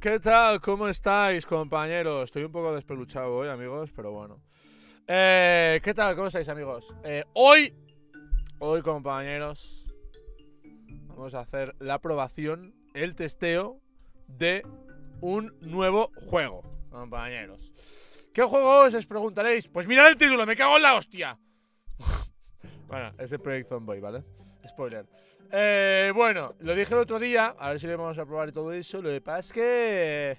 ¿qué tal? ¿Cómo estáis, compañeros? Estoy un poco despeluchado hoy, amigos, pero bueno. Eh, ¿Qué tal? ¿Cómo estáis, amigos? Eh, hoy, hoy, compañeros, vamos a hacer la aprobación, el testeo de un nuevo juego, compañeros. ¿Qué juego es? Os preguntaréis. Pues mirad el título, me cago en la hostia. bueno, es el Project Zomboy, ¿vale? Spoiler. Eh, bueno, lo dije el otro día, a ver si le vamos a probar todo eso. Lo que pasa es que.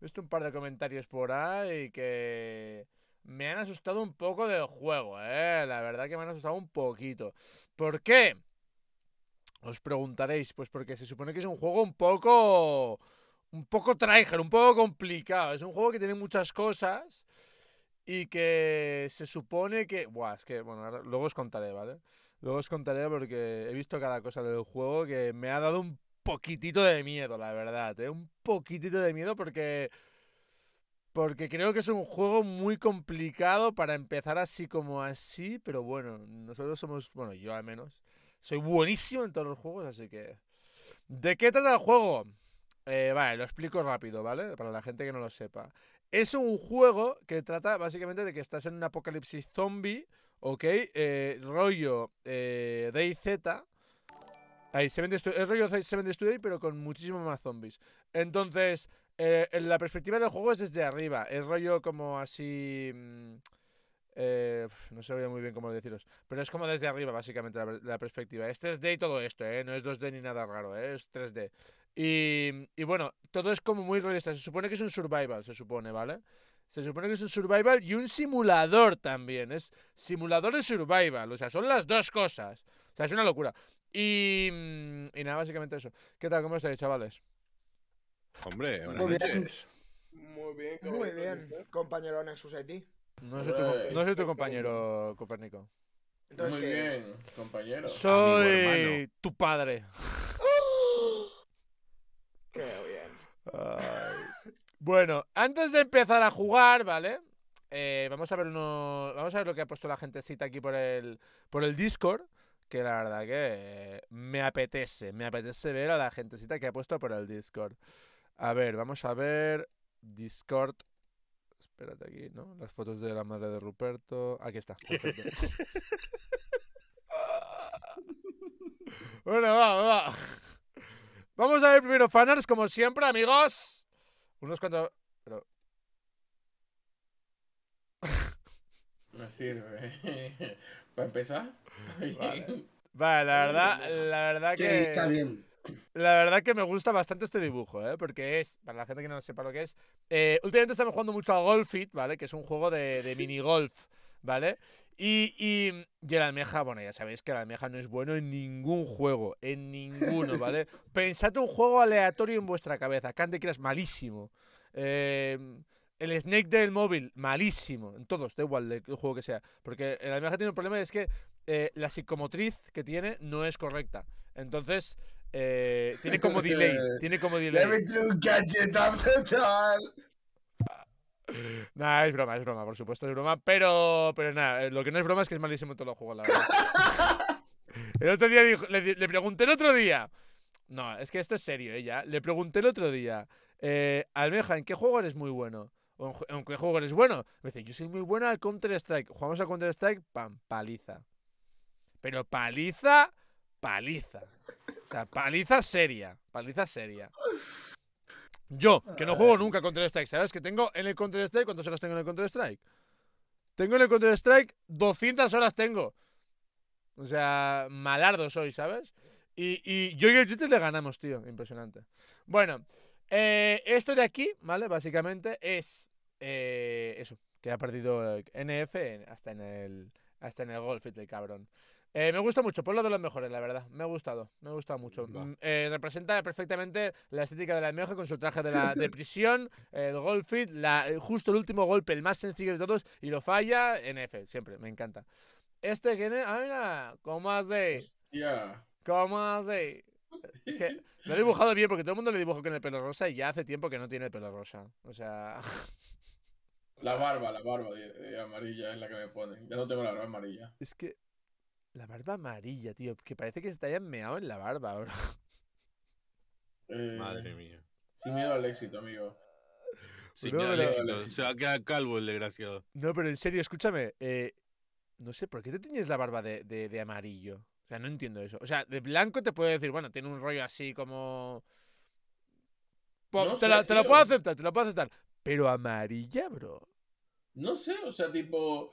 He visto un par de comentarios por ahí que. Me han asustado un poco del juego, eh. La verdad que me han asustado un poquito. ¿Por qué? Os preguntaréis, pues porque se supone que es un juego un poco. Un poco tryhard, un poco complicado. Es un juego que tiene muchas cosas y que se supone que. Buah, es que, bueno, luego os contaré, ¿vale? Luego os contaré porque he visto cada cosa del juego que me ha dado un poquitito de miedo, la verdad. ¿eh? Un poquitito de miedo porque... Porque creo que es un juego muy complicado para empezar así como así, pero bueno, nosotros somos, bueno, yo al menos, soy buenísimo en todos los juegos, así que... ¿De qué trata el juego? Eh, vale, lo explico rápido, ¿vale? Para la gente que no lo sepa. Es un juego que trata básicamente de que estás en un apocalipsis zombie ¿ok? Eh, rollo eh, DayZ. Ahí, Seven es rollo Seven Studio, pero con muchísimo más zombies. Entonces, eh, la perspectiva del juego es desde arriba. Es rollo como así... Mm, eh, no sabía muy bien cómo deciros. Pero es como desde arriba, básicamente, la, perspectiva. Es 3D y todo esto, ¿eh? No es 2D ni nada raro, Es 3D. Y, bueno, todo es como muy realista. Se supone que es un survival, se supone, ¿vale? vale se supone que es un survival y un simulador también. Es simulador de survival. O sea, son las dos cosas. O sea, es una locura. Y, mm, y nada, básicamente eso. ¿Qué tal? ¿Cómo estáis, chavales? Hombre, buenas Muy Muy bien, compañero Nexus IT. No soy, tu, pues, no soy tu pues, compañero, pues. Copérnico. Muy bien, compañero. Soy tu padre. Qué bien. Bueno, antes de empezar a jugar, ¿vale? Eh, vamos a ver vamos a ver lo que ha puesto la gentecita aquí por el, por el Discord. Que la verdad que me apetece, me apetece ver a la gentecita que ha puesto por el Discord. A ver, vamos a ver Discord. Espérate aquí, ¿no? Las fotos de la madre de Ruperto. Aquí está. bueno, va, va. Vamos a ver primero fanarts, como siempre, amigos. Unos cuantos. Pero... No sirve. ¿Para empezar? Vale. la verdad, la verdad que. está bien. La verdad que me gusta bastante este dibujo, ¿eh? porque es, para la gente que no sepa lo que es, eh, últimamente estamos jugando mucho a Golfit, ¿vale? Que es un juego de, de mini golf, ¿vale? Y, y, el almeja, bueno, ya sabéis que el almeja no es bueno en ningún juego, en ninguno, ¿vale? Pensad un juego aleatorio en vuestra cabeza. Candy Crush, malísimo. Em, el Snake del móvil, malísimo. En todos, da igual el juego que sea. Porque el almeja tiene un problema, es que eh, la psicomotriz que tiene no es correcta. Entonces, eh, tiene como delay. tiene como delay. No, es broma, es broma, por supuesto es broma. Pero, pero nada, eh, lo que no es broma es que es malísimo todo el juego, la verdad. el otro día le, pregunté el otro día. No, es que esto es serio, ella. Eh, le pregunté el otro día, eh, Almeja, ¿en qué juego eres muy bueno? en, qué juego eres bueno? Me dice, yo soy muy bueno al Counter-Strike. Jugamos a Counter-Strike, pam, paliza. Pero paliza, paliza. O sea, paliza seria, paliza seria. Yo, que no juego eh. nunca Counter-Strike, ¿sabes? Que tengo en el Counter-Strike, ¿cuántas horas tengo en el Counter-Strike? Tengo en el Counter-Strike 200 horas tengo. O sea, malardo soy, ¿sabes? Y, yo y el Jitter le ganamos, tío. Impresionante. Bueno, eh, esto de aquí, ¿vale? Básicamente es eh, eso, que ha perdido NF hasta en el, hasta en el golf, el este cabrón. Eh, me gusta mucho, lo de los mejores, la verdad. Me ha gustado, me ha gustado mucho. Mm, eh, representa perfectamente la estética de la mioja con su traje de, la, de prisión, el golfit, la, eh, justo el último golpe, el más sencillo de todos, y lo falla en F, siempre, me encanta. Este que ah, mira, ¿cómo hace? Hostia. ¿Cómo hace? lo he dibujado bien porque todo el mundo le dibujo con el pelo rosa y ya hace tiempo que no tiene el pelo rosa. O sea. La barba, la barba amarilla es la que me pone. Ya no tengo la barba amarilla. Es que la barba amarilla, tío. Que parece que se te haya meado en la barba bro. Eh, Madre mía. Sin miedo al éxito, amigo. Sin miedo al éxito. Se va a quedar calvo el desgraciado. No, pero en serio, escúchame. Eh, no sé, ¿por qué te tenías la barba de, amarillo? O sea, no entiendo eso. O sea, de blanco te puedo decir, bueno, tiene un rollo así como. te, lo puedo aceptar, te lo puedo aceptar. Pero amarilla, bro. No sé, o sea, tipo.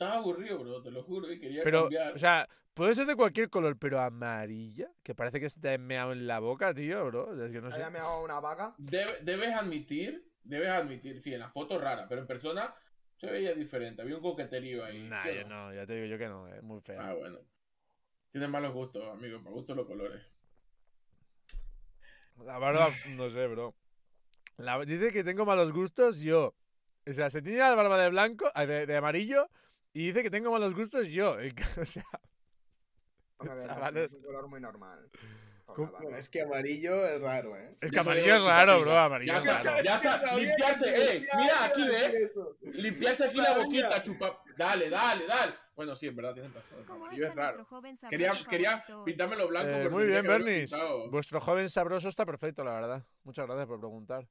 Estaba aburrido, bro, te lo juro, y quería cambiar. O sea, puede ser de cualquier color, pero amarilla, que parece que está te ha meado en la boca, tío, bro. Es que no sé. meado una vaca? debes admitir, debes admitir, sí, en la foto rara, pero en persona se veía diferente, había un coqueterío ahí. Nah, yo no? ya te digo yo que no, es muy feo. Ah, bueno. Tienes malos gustos, amigo, me gustan los colores. La barba, no sé, bro. dice que tengo malos gustos, yo. O sea, se tiene la barba de blanco, ah, de, de amarillo, y dice que tengo malos gustos yo. o sea. Es un color muy normal. es que amarillo es raro, ¿eh? Es que amarillo es raro, bro. Amarillo ya es raro. limpiarse, eh. Mira aquí, eh. Limpiarse aquí la boquita, chupa. Dale, dale, dale. Bueno, sí, en verdad tienen razón. Amarillo es raro. Quería, quería pintármelo blanco. Eh, muy bien, Bernice. Vuestro joven sabroso está perfecto, la verdad. Muchas gracias por preguntar.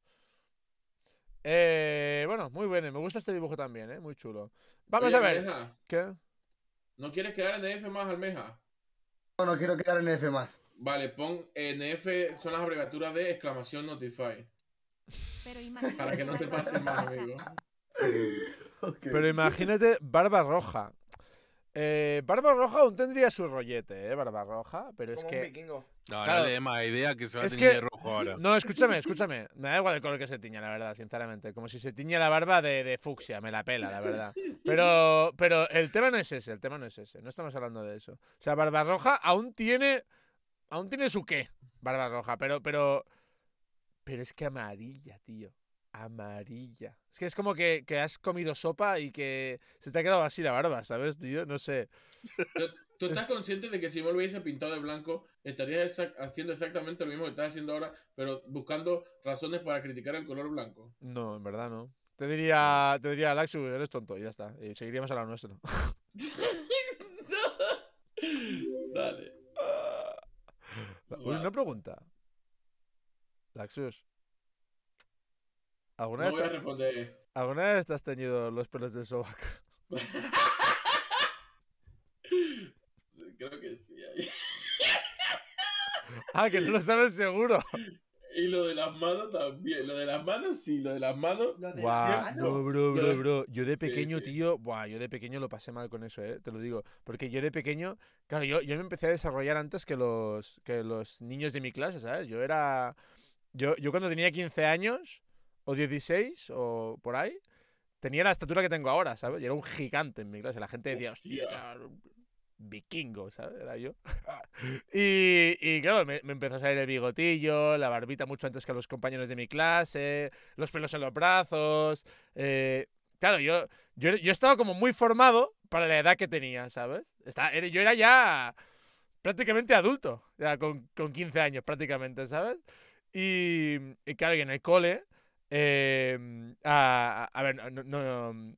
Eh, bueno, muy bien, Me gusta este dibujo también, ¿eh? Muy chulo. Vamos a ver. ¿Qué? ¿No quieres quedar en F más, Almeja? No, no quiero quedar en F más. Vale, pon NF, son las abreviaturas de exclamación notify. Pero imagínate Para que no te pase más, amigo. Pero imagínate Barba Roja. Eh, barba roja aún tendría su rollete, ¿eh? Barba roja, pero es que. No, claro, idea que se va a de rojo ahora. No, escúchame, escúchame. Me da igual el color que se tiña, la verdad, sinceramente. Como si se tiñe la barba de, fucsia, me la pela, la verdad. Pero, pero el tema no es ese, el tema no es ese. No estamos hablando de eso. O sea, barba roja aún tiene. Aún tiene su qué, roja. pero, pero. Pero es que amarilla, tío amarilla. Es que es como que, has comido sopa y que se te ha quedado así la barba, ¿sabes, tío? No sé. ¿Tú, estás consciente de que si me lo hubiese pintado de blanco, estarías haciendo exactamente lo mismo que estás haciendo ahora, pero buscando razones para criticar el color blanco? No, en verdad no. Te diría, te diría, eres tonto, y ya está. Y seguiríamos a la nuestra. Una pregunta. Laxus, ¿Alguna, vez voy a ¿Alguna vez has los pelos del sobaco? Creo que sí. ah, que no lo sabes seguro. Y lo de las manos también. Lo de las manos, sí, lo de las manos. Bro, bro, bro, Yo de pequeño, tío. Buah, yo de pequeño lo pasé mal con eso, eh, Te lo digo. Porque yo de pequeño. Claro, yo, me empecé a desarrollar antes que los, que los niños de mi clase, ¿sabes? Yo era. Yo, yo cuando tenía 15 años o 16 o por ahí, tenía la estatura que tengo ahora, ¿sabes? Y era un gigante en mi clase. La gente decía, hostia, vikingo, ¿sabes? Era yo. Ah. y, claro, me, empezó a salir el bigotillo, la barbita mucho antes que los compañeros de mi clase, los pelos en los brazos. Eh, claro, yo, yo, estaba como muy formado para la edad que tenía, ¿sabes? Está, yo era ya prácticamente adulto, ya con, con 15 años prácticamente, ¿sabes? Y, claro, en el cole Em, a, a, ver, no, mm,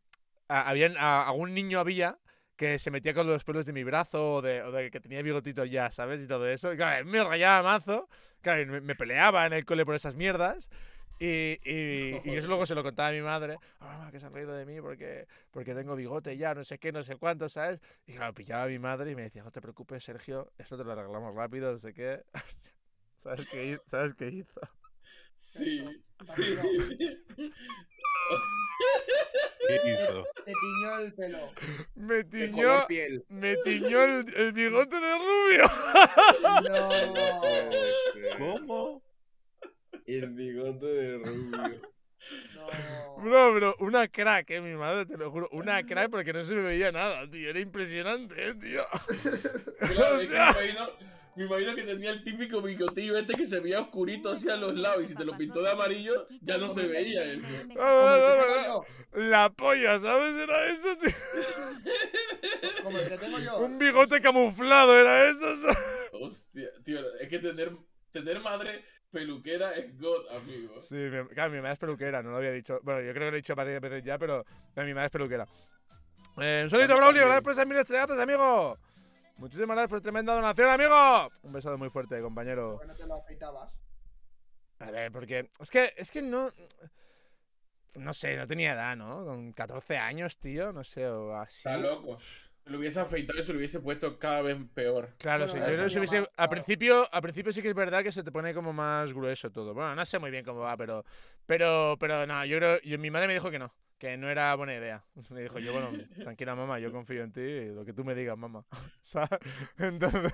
algún niño había que se metía con los pelos de mi brazo o de, o de que tenía bigotito ya, ¿sabes? Y todo eso. Y claro, me rayaba mazo. Claro, me, me peleaba en el cole por esas mierdas. Y, y, y, eso luego se lo contaba a mi madre. Ah, mamá, que se han reído de mí porque, porque tengo bigote ya, no sé qué, no sé cuánto, ¿sabes? Y claro, pillaba a mi madre y me decía, no te preocupes, Sergio, esto te lo arreglamos rápido, no sé qué. ¿Sabes qué, ¿Sabes qué hizo? Sí. sí. ¿Qué hizo? Me tiñó el pelo. Me tiñó, piel. Me tiñó el, bigote de rubio. No. ¿Cómo? El bigote de rubio. No. Bro, bro, una crack, eh, mi madre, te lo juro. Una crack porque no se me veía nada, tío. Era impresionante, eh, tío. Me imagino que tenía el típico bigotillo este que se veía oscurito hacia los lados y si te lo pintó de amarillo ya no se veía eso. La polla, ¿sabes? Era eso, tío. Un bigote camuflado, era eso. Hostia, tío, es que tener, tener madre peluquera es God, amigo. Sí, mi, claro, mi madre es peluquera, no lo había dicho. Bueno, yo creo que lo he dicho de veces ya, pero mi madre es peluquera. Eh, Solito Braulio, gracias por esas mil estrellas, amigo. Muchísimas gracias por tremenda donación, amigo. Un besado muy fuerte, compañero. ¿Por qué no te lo afeitabas? A ver, porque. Es que, es que no. No sé, no tenía edad, ¿no? Con 14 años, tío, no sé, o así. Está loco. Si lo hubiese afeitado y se lo hubiese puesto cada vez peor. Claro, sí. a, principio, a principio sí que es verdad que se te pone como más grueso todo. Bueno, no sé muy bien cómo va, pero. Pero, pero no, yo creo. Yo, mi madre me dijo que no que no era buena idea. Me dijo yo, bueno, tranquila mamá, yo confío en ti, lo que tú me digas, mamá. Entonces,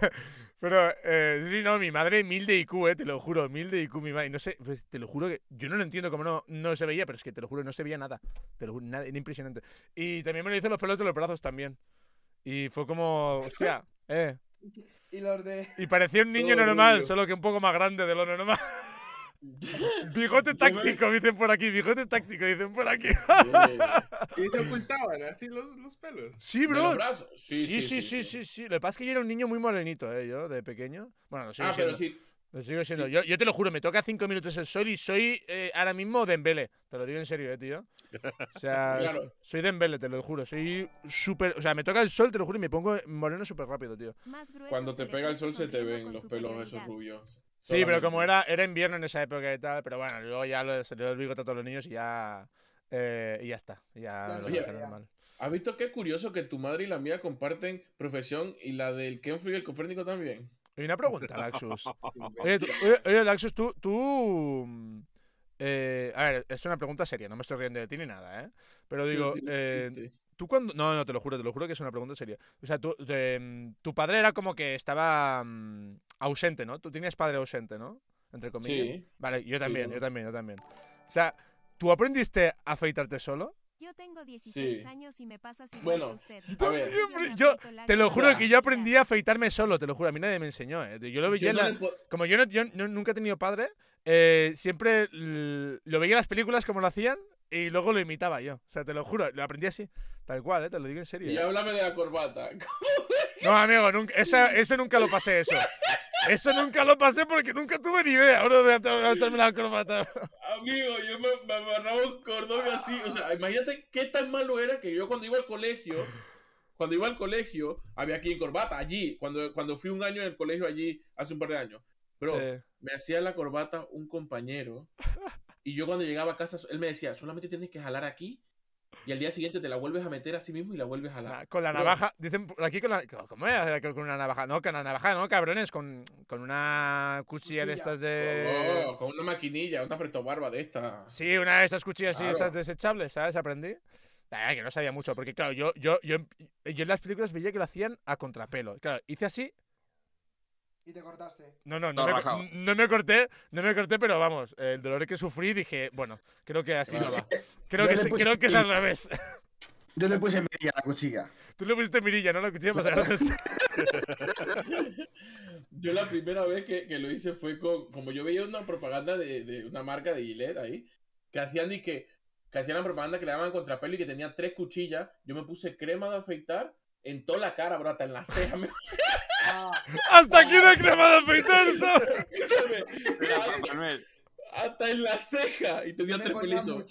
pero eh, sí, no, mi madre mil de IQ, eh, te lo juro, mil de IQ mi madre. No sé, pues, te lo juro que yo no lo entiendo cómo no, no se veía, pero es que te lo juro, no se veía nada. Te lo juro, nada, impresionante. Y también me lo hizo los pelos de los brazos también. Y fue como, hostia, eh. Y, parecía un niño normal, solo que un poco más grande de lo normal. Bigote táctico, dicen por aquí, bigote táctico, dicen por aquí. Sí, se ocultaban así los, los pelos. Sí, bro. Sí sí sí, sí, sí, Lo que pasa es que yo era un niño muy morenito, ¿eh? Yo, de pequeño. Bueno, no Ah, pero sí. Lo sigo siendo. Yo, te lo juro, me toca cinco minutos el sol y soy eh, ahora mismo Dembele. Te lo digo en serio, eh, tío. O sea, soy Dembele, te lo juro. Soy súper. O sea, me toca el sol, te lo juro, y me pongo moreno súper rápido, tío. Cuando te pega el sol se te ven los pelos esos rubios. Sí, pero como era, era invierno en esa época y tal, pero bueno, luego ya lo, se el bigote a todos los niños y ya, eh, ya está. Ya lo normal. ¿Has visto qué curioso que tu madre y la mía comparten profesión y la del Kenfrey y el Copérnico también? Y una pregunta, Laxus. oye, Laxus, tú. tú mm, eh, a ver, es una pregunta seria, no me estoy riendo de ti ni nada, ¿eh? Pero digo, Tú cuando. No, no, te lo juro, te lo juro que es una pregunta seria. O sea, eh, tu padre era como que estaba mm, ausente, ¿no? Tú tenías padre ausente, ¿no? Entre comillas. Vale, yo también, yo también, yo también. O sea, ¿tú aprendiste a afeitarte solo? Yo tengo 16 años y me pasa igual bueno, usted. Yo, te lo juro que yo aprendí a afeitarme solo, te lo juro, a mí nadie me enseñó. ¿eh? Yo lo como yo, no, nunca he tenido padre, eh, siempre lo veía en las películas como lo hacían y luego lo imitaba yo. O sea, te lo juro, lo aprendí así, tal cual, ¿eh? te lo digo en serio. Y háblame de la corbata. no, amigo, nunca, nunca lo pasé, eso. Eso nunca lo pasé porque nunca tuve ni idea, bro, de terminado la corbata. Amigo, yo me, me, un cordón así. O sea, imagínate qué tan malo era que yo cuando iba al colegio, cuando iba al colegio, había aquí en corbata, allí, cuando, cuando fui un año en el colegio allí, hace un par de años. Pero me hacía la corbata un compañero y yo cuando llegaba a casa, él me decía, solamente tienes que jalar aquí y al día siguiente te la vuelves a meter a sí mismo y la vuelves a la. Ah, con la navaja, dicen aquí con la. ¿Cómo voy a hacer Con una navaja. No, con la navaja, no, cabrones, con, una cuchilla, de estas de. Oh, oh, con una maquinilla, una pretobarba de estas. Sí, una de estas cuchillas sí, estas desechables, ¿sabes? Aprendí. que no sabía mucho, porque claro, yo, yo, yo, yo en las películas veía que lo hacían a contrapelo. Claro, hice así y te cortaste. No, no, no, me, corté, no me corté, pero vamos, el dolor que sufrí dije, bueno, creo que así no va. Creo, que, creo que es al revés. Yo le puse mirilla a la cuchilla. Tú le pusiste mirilla, ¿no? La cuchilla Yo la primera vez que, lo hice fue con. Como yo veía una propaganda de, de una marca de Gillette ahí, que hacían y que, que hacían la propaganda que le daban contrapelo y que tenía tres cuchillas. Yo me puse crema de afeitar en toda la cara, bro, hasta en la ceja. hasta aquí no crema de hasta en la ceja y tenía tres pelitos.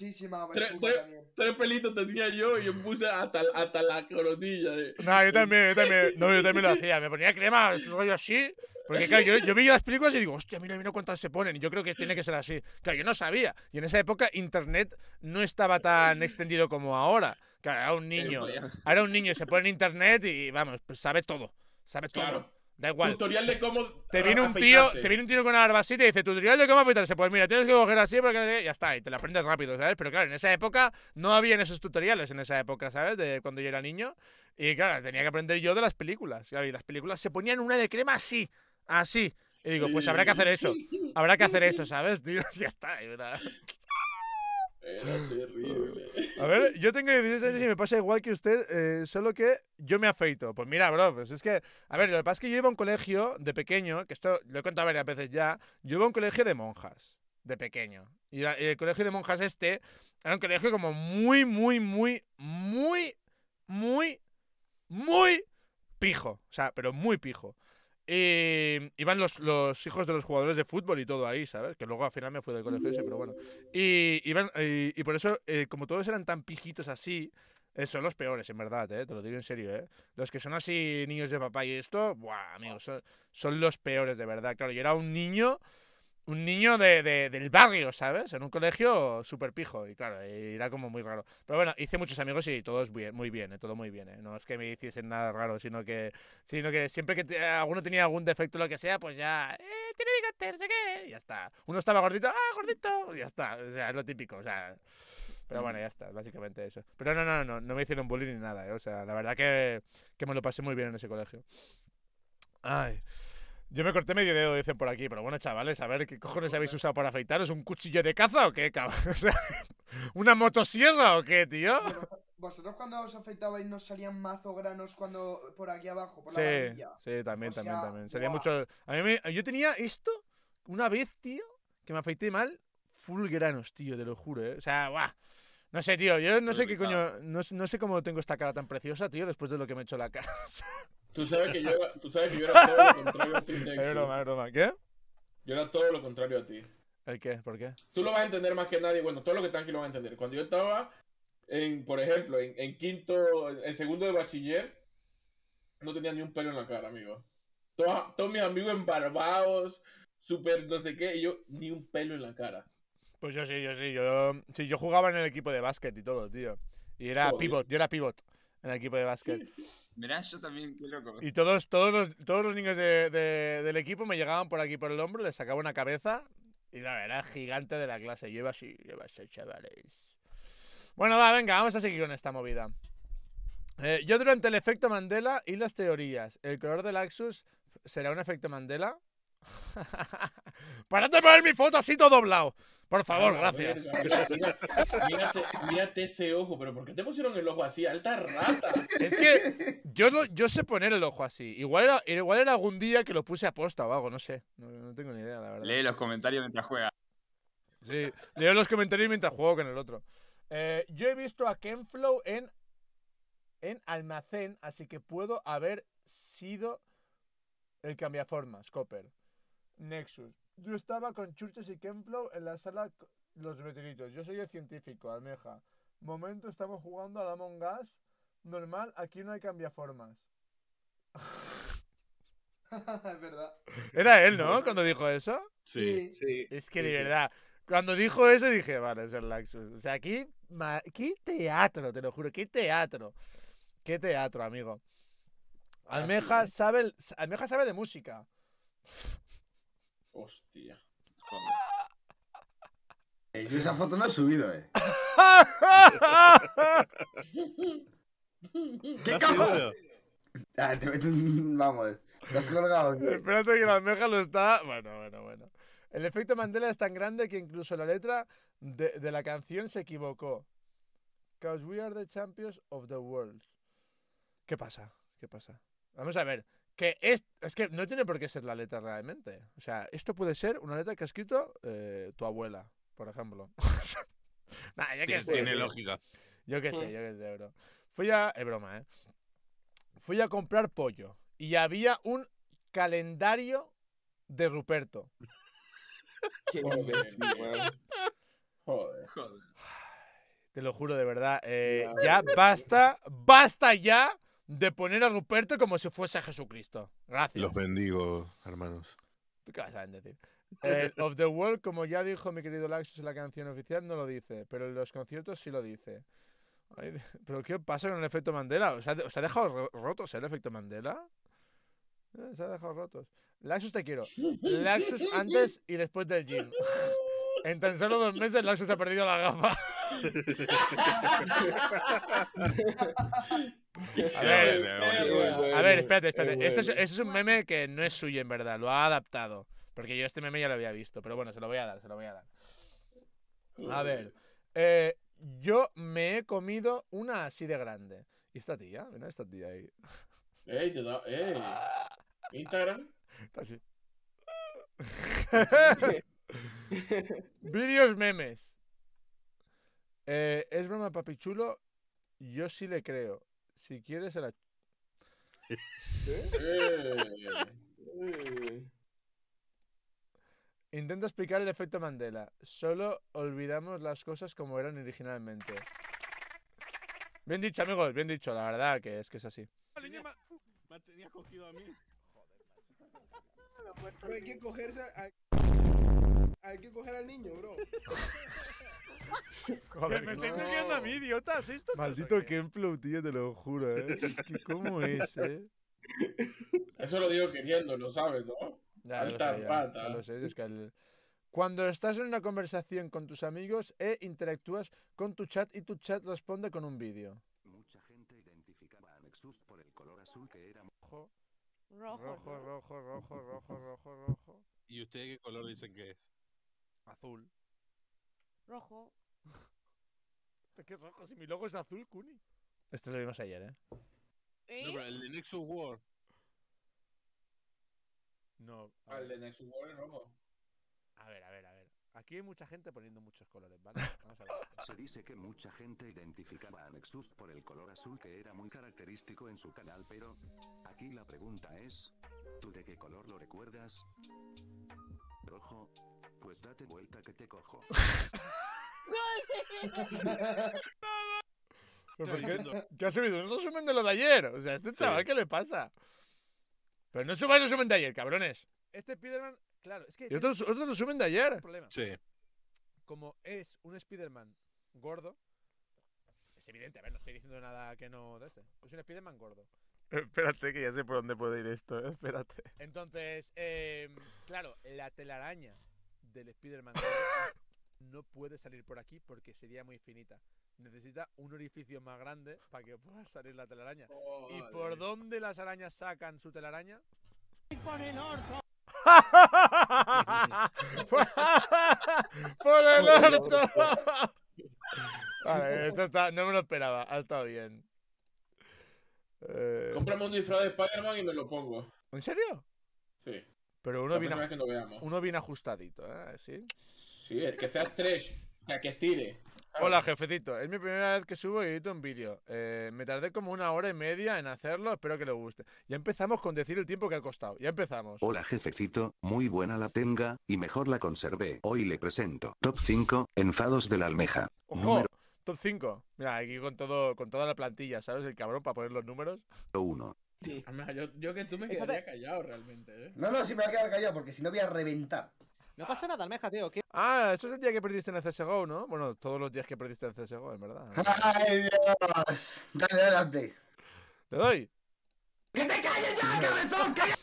Tres, pelitos tenía yo y yo puse hasta, hasta la coronilla. No, yo también, yo también, no, yo también lo hacía. Me ponía crema, rollo así porque claro, yo, yo las películas y digo, hostia, mira, mira cuántas se ponen. Y yo creo que tiene que ser así. Claro, yo no sabía. Y en esa época Internet no estaba tan extendido como ahora. Claro, era un niño. Ahora un niño se pone en Internet y vamos, pues sabe todo. Sabe todo. Claro. Da igual. Tutorial de cómo. Te viene un tío, te viene un tío con una barba así y te dice, tutorial de cómo afeitarse. Pues mira, tienes que coger así porque ya está, y te la aprendes rápido, ¿sabes? Pero claro, en esa época no habían esos tutoriales en esa época, ¿sabes? De cuando yo era niño. Y claro, tenía que aprender yo de las películas. Y las películas se ponían una de crema así así. Ah, y digo, pues habrá que hacer eso. Habrá que hacer eso, ¿sabes, tío? Ya está. Era, terrible. A ver, yo tengo 16 años y me pasa igual que usted, eh, solo que yo me afeito. Pues mira, bro, pues es que, a ver, lo que pasa es que yo iba a un colegio de pequeño, que esto lo he contado varias veces ya, yo iba a un colegio de monjas, de pequeño. Y el colegio de monjas este era un colegio como muy, muy, muy, muy, muy, muy pijo. O sea, pero muy pijo. Y, iban los, los, hijos de los jugadores de fútbol y todo ahí, ¿sabes? Que luego al final me fui del colegio ese, pero bueno. Y, y, y por eso, eh, como todos eran tan pijitos así, eh, son los peores, en verdad, ¿eh? Te lo digo en serio, ¿eh? Los que son así niños de papá y esto, buah, amigos, son, son los peores, de verdad. Claro, yo era un niño un niño de, del barrio, ¿sabes? En un colegio súper pijo. Y claro, era como muy raro. Pero bueno, hice muchos amigos y todo bien, muy bien, eh, todo muy bien. Eh. No es que me hiciesen nada raro, sino que, sino que siempre que alguno tenía algún defecto o lo que sea, pues ya, eh, tiene bigote, sé qué, ya está. Uno estaba gordito, ah, gordito, y ya está. O sea, es lo típico, o sea. Pero bueno, mm. ya está, básicamente eso. Pero no, no, no, no me hicieron bullying ni nada, ¿eh? O sea, la verdad que, que me lo pasé muy bien en ese colegio. Ay. Yo me corté medio dedo, dicen por aquí, pero bueno, chavales, a ver, ¿qué cojones habéis usado para afeitaros? ¿Un cuchillo de caza o qué, cabrón? ¿una motosierra o qué, tío? Vosotros cuando os afeitabais no salían mazo granos cuando por aquí abajo, por sí, la Sí, también, también, también. Sería mucho. Yo tenía esto una vez, tío, que me afeité mal, full granos, tío, te lo juro, ¿eh? O sea, guau. No sé, tío, yo no sé qué coño, no, no, sé cómo tengo esta cara tan preciosa, tío, después de lo que me he hecho la cara. Tú sabes que yo, tú sabes que yo era todo lo contrario a ti, Es broma, es broma. ¿Qué? Yo era todo lo contrario a ti. ¿El qué? ¿Por qué? Tú lo vas a entender más que nadie. Bueno, todo lo que están aquí lo van a entender. Cuando yo estaba, en, por ejemplo, en, quinto, en segundo de bachiller, no tenía ni un pelo en la cara, amigo. Todos, mis amigos embarbados, súper no sé qué, y yo ni un pelo en la cara. Pues yo sí, yo sí. Yo, sí, yo jugaba en el equipo de básquet y todo, tío. Y era pivot, yo era pivot en el equipo de básquet. eso también, qué loco. Y todos, todos, los, todos los niños de, del equipo me llegaban por aquí por el hombro, les sacaba una cabeza y la era gigante de la clase. Lleva así, lleva así, chavales. Bueno, va, venga, vamos a seguir con esta movida. Eh, yo durante el efecto Mandela y las teorías, ¿el color del Axus será un efecto Mandela? Para poner mi foto así todo doblado. Por favor, ah, gracias. mírate, ese ojo, pero ¿por qué te pusieron el ojo así? Alta rata. Es que yo, yo sé poner el ojo así. Igual era, igual algún día que lo puse a posta o algo, no sé. No, tengo ni idea, la verdad. Lee los comentarios mientras juega. Sí, leo los comentarios mientras juego con el otro. Eh, yo he visto a Kenflow en, en almacén, así que puedo haber sido el cambiaformas, Copper. Nexus. Yo estaba con Churches y Kemplow en la sala Los Meteoritos. Yo soy el científico, Almeja. Momento estamos jugando al la Mongas, Normal, aquí no hay cambiaformas. es verdad. Era él, ¿no? Cuando dijo eso. Sí, sí. Es que de verdad. Cuando dijo eso dije, vale, es el Laxus. O sea, aquí, qué teatro, te lo juro, qué teatro. Qué teatro, amigo. Ah, Almeja, sabe, Almeja sabe de música. Hostia. Eh, yo esa foto no he subido, eh. ¿Qué cajo? Ah, te Vamos, te has colgado. Espérate que la almeja lo está... Bueno, bueno, bueno. El efecto Mandela es tan grande que incluso la letra de, la canción se equivocó. Cause we are the champions of the world. ¿Qué pasa? ¿Qué pasa? Vamos a ver. Que es, es que no tiene por qué ser la letra realmente. O sea, esto puede ser una letra que ha escrito eh, tu abuela, por ejemplo. que tiene lógica. Yo qué sé, mm. yo qué sé, bro. Fui a. Es broma, ¿eh? Fui a comprar pollo y había un calendario de Ruperto. Joder. Joder. Joder. Te lo juro, de verdad. Eh, ya basta, basta ya de poner a Ruperto como si fuese a Jesucristo. Gracias. Los bendigo, hermanos. ¿Tú qué vas a decir? Eh, of the World, como ya dijo mi querido Laxus en la canción oficial, no lo dice, pero en los conciertos sí lo dice. ¿Pero qué pasa con el efecto Mandela? ¿Os ha, dejado rotos el efecto Mandela? Eh, se ha dejado rotos. Laxus te quiero. Laxus antes y después del gym. En tan solo dos meses Laxus ha perdido la gafa. A ver, espérate, espérate. es, un meme que no es suyo en verdad, lo ha adaptado. Porque yo este meme ya lo había visto, pero bueno, se lo voy a dar, se lo voy a dar. A ver, eh, yo me he comido una así de grande. ¿Y esta tía? Mira esta tía ahí. ¡Ey, ¡Ey! ¿Instagram? Está así. Vídeos memes. Eh, es broma, papi chulo? Yo sí le creo. Si quieres, se la. ¿Eh? explicar el efecto Mandela. Solo olvidamos las cosas como eran originalmente. Bien dicho, amigos, bien dicho, la verdad que es que es así. Me tenía cogido a mí. hay que cogerse Hay que coger al niño, bro. me estáis no. a mí, idiotas. ¿Esto Maldito Kenflow, tío, te lo juro, ¿eh? Es que, ¿cómo es, eh? Eso lo digo queriendo, lo sabes, ¿no? Ya, Alta pata. Lo sé, es que Cuando estás en una conversación con tus amigos e interactúas con tu chat y tu chat responde con un vídeo. Mucha gente identificaba a Nexus por el color azul que era rojo. Rojo, rojo, rojo, rojo, rojo, rojo. ¿Y usted qué color dicen que es? Azul. Rojo. qué rojo? Si mi logo es azul, Kuni. Esto lo vimos ayer, ¿eh? ¿Eh? No, el de Nexus War. No. Ah, el de Nexus War es rojo. A ver, a ver, a Aquí hay mucha gente poniendo muchos colores, ¿vale? Vamos a ver. Se dice que mucha gente identificaba a Nexus por el color azul que era muy característico en su canal, pero aquí la pregunta es, ¿tú de qué color lo recuerdas? ¿Rojo? Pues date vuelta que te cojo. no ¿qué, ¿Qué ha subido? No resumen de lo de ayer. O sea, este chaval, ¿qué le pasa? Pero no subáis resumen de ayer, cabrones. Este Spider-Man... Claro, es que. Y otros, resumen de ayer. Sí. Como es un Spider-Man gordo, es evidente, a ver, no estoy diciendo nada que no. De este. Es un Spider-Man gordo. Espérate, que ya sé por dónde puede ir esto, eh, espérate. Entonces, em, claro, la telaraña del Spider-Man no puede salir por aquí porque sería muy finita. Necesita un orificio más grande para que pueda salir la telaraña. ¿Y por dónde las arañas sacan su telaraña? Por el orto. por el orto. Vale, esto está, no me lo esperaba, ha estado bien. Eh... Compramos un disfraz de Spider-Man y me lo pongo. ¿En serio? Sí. Pero uno, viene ajustadito, ¿eh? ¿Sí? Sí, que sea stretch, o sea, que estire. Hola, jefecito. Es mi primera vez que subo y edito un vídeo. Eh, me tardé como una hora y media en hacerlo. Espero que le guste. Ya empezamos con decir el tiempo que ha costado. Ya empezamos. Hola, jefecito. Muy buena la tenga y mejor la conservé. Hoy le presento Top 5 Enfados de la Almeja. Número... Top 5. Mira, aquí con, todo, con toda la plantilla, ¿sabes? El cabrón para poner los números. 1. Yo, que tú me quedaría callado realmente. ¿eh? No, no, si me voy a quedar callado porque si no voy a reventar. No pasa nada, Almeja, tío. ¿Qué? Ah, eso es el día que perdiste en el CSGO, ¿no? Bueno, todos los días que perdiste en el CSGO, en verdad. ¡Ay, Dios! Dale, adelante. ¿Te doy? ¡Que te calles ya, cabezón! ¡Cállate!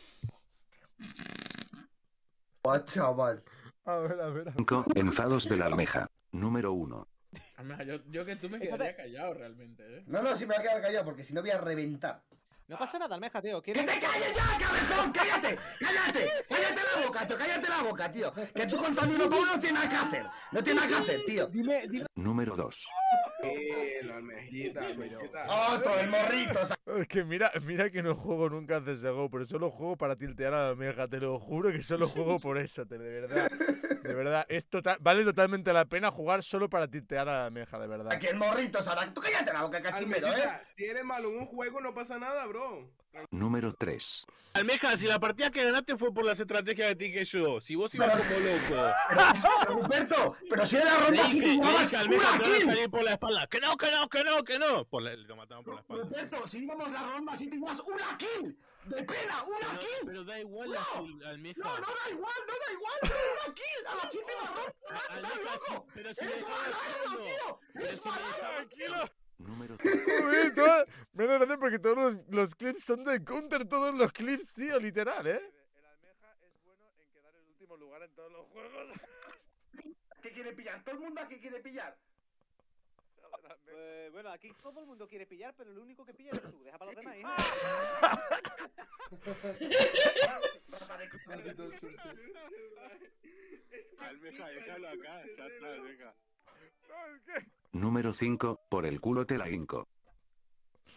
¡Oh, chaval! A ver, a ver. 5 enfados de la almeja. Número uno. Almeja, yo, yo que tú me quedaría callado realmente, ¿eh? No, no, si me voy a quedar callado porque si no voy a reventar. No pasa nada, almeja, tío. ¡Que te calles ya, cabezón! ¡Cállate! ¡Cállate! ¡Cállate la boca, tío! ¡Cállate la boca, tío! Que tú con uno por uno no tienes nada que hacer. No tienes nada que hacer, tío. Dime, dime. Número 2. Eh, Otro, el morrito. Es que mira, mira que no juego nunca a CSGO, pero solo juego para tiltear a la almeja. Te lo juro que solo juego por eso, te, de verdad. De verdad, es vale totalmente la pena jugar solo para titear a la Almeja. de verdad. Aquí el morrito, Sara. Tú cállate la boca, cachimero, ¿eh? Si eres malo en un juego, no pasa nada, bro. Número 3. Almeja, si la partida que ganaste fue por las estrategias de ti que si vos ibas como loco. Pero, pero si era ronda sin jugabas Almeja, te vas a salir por la espalda. Que no, que no, que no, que no. Por la, lo mataron por la espalda. Humberto, si íbamos la ronda 5 jugabas una kill. ¡De pena! ¡Una kill! Pero da igual no, la kill, Almeja. No, no da igual, no da igual, una kill a la séptima ronda. ¡Estás loco! pero si ¡Eres malandro, tío! ¡Eres tranquilo. Número 3. Me da gracia porque todos los, clips son de counter, todos los clips, tío, literal, ¿eh? El, almeja es bueno en quedar en último lugar en todos los juegos. ¿Qué quiere pillar? ¿Todo el mundo a qué quiere pillar? Pues, bueno, aquí todo el mundo quiere pillar, pero el único que pilla es tú. Deja para los demás. Número 5, por el culo te la hinco.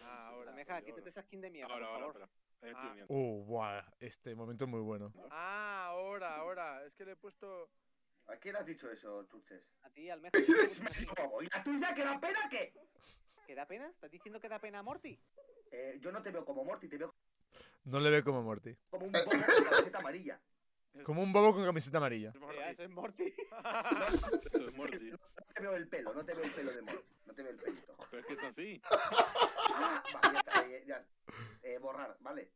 Ah, ahora, Meja, quítate esa skin de mierda, por favor. Ah. Uh, wow, este momento es muy bueno. Ah, ahora, ahora. Es que le he puesto... ¿A quién has dicho eso, Chuches? A ti, al mejor. ¿Y a tuya que da pena qué? ¿Que da pena? ¿Estás diciendo que da pena a Morty? Eh, yo no te veo como Morty, te veo No le veo como Morty. como un bobo con camiseta amarilla. Como un bobo con camiseta amarilla. Eh, eso es Morty. Eso es Morty. No te veo el pelo, no te veo el pelo de Morty. No te veo el pelito. Pero es que es así. Ah, ya eh, eh, borrar, vale.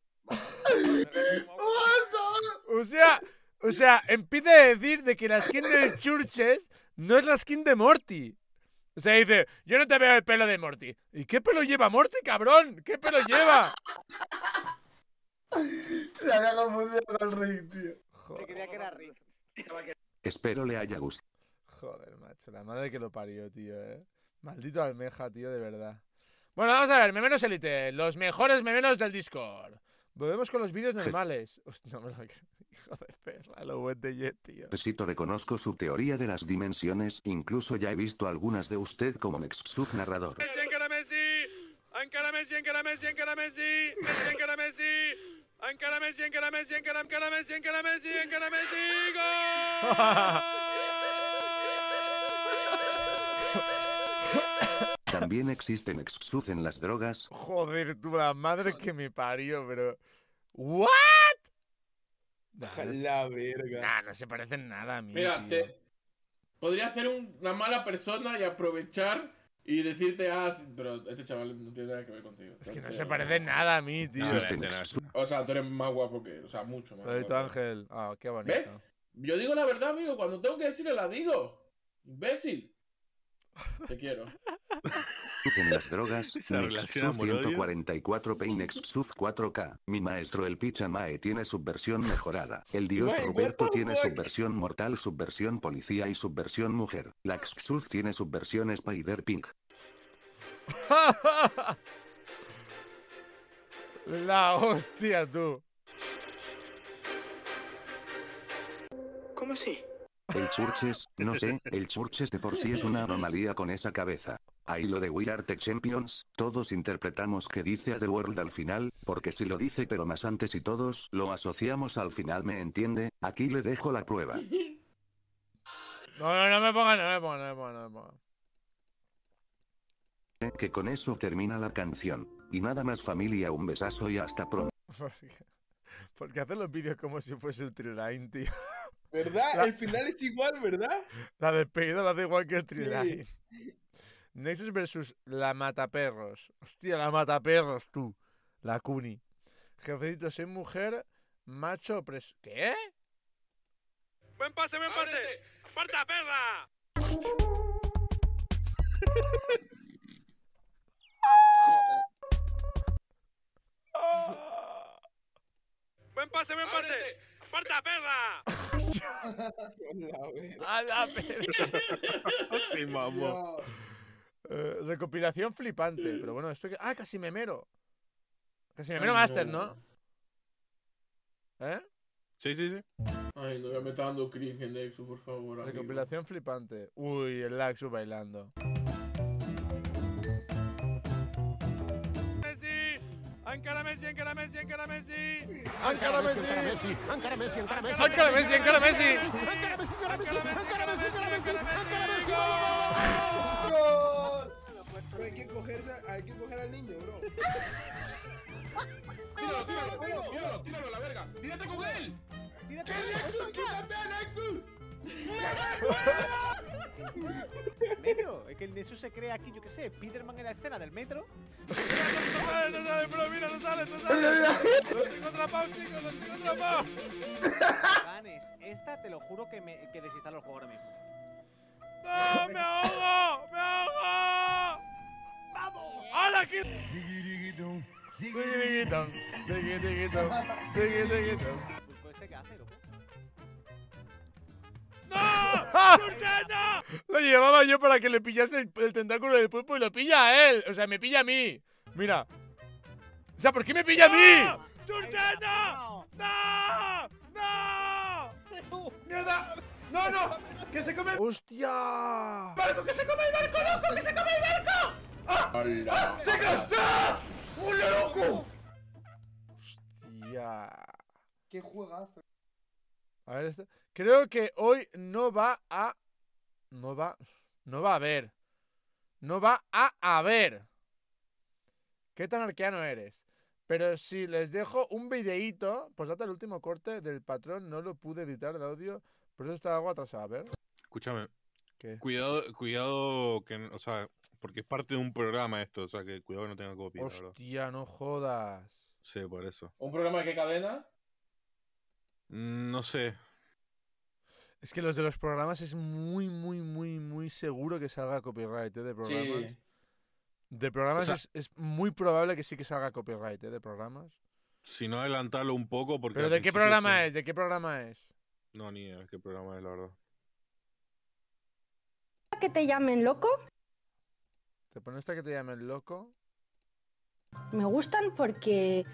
O sea, o sea, empieza a decir de que la skin de Churches no es la skin de Morty. O sea, dice, yo no te veo el pelo de Morty. ¿Y qué pelo lleva Morty, cabrón? ¿Qué pelo lleva? Se había confundido con el Rick, tío. Joder. Espero le haya gustado. Joder, macho, la madre que lo parió, tío, eh. Maldito almeja, tío, de verdad. Bueno, vamos a ver, memenos elite, los mejores memenos del Discord. Volvemos con los vídeos normales. Hostia, no me la... Hijo de perra, lo buen de Jet, tío. Necesito reconozco su teoría de las dimensiones, incluso ya he visto algunas de usted como Nexus narrador. Messi, encara Messi! Encara Messi, encara Messi, encara Messi! Messi, encara Messi! Encara Messi, encara Messi, encara Messi, encara Messi, encara Messi! ¡Gol! También existen exus en las drogas. Joder, tú la madre que me parió, pero. ¿What? la verga. Nah, no se parecen nada a mí. Mira, podría ser una mala persona y aprovechar y decirte, ah, pero este chaval no tiene nada que ver contigo. Es que no, se parecen nada a mí, tío. O sea, tú eres más guapo que. O sea, mucho más. tu ángel. Ah, qué bonito. Ve. Yo digo la verdad, amigo. Cuando tengo que decirle, la digo. Imbécil. Te quiero. en las drogas, 144 Peinexus 4K. Mi maestro el Pichamae tiene subversión mejorada. El dios Roberto tiene subversión versión mortal, subversión policía y subversión mujer. La Xuz tiene subversión Spider Pink. La hostia, tú. ¿Cómo así? El Churches, no sé, el Churches de por sí es una anomalía con esa cabeza. Ahí lo de We Are the Champions, todos interpretamos que dice a The World al final, porque si lo dice pero más antes y todos lo asociamos al final me entiende, aquí le dejo la prueba. No, no, no me pongan, no me pongan, no me pongan, eh, Que con eso termina la canción. Y nada más familia, un besazo y hasta pronto. Porque hacen los vídeos como si fuese el Triline, tío? ¿Verdad? El final es igual, ¿verdad? La despedida la hace igual que el Triline. Nexus versus la Mataperros. Hostia, la Mataperros, tú. La Cuni. Jefecito, soy mujer, macho, preso. ¿Qué? ¡Buen pase, buen pase! Parta perra! ¡Buen pase, buen pase! Parta perra! ¡A la perra! ¡Sí, mamá! recopilación flipante, pero bueno, esto que... Ah, casi me mero. Casi me mero Master, ¿no? ¿Eh? Sí, sí, sí. Ay, no me está dando cringe en Nexo, por favor. Recopilación flipante. Uy, el laxo bailando. Messi, Ankara Messi, Ankara Messi. Ankara Messi, Messi, Messi, Messi, Messi. Messi, Messi, Messi, Messi, Messi hay que cogerse, hay que coger al niño, bro. tíralo, tíralo, tíralo, tíralo, tíralo a la verga. Tírate con él. Tírate. ¡Qué Nexus! ¡Quítate a Nexus! Medio, es que el Nexus se crea aquí, yo qué sé, Spiderman en la escena del metro. No sale, no sale, bro, mira, no sale, no sale. Los tengo atrapados, chicos, los tengo atrapados. Vanes, esta te lo juro que, me, que desinstalo el juego ahora mismo. ¡No, me ahogo! ¡Me ahogo! ¡Vamos! ¡Hala, aquí! Pues este ¡No! ¡Jordana! Lo llevaba yo para que le pillase el, tentáculo del pulpo y lo pilla a él. O sea, me pilla a mí. Mira. O sea, ¿por qué me pilla a mí? ¡Jordana! ¡No! ¡No! ¡Mierda! ¡No, no! ¡Que se come! ¡Hostia! ¡Barco, que se come el barco, loco! ¡Que se come el barco! ¡Ah! ¡Ah! ¡Se loco! Hostia. ¡Qué juegazo! A ver, este. creo que hoy no va a. No va. No va a haber. No va a haber. ¿Qué tan arqueano eres? Pero si les dejo un videíto, pues hasta el último corte del patrón, no lo pude editar el audio, por eso está algo atrasado, a ver. Escúchame, Cuidado, cuidado que, o sea, porque es parte de un programa esto, o sea, que cuidado que no tenga copia. Hostia, no jodas. Sí, por eso. ¿Un programa de qué cadena? Mm, no sé. Es que los de los programas es muy, muy, muy, muy seguro que salga copyright ¿eh? de programas. De programas es, muy probable que sí que salga copyright ¿eh? de programas. Si no adelantarlo un poco porque... ¿Pero de qué programa es? ¿De qué programa es? No, ni idea qué programa es, la verdad que te llamen loco? ¿Te esta que te llamen loco? Me gustan porque...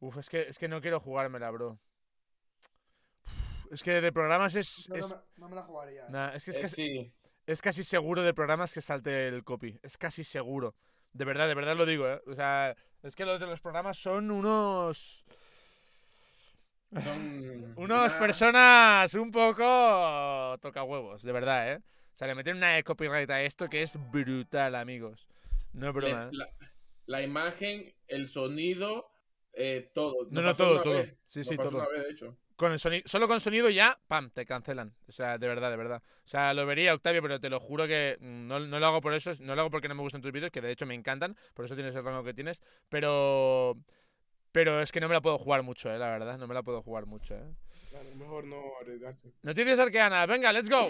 Uf, es que, es que no quiero jugármela, bro. es que de programas es... No, es... me, la jugaría. Eh, es casi, seguro de programas que salte el copy. Es casi seguro. De verdad, de verdad lo digo, ¿eh? O sea, es que los de los programas son unos... Son... unos personas un poco toca huevos, de verdad, ¿eh? O sea, le meten una copyright a esto que es brutal, amigos. No es broma. ¿eh? La, la imagen, el sonido, eh, todo. No, no, todo, todo. Sí, sí, todo. Vez, Con el sonido, solo con sonido ya, pam, te cancelan. O sea, de verdad, de verdad. O sea, lo vería, Octavio, pero te lo juro que no, lo hago por eso, no lo hago porque no me gustan tus vídeos, que de hecho me encantan, por eso tienes el rango que tienes, pero... Pero es que no me la puedo jugar mucho, eh, la verdad. No me la puedo jugar mucho, eh. Claro, mejor no arriesgarse. Noticias arqueanas, venga, let's go.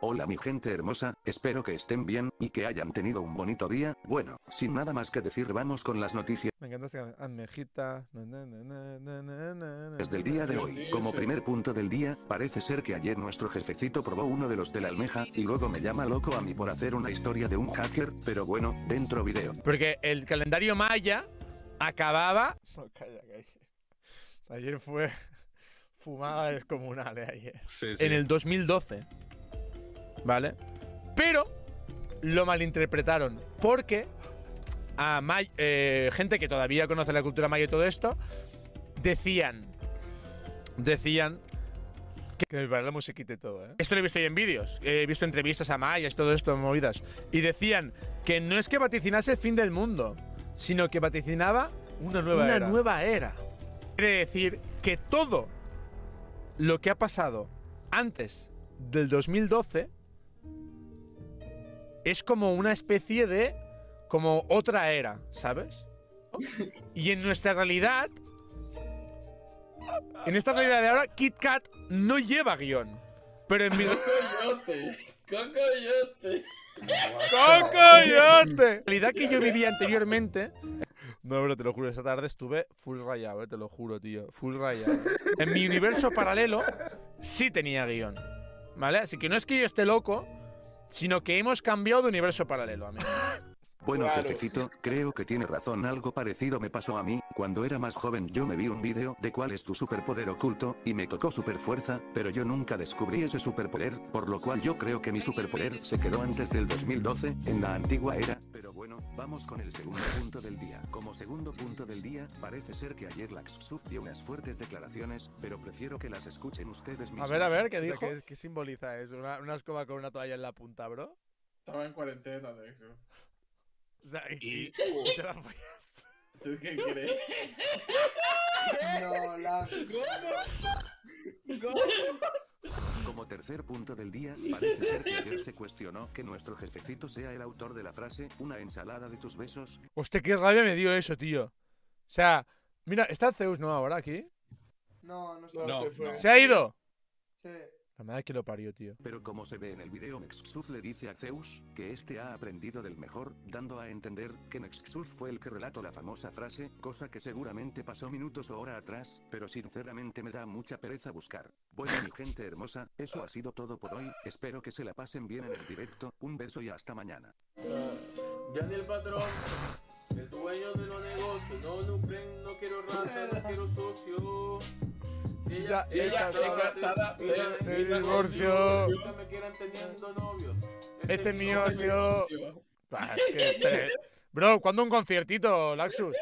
Hola mi gente hermosa, espero que estén bien, y que hayan tenido un bonito día. Bueno, sin nada más que decir, vamos con las noticias. Me encanta Desde el día de hoy, como primer punto del día, parece ser que ayer nuestro jefecito probó uno de los de la almeja, y luego me llama loco a mí por hacer una historia de un hacker, pero bueno, dentro video. Porque el calendario maya acababa... Ayer fue fumada descomunal eh, ayer. En el 2012. ¿Vale? Pero lo malinterpretaron. Porque a May, eh, gente que todavía conoce la cultura maya y todo esto, decían. Decían. Que, para la musiquita y todo, ¿eh? Esto lo he visto ahí en vídeos. He visto entrevistas a mayas, todo esto, movidas. Y decían que no es que vaticinase el fin del mundo, sino que vaticinaba una nueva era. Una nueva era. Quiere decir que todo lo que ha pasado antes del 2012 es como una especie de. como otra era, ¿sabes? Y en nuestra realidad. En esta realidad de ahora, Kit Kat no lleva guión. Pero en mi. ¡Cocoyote! ¡Cocoyote! ¡Son La realidad que yo vivía anteriormente. No, pero te lo juro, esa tarde estuve full rayado, eh, te lo juro, tío. Full rayado. En mi universo paralelo sí tenía guión. ¿Vale? Así que no es que yo esté loco, sino que hemos cambiado de universo paralelo, amigo. Bueno jefecito, creo que tiene razón algo parecido me pasó a mí, cuando era más joven yo me vi un vídeo de cuál es tu superpoder oculto, y me tocó superfuerza, pero yo nunca descubrí ese superpoder, por lo cual yo creo que mi superpoder se quedó antes del 2012, en la antigua era, pero bueno, vamos con el segundo punto del día. Como segundo punto del día, parece ser que ayer Laxsuf dio unas fuertes declaraciones, pero prefiero que las escuchen ustedes mismos. A ver, a ver, ¿qué dijo? ¿Qué, simboliza eso? Una, escoba con una toalla en la punta, bro. Estaba en cuarentena, de o sea, y, la ¿Tú qué crees? no, la. ¿Cómo? Como tercer punto del día, parece ser que ayer se cuestionó que nuestro jefecito sea el autor de la frase, una ensalada de tus besos. Hostia, qué rabia me dio eso, tío. O sea, mira, ¿está Zeus, no, ahora aquí? No, no está. No, se, ¿Se ha ido? Sí. La que lo parió, tío. Pero como se ve en el video, Nexxus le dice a Zeus, que este ha aprendido del mejor, dando a entender, que Nexus fue el que relató la famosa frase, cosa que seguramente pasó minutos o hora atrás, pero sinceramente me da mucha pereza buscar. Bueno mi gente hermosa, eso ha sido todo por hoy, espero que se la pasen bien en el directo, un beso y hasta mañana. ya patrón, el dueño de los negocios, no, no quiero quiero socio. Si ella, si si ella está casada, me me quieran teniendo novios. Ese, mío ha sido. Bro, ¿cuándo un conciertito, Laxus?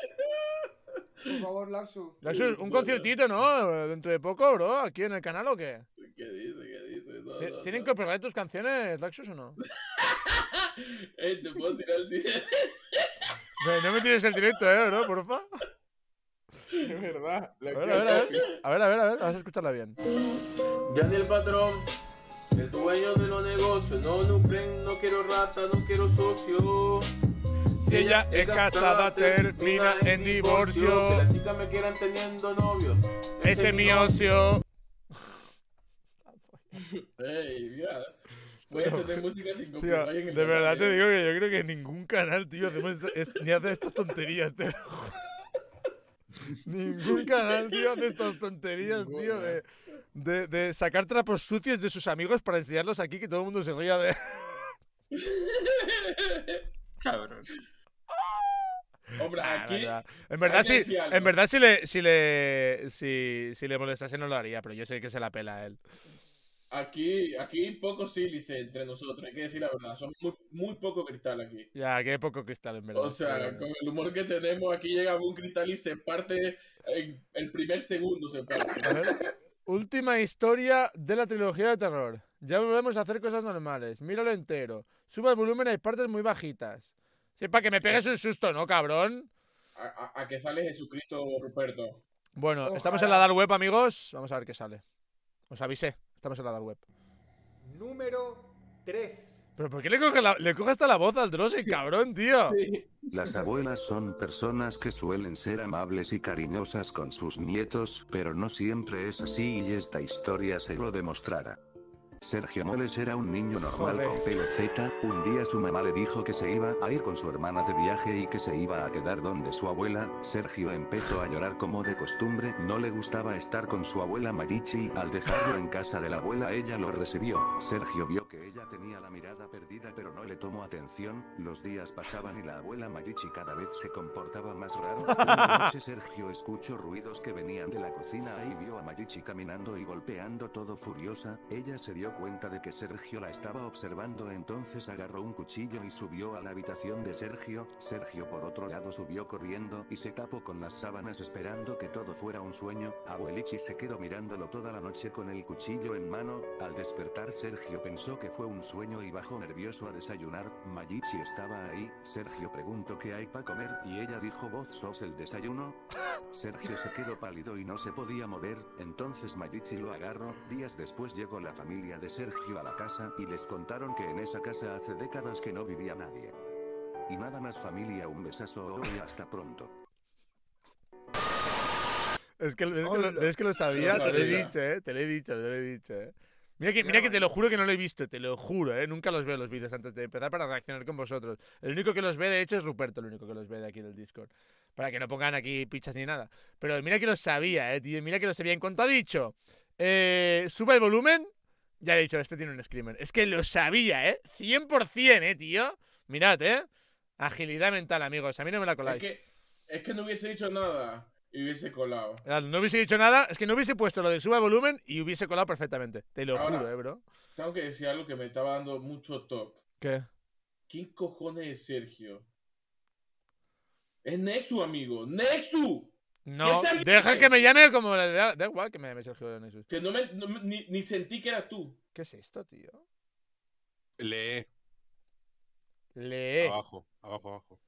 Por favor, Laxus. Laxus, un conciertito, ¿no? Dentro de poco, bro, aquí en el canal o qué? ¿Qué dice? ¿Qué dice? No, ¿Tienen que operar tus canciones, Laxus, o no? Ey, te puedo tirar el directo. no me tires el directo, eh, bro, porfa. Es verdad. a, ver, a, ver, a, ver, a a a escucharla bien. Ya ni patrón, el dueño de los negocios. No, no, friend, no quiero rata, no quiero socio. Si ella es casada, termina en divorcio. Que las chicas me quieran teniendo novio. Ese es mi ocio. Ey, mira. De verdad te eh. digo que yo creo que ningún canal, tío, hacemos ni hace estas tonterías, te lo juro. Ningún canal, tío, de estas tonterías, tío, de, sacar trapos sucios de sus amigos para enseñarlos aquí que todo el mundo se ría de. Cabrón. Hombre, En verdad, en verdad si le, si le, si, si le molestase no lo haría, pero yo sé que se la pela a él. Aquí, aquí poco sílice entre nosotros, hay que decir la verdad. son muy, poco cristal aquí. Ya, que hay poco cristal, en verdad. O sea, con el humor que tenemos, aquí llega un cristal y se parte en el primer segundo. última historia de la trilogía de terror. Ya volvemos a hacer cosas normales. Míralo entero. Suba el volumen, hay partes muy bajitas. Sí, para que me pegues un susto, ¿no, cabrón? A, qué que sale Jesucristo, Ruperto. Bueno, estamos en la dar web, amigos. Vamos a ver qué sale. Os avisé. Estamos en la web. Número 3. ¿Pero por qué le coge, hasta la voz al drosy cabrón, tío? Las abuelas son personas que suelen ser amables y cariñosas con sus nietos, pero no siempre es así y esta historia se lo demostrará. Sergio Moles era un niño normal con pelo Z, un día su mamá le dijo que se iba a ir con su hermana de viaje y que se iba a quedar donde su abuela, Sergio empezó a llorar como de costumbre, no le gustaba estar con su abuela Marichi, al dejarlo en casa de la abuela ella lo recibió, Sergio vio que ella tenía la mirada perdida pero no le tomó atención, los días pasaban y la abuela Marichi cada vez se comportaba más raro, una noche Sergio escuchó ruidos que venían de la cocina y vio a Marichi caminando y golpeando todo furiosa, ella se dio cuenta de que Sergio la estaba observando entonces agarró un cuchillo y subió a la habitación de Sergio, Sergio por otro lado subió corriendo y se tapó con las sábanas esperando que todo fuera un sueño, Abuelichi se quedó mirándolo toda la noche con el cuchillo en mano, al despertar Sergio pensó que fue un sueño y bajó nervioso a desayunar, Mayichi estaba ahí, Sergio preguntó qué hay para comer y ella dijo vos sos el desayuno. Sergio se quedó pálido y no se podía mover, entonces Mayichi lo agarró, días después llegó la familia de Sergio a la casa y les contaron que en esa casa hace décadas que no vivía nadie. Y nada más familia, un besazo oh, y hasta pronto. Es que, es que, lo, sabía, te lo he dicho, te lo he dicho, te eh. lo he dicho. Mira que, mira que te lo juro que no lo he visto, te lo juro, eh, Nunca los veo los vídeos antes de empezar para reaccionar con vosotros. El único que los ve, de hecho, es Ruperto, el único que los ve de aquí del Discord. Para que no pongan aquí pichas ni nada. Pero mira que lo sabía, eh, Mira que lo sabía. En cuanto ha dicho, eh, sube el volumen, ya he dicho, este tiene un screamer. Es que lo sabía, ¿eh? 100%, ¿eh, tío? Mirad, ¿eh? Agilidad mental, amigos. A mí no me la coláis. Es que, no hubiese dicho nada y hubiese colado. No hubiese dicho nada. Es que no hubiese puesto lo de suba volumen y hubiese colado perfectamente. Te lo juro, ¿eh, bro? Tengo que decir algo que me estaba dando mucho top. ¿Qué? ¿Quién cojones es Sergio? Es Nexu, amigo. ¡Nexu! No, deja que me llame como. Da, da igual que me llame Sergio Nexus. Que no me, ni, ni, sentí que era tú. ¿Qué es esto, tío? Lee. Lee. Abajo, abajo, abajo.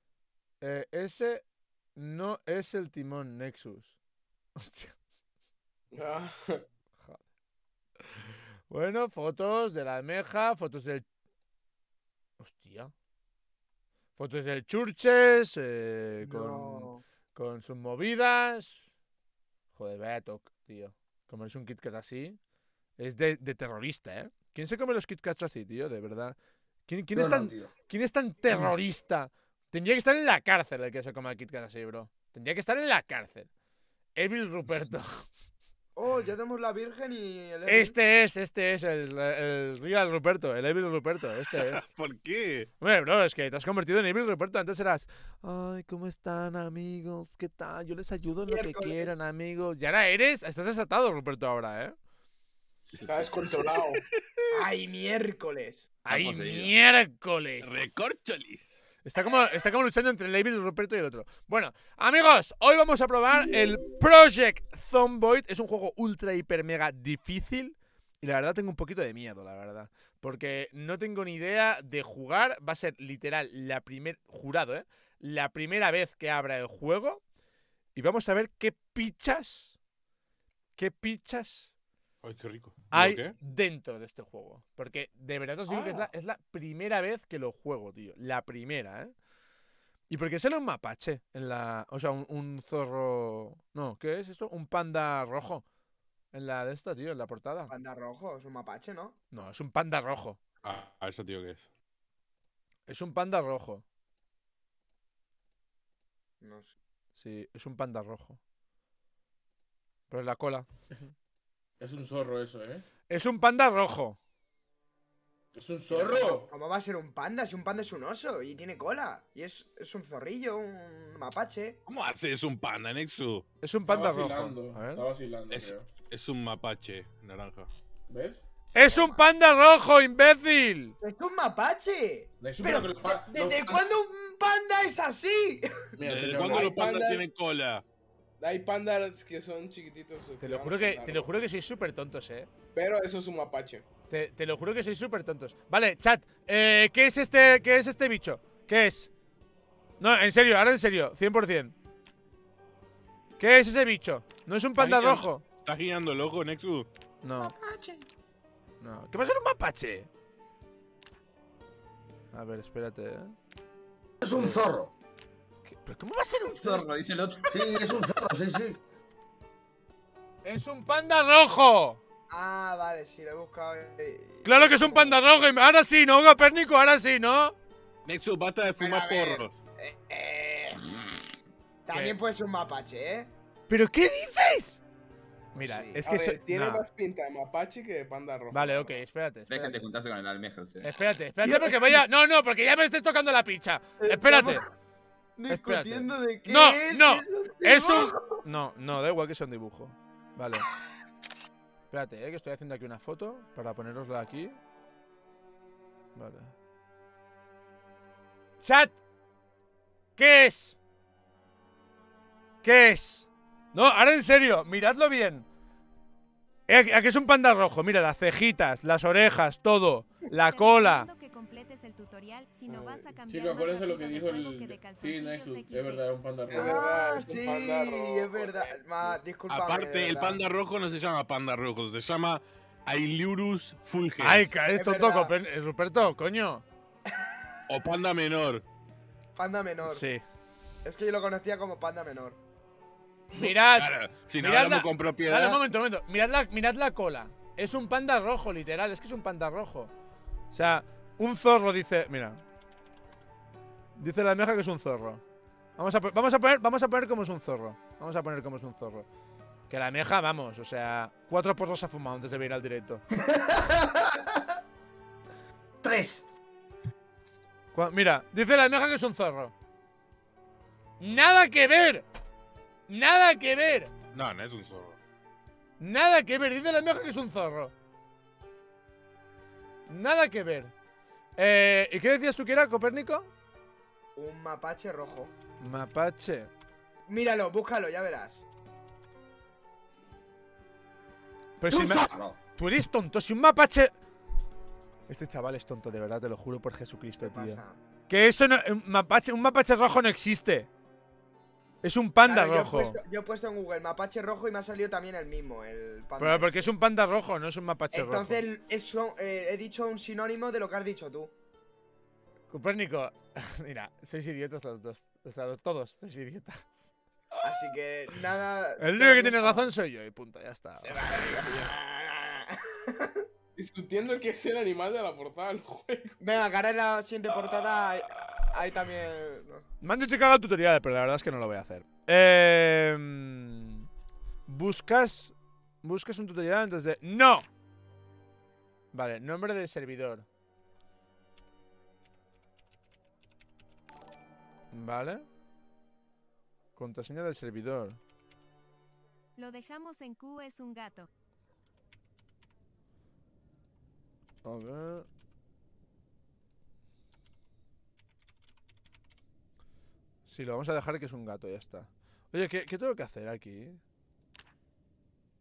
Eh, ese no es el timón Nexus. Hostia. Ah. bueno, fotos de la almeja, fotos del. Hostia. Fotos del Churches, eh, con. Con sus movidas. Joder, vaya toc, tío. Comerse un Kit Kat así. Es de, terrorista, ¿eh? ¿Quién se come los Kit Kats así, tío? De verdad. ¿Quién, es, tan, ¿quién es tan terrorista? Tendría que estar en la cárcel el que se coma el Kit Kat así, bro. Tendría que estar en la cárcel. Evil Ruperto. Oh, ya tenemos la Virgen y el Evil. Este es, este es el, el Real Ruperto, el Evil Ruperto, este es. ¿Por qué? Hombre, bro, es que te has convertido en Evil Ruperto. Antes eras, ay, ¿cómo están, amigos? ¿Qué tal? Yo les ayudo en lo que quieran, amigos. Y ahora eres, estás desatado, Ruperto, ahora, ¿eh? Estás descontrolado. ¡Ay, miércoles! ¡Ay, miércoles! ¡Recorcholis! Está como, está como luchando entre el Evil Ruperto y el otro. Bueno, amigos, hoy vamos a probar el Project Zomboid es un juego ultra, hiper, mega difícil. Y la verdad tengo un poquito de miedo, la verdad. Porque no tengo ni idea de jugar. Va a ser literal la primer... Jurado, ¿eh? La primera vez que abra el juego. Y vamos a ver qué pichas... Qué pichas... Ay, qué rico. Hay dentro de este juego. Porque de verdad os digo que es ah. la, es la primera vez que lo juego, tío. La primera, ¿eh? ¿Y por qué sale un mapache en la. O sea, un, zorro. No, ¿qué es esto? Un panda rojo. En la de esta, tío, en la portada. Panda rojo, es un mapache, ¿no? No, es un panda rojo. Ah, ¿a eso, tío, ¿qué es? Es un panda rojo. No sé. Sí, es un panda rojo. Pero es la cola. es un zorro eso, ¿eh? Es un panda rojo. ¡Es un zorro! ¿Cómo va a ser un panda si un panda es un oso y tiene cola? Y es, un zorrillo, un mapache. ¿Cómo hace es un panda, Nexu? Es un panda rojo. Está vacilando, es, es un mapache naranja. ¿Ves? ¡Es un panda rojo, imbécil! ¡Es un mapache! Pero, ¿desde cuándo un panda es así? Mira, ¿Desde cuándo los pandas, tienen cola? Hay pandas que son chiquititos. Te lo juro que, te lo juro que sois súper tontos, eh. Pero eso es un mapache. Te, lo juro que sois súper tontos. Vale, chat, eh, ¿qué, es este, ¿qué es este bicho? ¿Qué es? No, en serio, ahora en serio, 100%. ¿Qué es ese bicho? No es un panda rojo. Está guiando el ojo, Nexus? No. ¿Qué No. ¿Qué pasa un mapache? A ver, espérate. Eh. Es un zorro. ¿Pero cómo va a ser un zorro? Dice el otro. Sí, es un zorro, sí, sí. ¡Es un panda rojo! Ah, vale, sí, lo he buscado. Eh, claro que es un panda rojo. Ahora sí, ¿no, Copérnico? Ahora sí, ¿no? Nexus, basta de fumar porros. Eh, eh, también puede ser un mapache, ¿eh? ¿Pero qué dices? Mira, es que eso. tiene más pinta de mapache que de panda rojo. Vale, ok, espérate. espérate. Déjate juntarse con el almeja usted. Espérate, espérate porque vaya. No, no, porque ya me estoy tocando la picha. Espérate. de qué No, es no. Es un. No, no, da igual que sea un dibujo. Vale. Espérate, eh, que estoy haciendo aquí una foto para ponerosla aquí. Vale. ¡Chat! ¿Qué es? ¿Qué es? No, ahora en serio, miradlo bien. Aquí es un panda rojo, mira, las cejitas, las orejas, todo, la cola, completes el tutorial, si no ah, vas a cambiar. Chicos, eso lo que dijo el. sí, Naisu, es verdad, un panda ah, rojo. Ah, es sí, panda rojo. es verdad. Ma, disculpame, Aparte, el panda rojo no se llama panda rojo, se llama Ailurus fulgens. Ay, esto es toco, eh, Ruperto, coño. O panda menor. Panda menor. Sí. Es que yo lo conocía como panda menor. Mirad. Claro, si no hablamos con propiedad. un momento, momento. Mirad mirad la cola. Es un panda rojo, literal. Es que es un panda rojo. O sea, un zorro, dice. Mira. Dice la almeja que es un zorro. Vamos a, vamos a poner, vamos a poner cómo es un zorro. Vamos a poner cómo es un zorro. Que la almeja, vamos, o sea, cuatro porros ha fumado antes de venir al directo. Tres. mira, dice la almeja que es un zorro. Nada que ver. Nada que ver. No, no es un zorro. Nada que ver, dice la almeja que es un zorro. Nada que ver. Eh, ¿Y qué decías tú que era, Copérnico? Un mapache rojo. Mapache. Míralo, búscalo, ya verás. Pero ¡Tú si Tú eres tonto, si un mapache. Este chaval es tonto, de verdad, te lo juro por Jesucristo, tío. Que eso no. mapache, un mapache rojo no existe. Es un panda rojo. Yo he, puesto, en Google mapache rojo y me ha salido también el mismo, el Pero porque es un panda rojo, no es un mapache rojo. Entonces, eh, he dicho un sinónimo de lo que has dicho tú. Copérnico, mira, sois idiotas los dos. O sea, todos sois idiotas. Así que nada. El único que tiene razón soy yo y punto, ya está. Discutiendo qué es el animal de la portada del juego. Venga, cara en la siguiente portada. Ah. Ahí, también. Me han dicho que haga tutoriales, pero la verdad es que no lo voy a hacer. Eh, buscas. Buscas un tutorial antes de. ¡No! Vale, nombre del servidor. Vale. Contraseña del servidor. Lo dejamos en Q es un gato. A ver. lo vamos a dejar que es un gato, ya está. Oye, ¿qué, tengo que hacer aquí?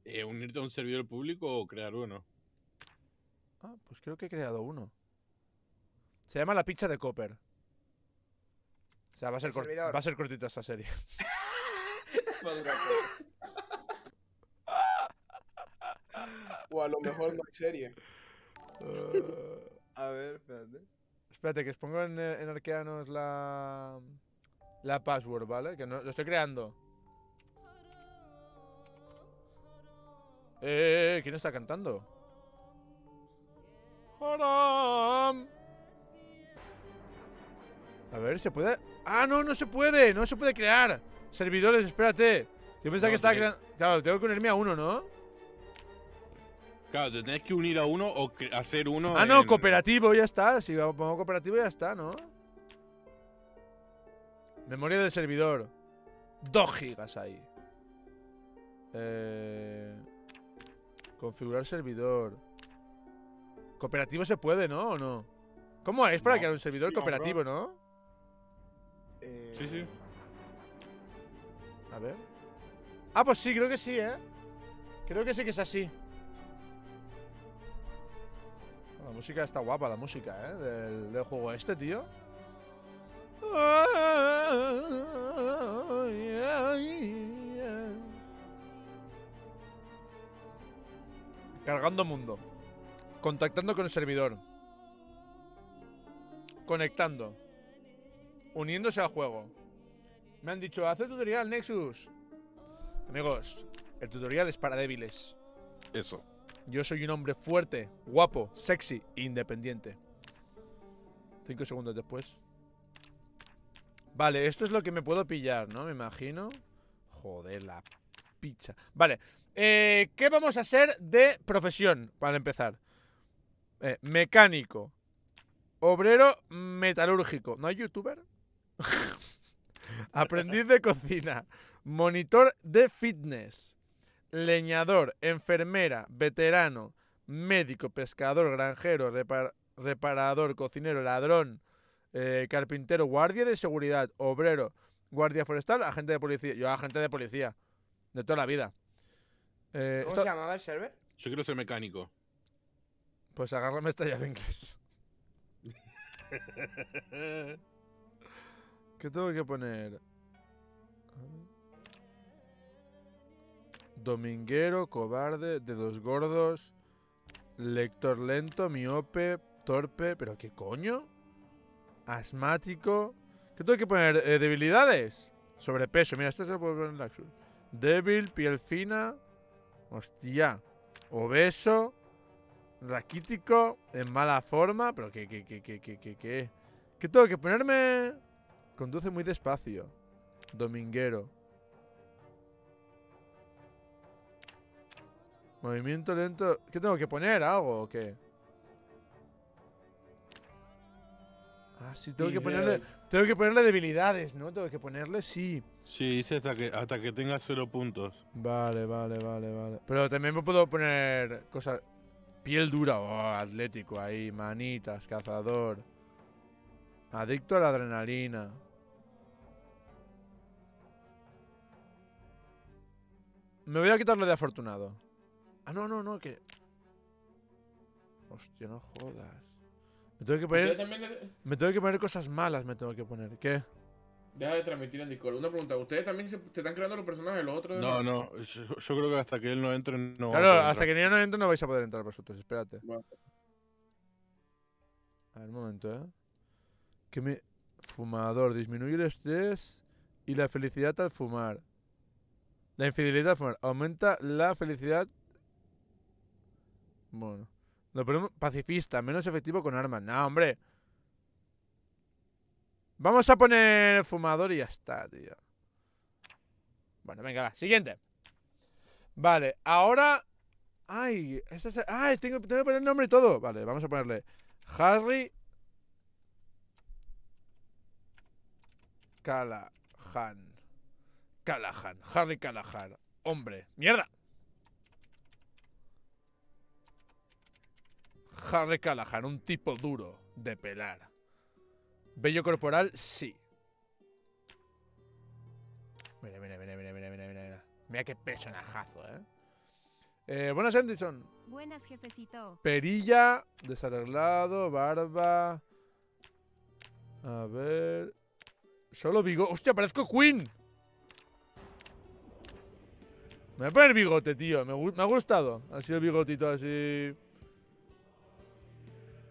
Eh, ¿Unirte a un servidor público o crear uno? Ah, pues creo que he creado uno. Se llama la pincha de Copper. O sea, va a ser, va a ser cortita esta serie. o a lo mejor no hay serie. a ver, espérate. Espérate, que os pongo eh, en, arqueanos la. La password, ¿vale? Que no, lo estoy creando. Eh, eh, eh ¿quién está cantando? A ver, ¿se puede? ¡Ah, no, no se puede! ¡No se puede crear! Servidores, espérate. Yo pensaba que estaba creando... Claro, tengo que unirme a uno, ¿no? Claro, te tenés que unir a uno o hacer uno. Ah, no, cooperativo, ya está. Si pongo cooperativo, ya está, ¿no? Memoria del servidor. 2 gigas ahí. Eh, configurar servidor. Cooperativo se puede, ¿no? ¿O no? no cómo es para crear un servidor cooperativo, no? ¿no? Eh... Sí, sí. A ver. Ah, pues sí, creo que sí, ¿eh? Creo que sí que es así. La música está guapa, la música, ¿eh? Del, del juego este, tío. Cargando mundo. Contactando con el servidor. Conectando. Uniéndose al juego. Me han dicho, haz tutorial, Nexus. Amigos, el tutorial es para débiles. Eso. Yo soy un hombre fuerte, guapo, sexy e independiente. Cinco segundos después. Vale, esto es lo que me puedo pillar, ¿no? Me imagino. Joder, la picha. Vale, eh, ¿qué vamos a hacer de profesión para empezar? Eh, mecánico. Obrero metalúrgico. ¿No hay youtuber? Aprendiz de cocina. Monitor de fitness leñador, enfermera, veterano, médico, pescador, granjero, reparador, cocinero, ladrón, eh, carpintero, guardia de seguridad, obrero, guardia forestal, agente de policía. Yo, agente de policía. De toda la vida. Eh, ¿Cómo se llamaba el server? Yo quiero ser mecánico. Pues agárrame esta llave inglés. ¿Qué tengo que poner? dominguero, cobarde, dedos gordos, lector lento, miope, torpe, pero ¿qué coño? Asmático. ¿Qué tengo que poner? Eh, debilidades. Sobrepeso. Mira, esto se lo puedo poner en Laxus. Débil, piel fina. Hostia. Obeso. Raquítico. En mala forma. Pero ¿qué, qué, qué, qué, qué, qué, qué? ¿Qué tengo que ponerme? Conduce muy despacio. Dominguero. Movimiento lento. ¿Qué tengo que poner? ¿Algo o qué? Ah, sí, tengo que ponerle. Tengo que ponerle debilidades, ¿no? Tengo que ponerle, sí. Sí, hasta que, hasta que tenga cero puntos. Vale, vale, vale, vale. Pero también me puedo poner cosas. Piel dura, oh, atlético ahí, manitas, cazador. Adicto a la adrenalina. Me voy a quitar lo de afortunado. Ah, no, no, no, que. Hostia, no jodas. Me tengo que poner. Me tengo que poner cosas malas, me tengo que poner. ¿Qué? Deja de transmitir en Discord. Una pregunta, ¿ustedes también se te están creando los personajes los otros? No, no, yo, creo que hasta que él no entre no. Claro, hasta que él no entre no vais a poder entrar vosotros, espérate. A ver, un momento, ¿eh? Que me. Fumador, disminuye el estrés y la felicidad al fumar. La infidelidad al fumar. Aumenta la felicidad bueno. Lo ponemos pacifista, menos efectivo con armas. No, hombre. Vamos a poner fumador y ya está, tío. Bueno, venga, Siguiente. Vale, ahora... Ay, esta Ay, tengo, tengo que poner nombre y todo. Vale, vamos a ponerle Harry Callahan. Callahan. Harry Callahan. Hombre. ¡Mierda! Harry Callahan, un tipo duro de pelar. Bello corporal, sí. Mira, mira, mira, mira, mira, mira, mira. Mira qué personajazo, ¿eh? eh buenas, Anderson. Buenas, jefecito. Perilla, desarreglado, barba. A ver. Solo bigote. ¡Hostia, parezco Queen! Me voy a poner bigote, tío. Me, me ha gustado. Así el bigotito así.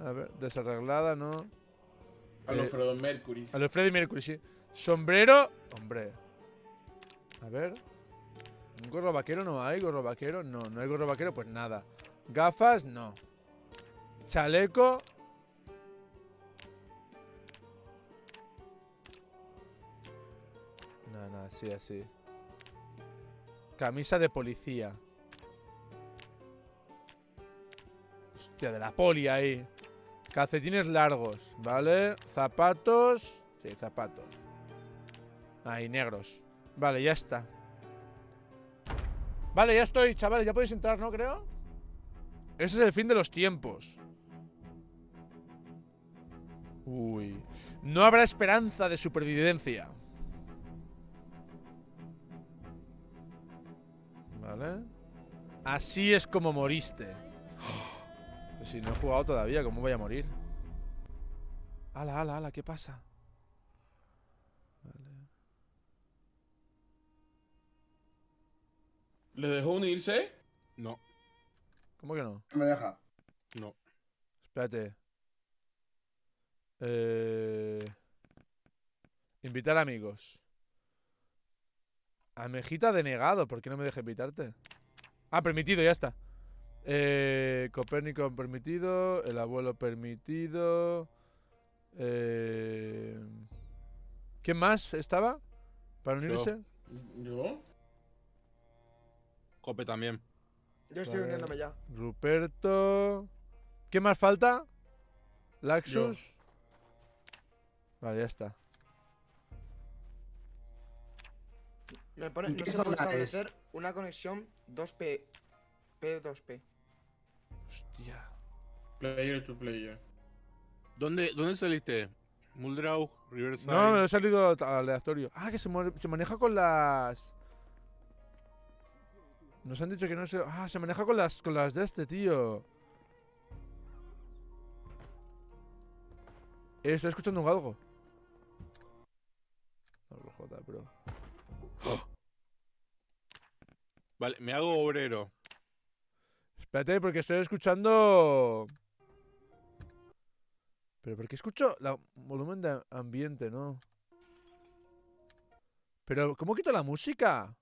A ver, desarreglada, ¿no? A los eh, Freddy Mercury. A los Freddy Mercury, sí. Sombrero, hombre. A ver. ¿Un gorro vaquero no hay? ¿Gorro vaquero? No, no hay gorro vaquero, pues nada. Gafas, no. Chaleco. No, no, sí, así. Camisa de policía. Hostia, de la poli ahí. Cacetines largos, ¿vale? Zapatos. Sí, zapatos. Ahí, negros. Vale, ya está. Vale, ya estoy, chavales. Ya podéis entrar, ¿no? Creo. Ese es el fin de los tiempos. Uy. No habrá esperanza de supervivencia. Vale. Así es como moriste. ¡Oh! Si no he jugado todavía, ¿cómo voy a morir? Ala, ala, ala, ¿qué pasa? ¿Le dejó unirse? No. ¿Cómo que no? No me deja. No. Espérate. Eh, invitar amigos. Amejita denegado, ¿por qué no me deja invitarte? Ah, permitido, ya está. Eh, Copérnico permitido, el abuelo permitido. Eh, ¿Quién más estaba para unirse? Yo. Cope también. Yo estoy uniéndome ya. Ruperto. ¿Qué más falta? Laxus. Vale, ya está. Me pone, no se establecer una conexión 2P. P2P. Hostia. Player to player. ¿Dónde, dónde saliste? Muldraug, Riverside. No, me he salido aleatorio. Ah, que se, maneja con las. Nos han dicho que no se. Ah, se maneja con las con las de este tío. Eh, estoy escuchando algo. Algo joda, bro. Vale, me hago obrero. Espérate, porque estoy escuchando... Pero porque escucho el volumen de ambiente, ¿no? Pero, ¿cómo quito la música?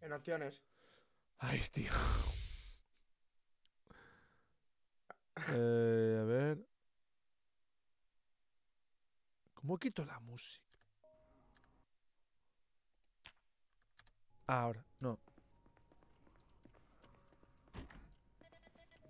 En opciones. Ay, tío. eh, a ver. ¿Cómo quito la música? Ahora, no.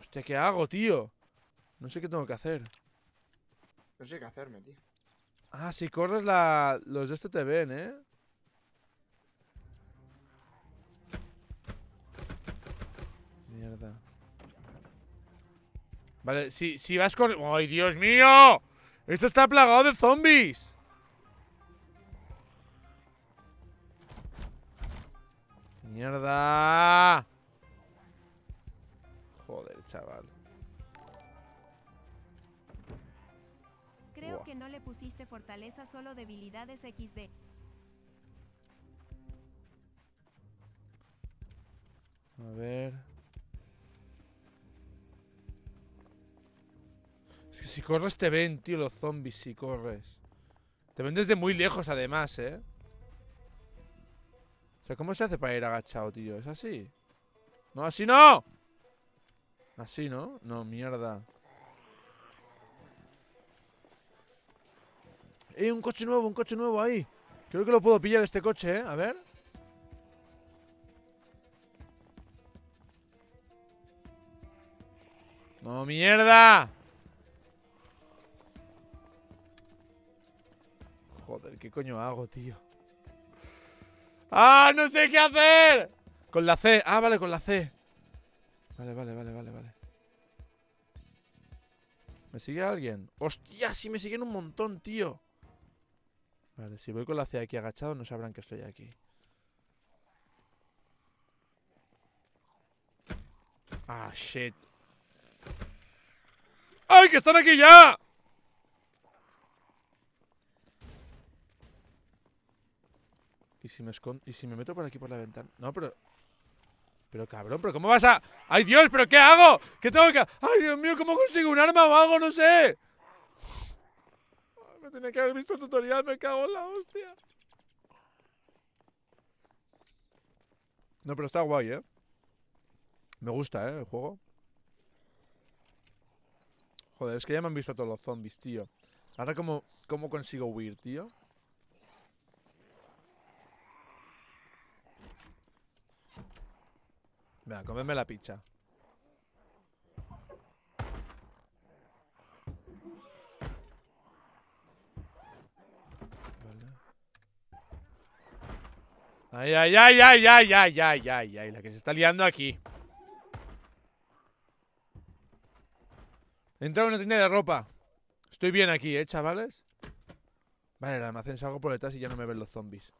Hostia, ¿qué hago, tío? No sé qué tengo que hacer. No sé qué hacerme, tío. Ah, si corres la... Los de este te ven, ¿eh? Mierda. Vale, si, si vas corriendo... ¡Ay, Dios mío! ¡Esto está plagado de zombies! ¡Mierda! chaval. Creo que no le pusiste fortaleza, solo debilidades XD. A ver. Es que si corres te ven, tío, los zombies, si corres. Te ven desde muy lejos, además, ¿eh? O sea, ¿cómo se hace para ir agachado, tío? ¿Es así? ¡No, así no! Así, ¿no? No, mierda. ¡Eh, un coche nuevo, un coche nuevo ahí! Creo que lo puedo pillar este coche, ¿eh? A ver. ¡No, mierda! Joder, ¿qué coño hago, tío? ¡Ah, no sé qué hacer! Con la C. Ah, vale, con la C. Vale, vale, vale, vale, vale. ¿Me sigue alguien? ¡Hostia! si me siguen un montón, tío. Vale, si voy con la C aquí agachado no sabrán que estoy aquí. Ah, shit. ¡Ay, que están aquí ya! ¿Y si me escondo? ¿Y si me meto por aquí por la ventana? No, pero pero cabrón, pero ¿cómo vas a...? ¡Ay Dios, pero qué hago! ¿Qué tengo que...? ¡Ay Dios mío, cómo consigo un arma o algo, no sé! me tenía que haber visto el tutorial, me cago en la hostia. No, pero está guay, ¿eh? Me gusta, ¿eh? El juego. Joder, es que ya me han visto todos los zombies, tío. Ahora, ¿cómo, cómo consigo huir, tío? Venga, comerme la pizza. Ay, ay, ay, ay, ay, ay, ay, ay, ay, la que se está liando aquí. Entra en una tienda de ropa. Estoy bien aquí, ¿eh, chavales? Vale, el almacén hago por detrás y ya no me ven los zombies.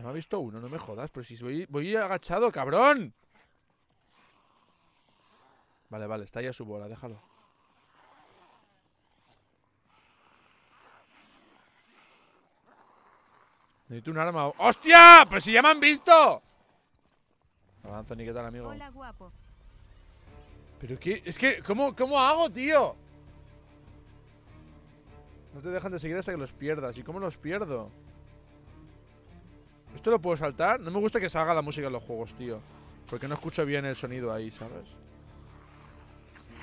Se me ha visto uno, no me jodas, pero si voy, agachado, cabrón. Vale, vale, está ya su bola, déjalo. Necesito un arma. ¡Hostia! ¡Pero si ya me han visto! Avanza, ni ¿qué tal, amigo? Hola, guapo. Pero qué. Es que, ¿cómo, cómo hago, tío? No te dejan de seguir hasta que los pierdas. ¿Y cómo los pierdo? Esto lo puedo saltar. No me gusta que salga la música en los juegos, tío. Porque no escucho bien el sonido ahí, ¿sabes?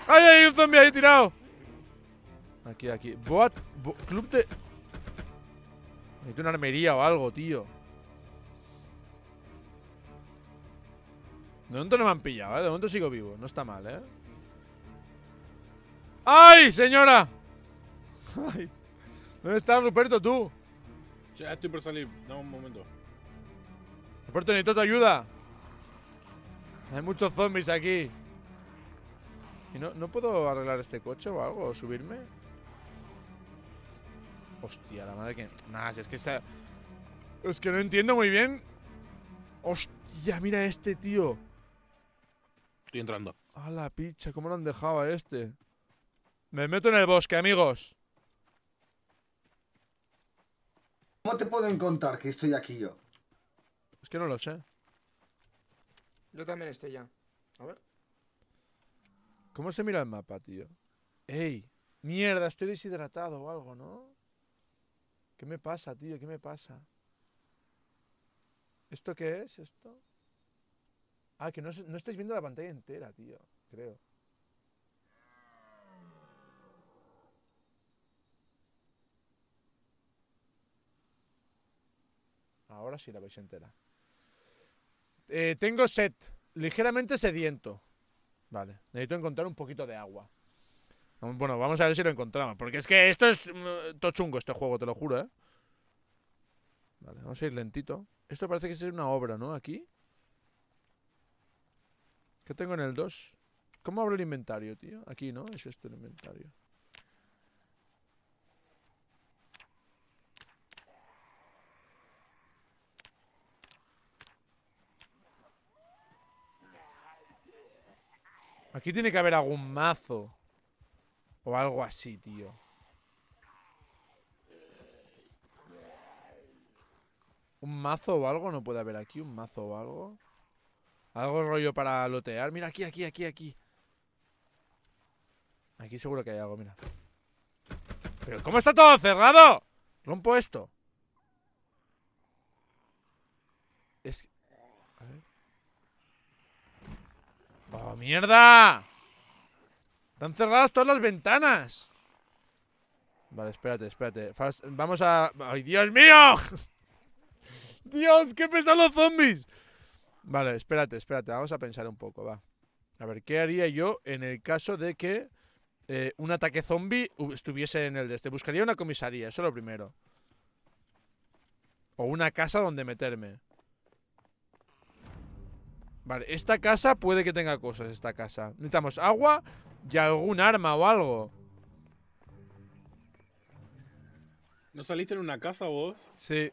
¡Ay, ay, un zombie ahí tirado! Aquí, aquí. club de. Necesito una armería o algo, tío. De momento no me han pillado, ¿eh? De momento sigo vivo. No está mal, ¿eh? ¡Ay, señora! ¿Dónde estás, Ruperto, tú? Ya estoy por salir. Dame un momento. Roberto, necesito tu ayuda. Hay muchos zombies aquí. ¿Y no, puedo arreglar este coche o algo? ¿O subirme? Hostia, la madre que... Nah, si es que está... Es que no entiendo muy bien. Hostia, mira este tío. Estoy entrando. A la picha, ¿cómo lo han dejado a este? Me meto en el bosque, amigos. ¿Cómo te puedo encontrar que estoy aquí yo? Es que no lo sé. Yo también estoy ya. A ver. ¿Cómo se mira el mapa, tío? ¡Ey! Mierda, estoy deshidratado o algo, ¿no? ¿Qué me pasa, tío? ¿Qué me pasa? ¿Esto qué es? ¿Esto? Ah, que no, estáis viendo la pantalla entera, tío. Creo. Ahora sí la veis entera. Eh, tengo set, ligeramente sediento. Vale, necesito encontrar un poquito de agua. Bueno, vamos a ver si lo encontramos. Porque es que esto es mm, todo chungo este juego, te lo juro, ¿eh? Vale, vamos a ir lentito. Esto parece que es una obra, ¿no? Aquí. ¿Qué tengo en el 2? ¿Cómo abro el inventario, tío? Aquí, ¿no? Es este el inventario. Aquí tiene que haber algún mazo. O algo así, tío. ¿Un mazo o algo? No puede haber aquí un mazo o algo. Algo rollo para lotear. Mira, aquí, aquí, aquí, aquí. Aquí seguro que hay algo, mira. ¿Pero cómo está todo cerrado? Rompo esto. Es... ¡Oh, mierda! Están cerradas todas las ventanas. Vale, espérate, espérate. vamos a... ¡Ay, Dios mío! ¡Dios, qué pesan los zombies! Vale, espérate, espérate. Vamos a pensar un poco, va. A ver, ¿qué haría yo en el caso de que eh, un ataque zombie estuviese en el de este? Buscaría una comisaría, eso es lo primero. O una casa donde meterme. Vale, esta casa puede que tenga cosas, esta casa. Necesitamos agua y algún arma o algo. ¿No saliste en una casa vos? Sí.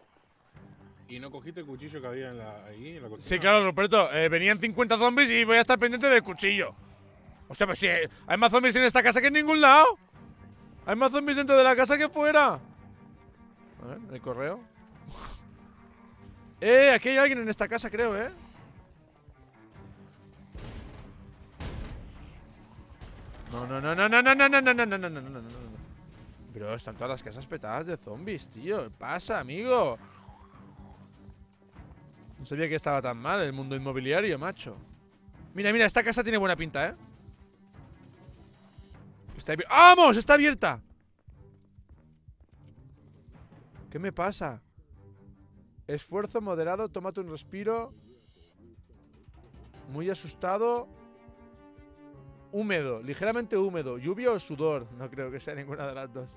¿Y no cogiste el cuchillo que había ahí Sí, claro, Roberto. Eh, venían 50 zombies y voy a estar pendiente del cuchillo. O sea, si hay más zombies en esta casa que en ningún lado. Hay más zombies dentro de la casa que fuera. A ver, el correo. eh, aquí hay alguien en esta casa, creo, eh. No, no, no, no, no, no, no, no, no, no, no, no, no, no, no. Bro, están todas las casas petadas de zombies, tío. Pasa, amigo. No sabía que estaba tan mal el mundo inmobiliario, macho. Mira, mira, esta casa tiene buena pinta, ¿eh? Está ¡Vamos! ¡Está abierta! ¿Qué me pasa? Esfuerzo moderado, tómate un respiro. Muy asustado húmedo, ligeramente húmedo, lluvia o sudor, no creo que sea ninguna de las dos.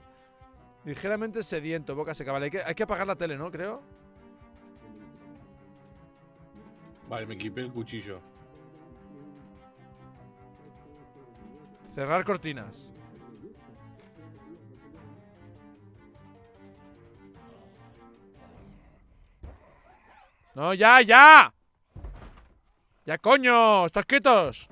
Ligeramente sediento, boca seca. Vale, hay que, apagar la tele, ¿no? Creo. Vale, me equipé el cuchillo. Cerrar cortinas. No, ya, ya. Ya, coño, estás quietos.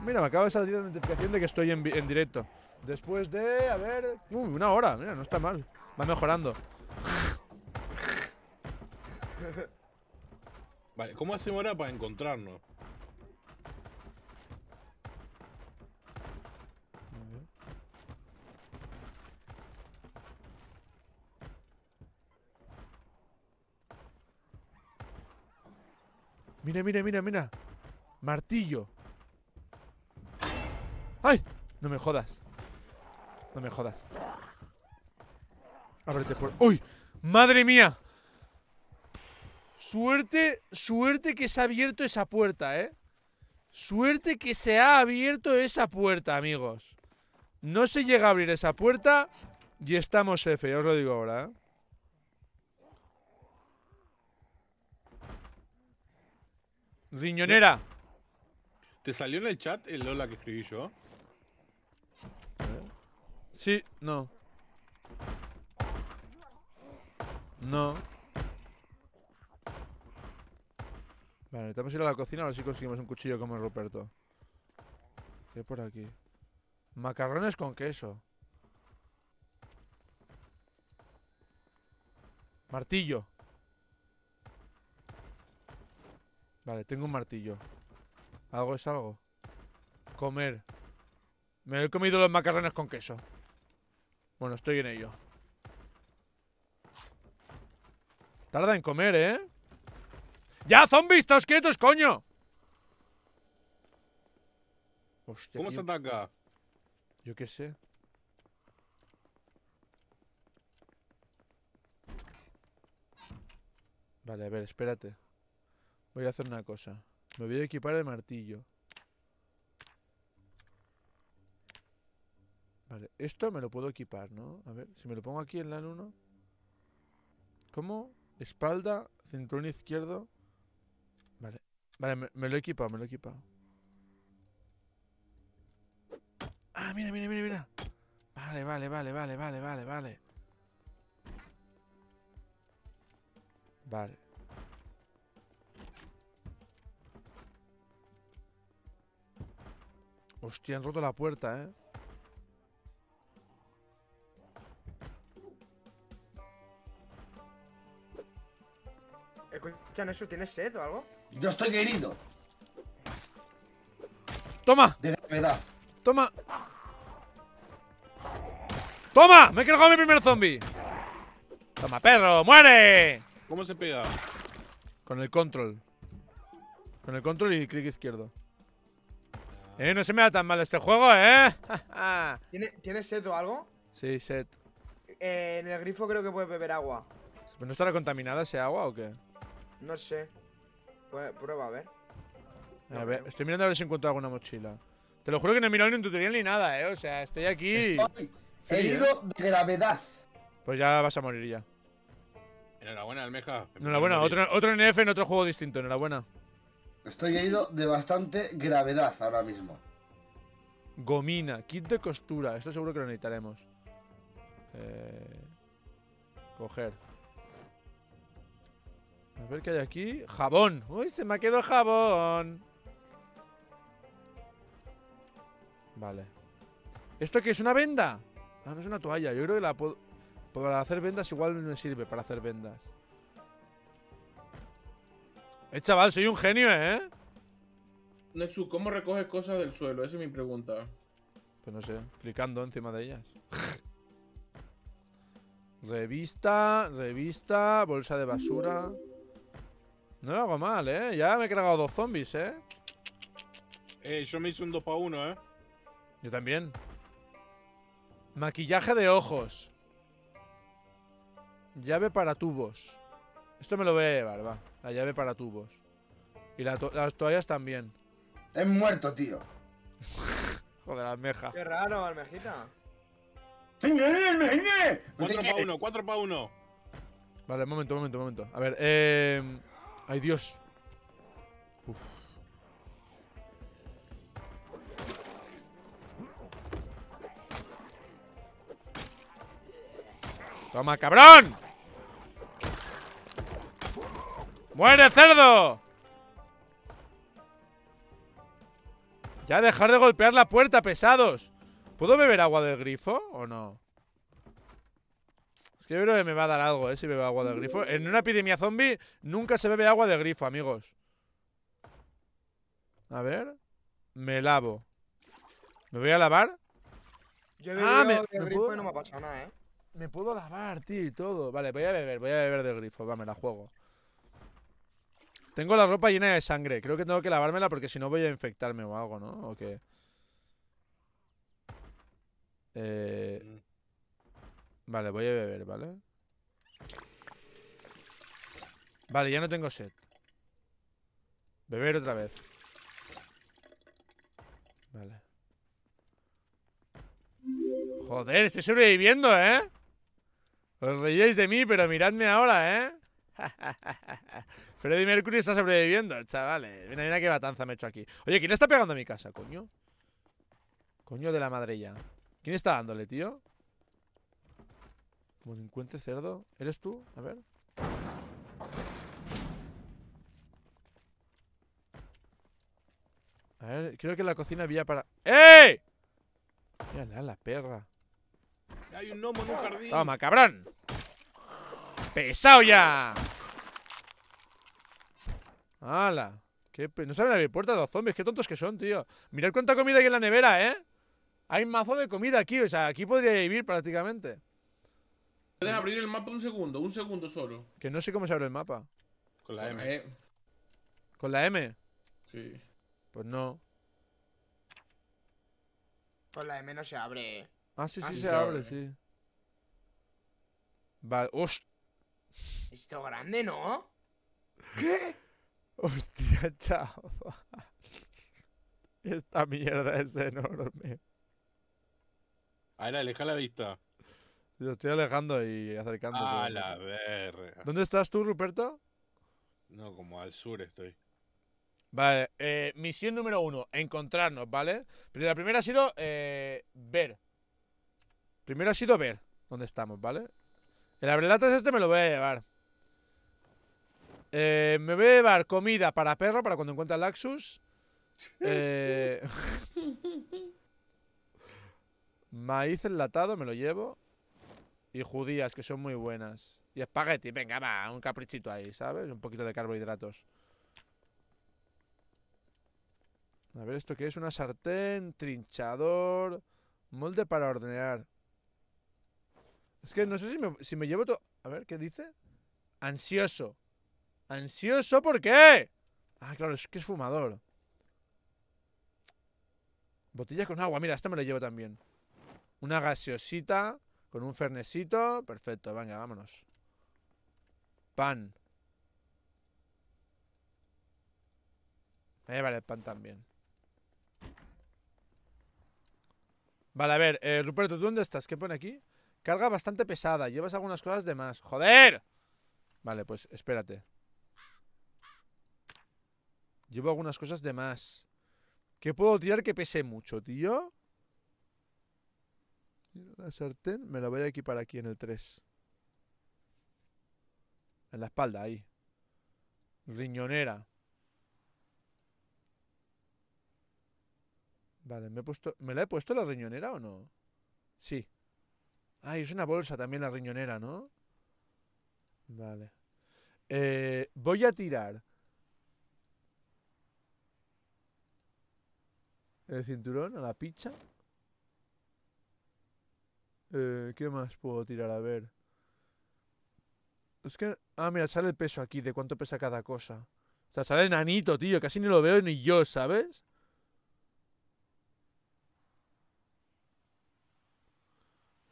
Mira, me acaba de salir la notificación de que estoy en, directo. Después de, a ver, una hora. Mira, no está mal. Va mejorando. Vale, ¿cómo hacemos ahora para encontrarnos? Mira, mira, mira, mira. Martillo. ¡Ay! No me jodas. No me jodas. Ábrete por... ¡Uy! ¡Madre mía! Suerte, suerte que se ha abierto esa puerta, ¿eh? Suerte que se ha abierto esa puerta, amigos. No se llega a abrir esa puerta y estamos F, ya os lo digo ahora, ¿eh? Riñonera. ¿Te salió en el chat el Lola que escribí yo? Sí, no. No. Vale, necesitamos ir a la cocina a ver si conseguimos un cuchillo como el Ruperto. ¿Qué por aquí? Macarrones con queso. Martillo. Vale, tengo un martillo. Algo es algo. Comer. Me he comido los macarrones con queso. Bueno, estoy en ello. Tarda en comer, ¿eh? ¡Ya, zombies! ¡Estás quietos, coño! Hostia, ¿Cómo se ataca? Yo qué sé. Vale, a ver, espérate. Voy a hacer una cosa. Me voy a equipar el martillo. Vale, esto me lo puedo equipar, ¿no? A ver, si me lo pongo aquí en la 1. ¿Cómo? Espalda, cinturón izquierdo. Vale, vale, me, lo he equipado, me lo he equipado. Ah, mira, mira, mira, mira. Vale, vale, vale, vale, vale, vale, vale. Vale. Hostia, han roto la puerta, ¿eh? Escucha, eso ¿tienes sed o algo? Yo estoy herido. Toma. De Toma. ¡Toma! ¡Me he cargado mi primer zombie! ¡Toma, perro! ¡Muere! ¿Cómo se pega? Con el control. Con el control y clic izquierdo. Eh, no se me da tan mal este juego, ¿eh? ¿Tiene, ¿Tienes set o algo? Sí, set. Eh, en el grifo creo que puedes beber agua. ¿Pero no estará contaminada ese agua o qué? No sé. Prueba, a ver. A ver, estoy mirando a ver si encuentro alguna mochila. Te lo juro que no he mirado ni tutorial ni nada, eh. O sea, estoy aquí. Estoy herido de gravedad. Pues ya vas a morir ya. Enhorabuena, Almeja. Enhorabuena, otro, otro NF en otro juego distinto, enhorabuena. Estoy herido de bastante gravedad ahora mismo. Gomina, kit de costura, esto seguro que lo necesitaremos. Eh, coger. A ver qué hay aquí. ¡Jabón! ¡Uy, se me ha quedado jabón! Vale. ¿Esto qué es? ¿Una venda? Ah, no es una toalla. Yo creo que la puedo... Para hacer vendas igual me sirve para hacer vendas. Eh, chaval, soy un genio, ¿eh? Nexu, ¿cómo recoges cosas del suelo? Esa es mi pregunta. Pues no sé, clicando encima de ellas. revista, revista, bolsa de basura. No lo hago mal, ¿eh? Ya me he cargado dos zombies, ¿eh? Eh, yo me hice un 2 para 1, ¿eh? Yo también. Maquillaje de ojos. Llave para tubos. Esto me lo voy a llevar, va. La llave para tubos. Y las toallas también. Es muerto, tío. Joder, almeja. Qué raro, almejita. ¡Cuatro para uno, cuatro para uno. Vale, momento, momento, momento. A ver, eh... ¡Ay, Dios! ¡Toma, cabrón! ¡Muere, cerdo! Ya dejar de golpear la puerta, pesados. ¿Puedo beber agua del grifo o no? yo creo que me va a dar algo, ¿eh? Si bebo agua del grifo. En una epidemia zombie nunca se bebe agua de grifo, amigos. A ver. Me lavo. ¿Me voy a lavar? Yo ah, me, ¿me grifo puedo? no me ha nada, ¿eh? Me puedo lavar, tío, y todo. Vale, voy a beber, voy a beber del grifo. Va, me la juego. Tengo la ropa llena de sangre. Creo que tengo que lavármela porque si no voy a infectarme o algo, ¿no? ¿O qué? Eh... Mm. Vale, voy a beber, ¿vale? Vale, ya no tengo sed. Beber otra vez. Vale. Joder, estoy sobreviviendo, ¿eh? Os reíais de mí, pero miradme ahora, ¿eh? Freddy Mercury está sobreviviendo, chavales. Mira, mira qué matanza me he hecho aquí. Oye, ¿quién está pegando a mi casa, coño? Coño de la madre ya. ¿Quién está dándole, tío? Como cerdo. ¿Eres tú? A ver. A ver, creo que en la cocina había para... ¡Eh! Mírala, la perra. Hay un gnomo en un jardín. Toma, cabrón. ¡Pesado ya! ¡Hala! No saben abrir puertas los zombies, qué tontos que son, tío. Mirad cuánta comida hay en la nevera, ¿eh? Hay mazo de comida aquí, o sea, aquí podría vivir prácticamente. Puedes abrir el mapa un segundo, un segundo solo. Que no sé cómo se abre el mapa. Con la M. ¿Con la M? Sí. Pues no. Con la M no se abre. Ah, sí, sí, ah, se, abre, sí. Vale. ¡Host! Esto grande, ¿no? ¿Qué? Hostia, chaval. Esta mierda es enorme. Ahora, aleja la vista. Yo estoy alejando y acercando. A ah, la ver. ¿Dónde estás tú, Ruperto? No, como al sur estoy. Vale, eh, misión número uno, encontrarnos, ¿vale? Pero la primera ha sido eh, ver. Primero ha sido ver dónde estamos, ¿vale? El abrelatas este me lo voy a llevar. Eh, me voy a llevar comida para perro, para cuando encuentre Laxus. Eh, maíz enlatado, me lo llevo y judías, que son muy buenas. Y espagueti, venga, va, un caprichito ahí, ¿sabes? Un poquito de carbohidratos. A ver, ¿esto qué es? Una sartén, trinchador, molde para hornear. Es que no sé si me, llevo todo... A ver, ¿qué dice? Ansioso. ¿Ansioso por qué? Ah, claro, es que es fumador. Botella con agua, mira, esta me la llevo también. Una gaseosita. Con un fernecito. Perfecto, venga, vámonos. Pan. Eh, vale, el pan también. Vale, a ver, eh, Ruperto, ¿tú dónde estás? ¿Qué pone aquí? Carga bastante pesada, llevas algunas cosas de más. ¡Joder! Vale, pues espérate. Llevo algunas cosas de más. ¿Qué puedo tirar que pese mucho, tío? La sartén me la voy a equipar aquí en el 3. En la espalda, ahí. Riñonera. Vale, me he puesto... ¿Me la he puesto la riñonera o no? Sí. Ay, es una bolsa también la riñonera, ¿no? Vale. Eh, voy a tirar. El cinturón a la picha. Eh, ¿Qué más puedo tirar? A ver. Es que... Ah, mira, sale el peso aquí, de cuánto pesa cada cosa. O sea, sale enanito, tío. Casi ni lo veo ni yo, ¿sabes?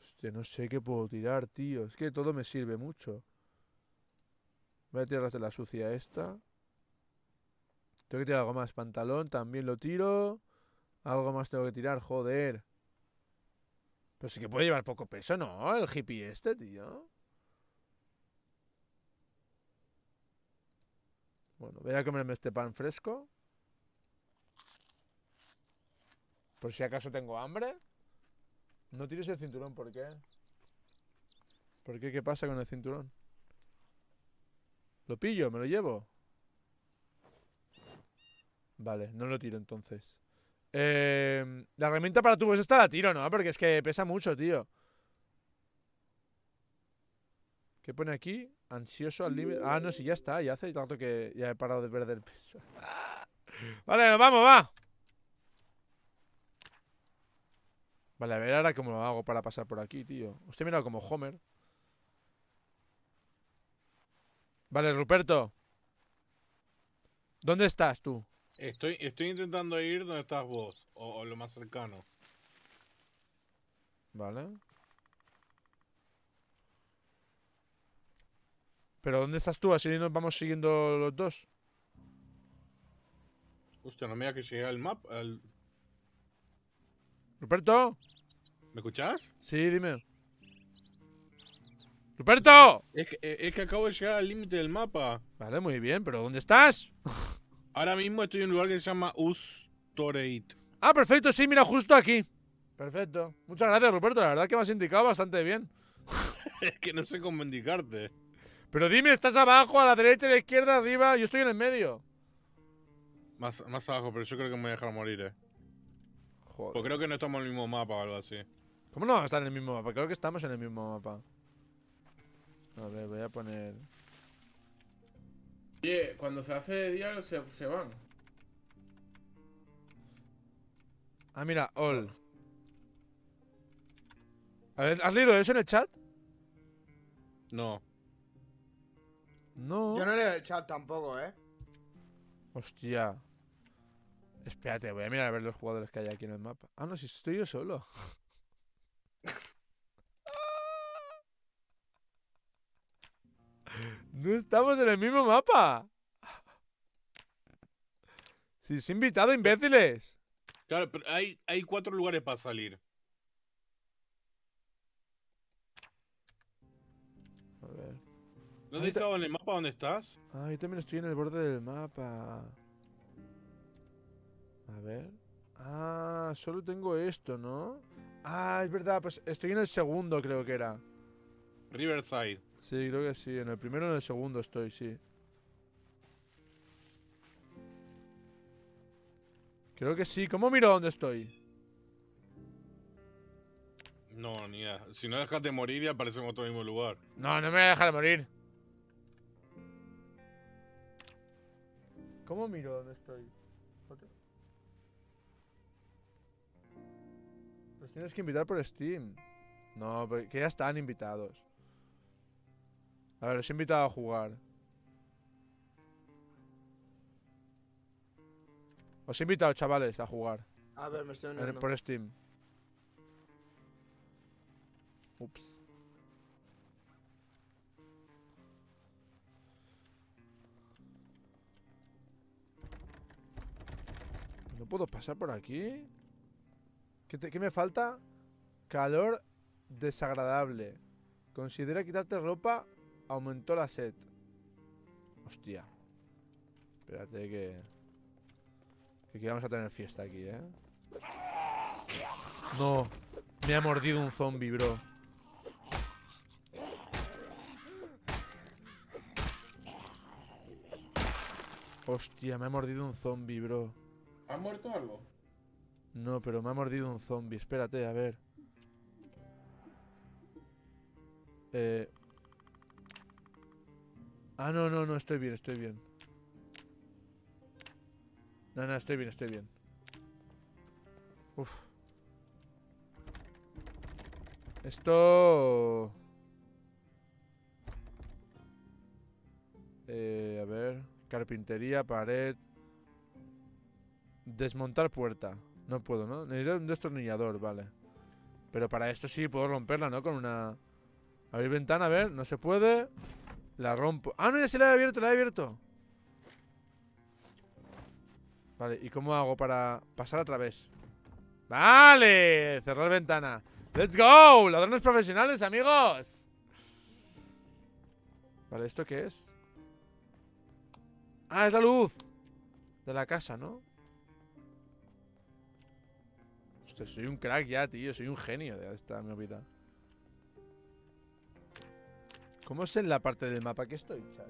Hostia, no sé qué puedo tirar, tío. Es que todo me sirve mucho. Voy a tirar de la sucia esta. Tengo que tirar algo más. Pantalón, también lo tiro. Algo más tengo que tirar, joder. Pero sí que puede llevar poco peso, ¿no? El hippie este, tío. Bueno, voy a comerme este pan fresco. Por si acaso tengo hambre. No tires el cinturón, ¿por qué? ¿Por qué? ¿Qué pasa con el cinturón? ¿Lo pillo? ¿Me lo llevo? Vale, no lo tiro entonces. Em, la herramienta para tubos pues, esta la tiro, ¿no? Porque es que pesa mucho, tío. ¿Qué pone aquí? Ansioso al límite. Ah, no, sí, ya está. Ya hace tanto que ya he parado de perder peso. vale, vamos, va. Vale, a ver ahora cómo lo hago para pasar por aquí, tío. Usted mira como Homer. Vale, Ruperto. ¿Dónde estás tú? Estoy, intentando ir donde estás vos, o, lo más cercano. Vale. ¿Pero dónde estás tú? Así nos vamos siguiendo los dos. Hostia, no me da que llegue al mapa… ¡Ruperto! ¿Me escuchas? Sí, dime. ¡Ruperto! Es que, es que acabo de llegar al límite del mapa. Vale, muy bien, pero ¿dónde estás? Ahora mismo estoy en un lugar que se llama Ustoreit. Ah, perfecto, sí, mira, justo aquí. Perfecto. Muchas gracias, Roberto. La verdad que me has indicado bastante bien. es que no sé cómo indicarte. Pero dime, ¿estás abajo, a la derecha, a la izquierda, arriba? Yo estoy en el medio. Más, abajo, pero yo creo que me voy a dejar morir, eh. Joder. Pues creo que no estamos en el mismo mapa o algo así. ¿Cómo no vamos a estar en el mismo mapa? Creo que estamos en el mismo mapa. A ver, voy a poner... Oye, eh, cuando se hace de día se, se van. Ah, mira, all. A ¿has leído eso en el chat? No. No. Yo no leo el chat tampoco, ¿eh? Hostia. Espérate, voy a mirar a ver los jugadores que hay aquí en el mapa. Ah, no, si estoy yo solo. No estamos en el mismo mapa. Si es invitado, imbéciles. Claro, pero hay, cuatro lugares para salir. A ver. ¿No te en el mapa dónde estás? Ah, yo también estoy en el borde del mapa. A ver. Ah, solo tengo esto, ¿no? Ah, es verdad, pues estoy en el segundo, creo que era. Riverside. Sí, creo que sí. En el primero o en el segundo estoy, sí. Creo que sí. ¿Cómo miro dónde estoy? No, ni ya. Si no dejas de morir ya aparece en otro mismo lugar. No, no me voy a dejar de morir. ¿Cómo miro dónde estoy? Los tienes que invitar por Steam. No, porque ya están invitados. A ver, os he invitado a jugar. Os he invitado, chavales, a jugar. A ver, me estoy uniendo. Por Steam. Ups. ¿No puedo pasar por aquí? ¿Qué, ¿Qué, me falta? Calor desagradable. Considera quitarte ropa Aumentó la sed. Hostia. Espérate que... Que vamos a tener fiesta aquí, ¿eh? No. Me ha mordido un zombie, bro. Hostia, me ha mordido un zombie, bro. ¿Ha muerto algo? No, pero me ha mordido un zombie. Espérate, a ver. Eh, Ah, no, no, no, estoy bien, estoy bien. No, no, estoy bien, estoy bien. Uf. Esto... Eh, a ver... Carpintería, pared... Desmontar puerta. No puedo, ¿no? Necesito un destornillador, vale. Pero para esto sí puedo romperla, ¿no? Con una... Abrir ventana, a ver, no se puede. La rompo. Ah, no, ya se la he abierto, la he abierto. Vale, ¿y cómo hago para pasar a través? Vale, cerrar ventana. Let's go, ladrones profesionales, amigos. Vale, ¿esto qué es? Ah, es la luz de la casa, ¿no? Hostia, soy un crack ya, tío, soy un genio de esta mi vida. ¿Cómo es en la parte del mapa que estoy, chat?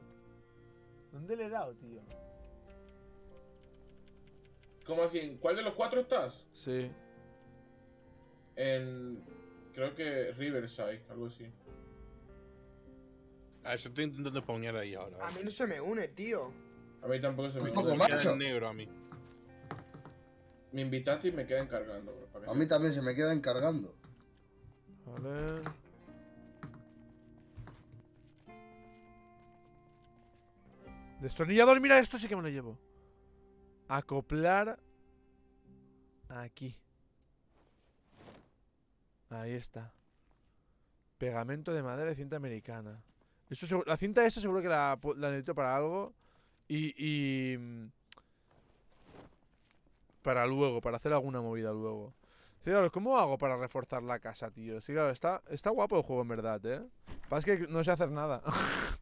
¿Dónde le he dado, tío? ¿Cómo así? ¿En cuál de los cuatro estás? Sí. En. Creo que Riverside, algo así. Ah, yo estoy intentando poner ahí ahora. A mí no se me une, tío. A mí tampoco se me une. negro a mí. Me invitaste y me queda encargando. A mí también se me encargando. A ver… Destornillador, mira esto, sí que me lo llevo. Acoplar aquí. Ahí está. Pegamento de madera y cinta americana. la cinta esa seguro que la, necesito para algo. Y, y, mm, Para luego, para hacer alguna movida luego. Sí, claro, ¿cómo hago para reforzar la casa, tío? Sí, claro, está, está guapo el juego en verdad, ¿eh? Pasa es que no sé hacer nada.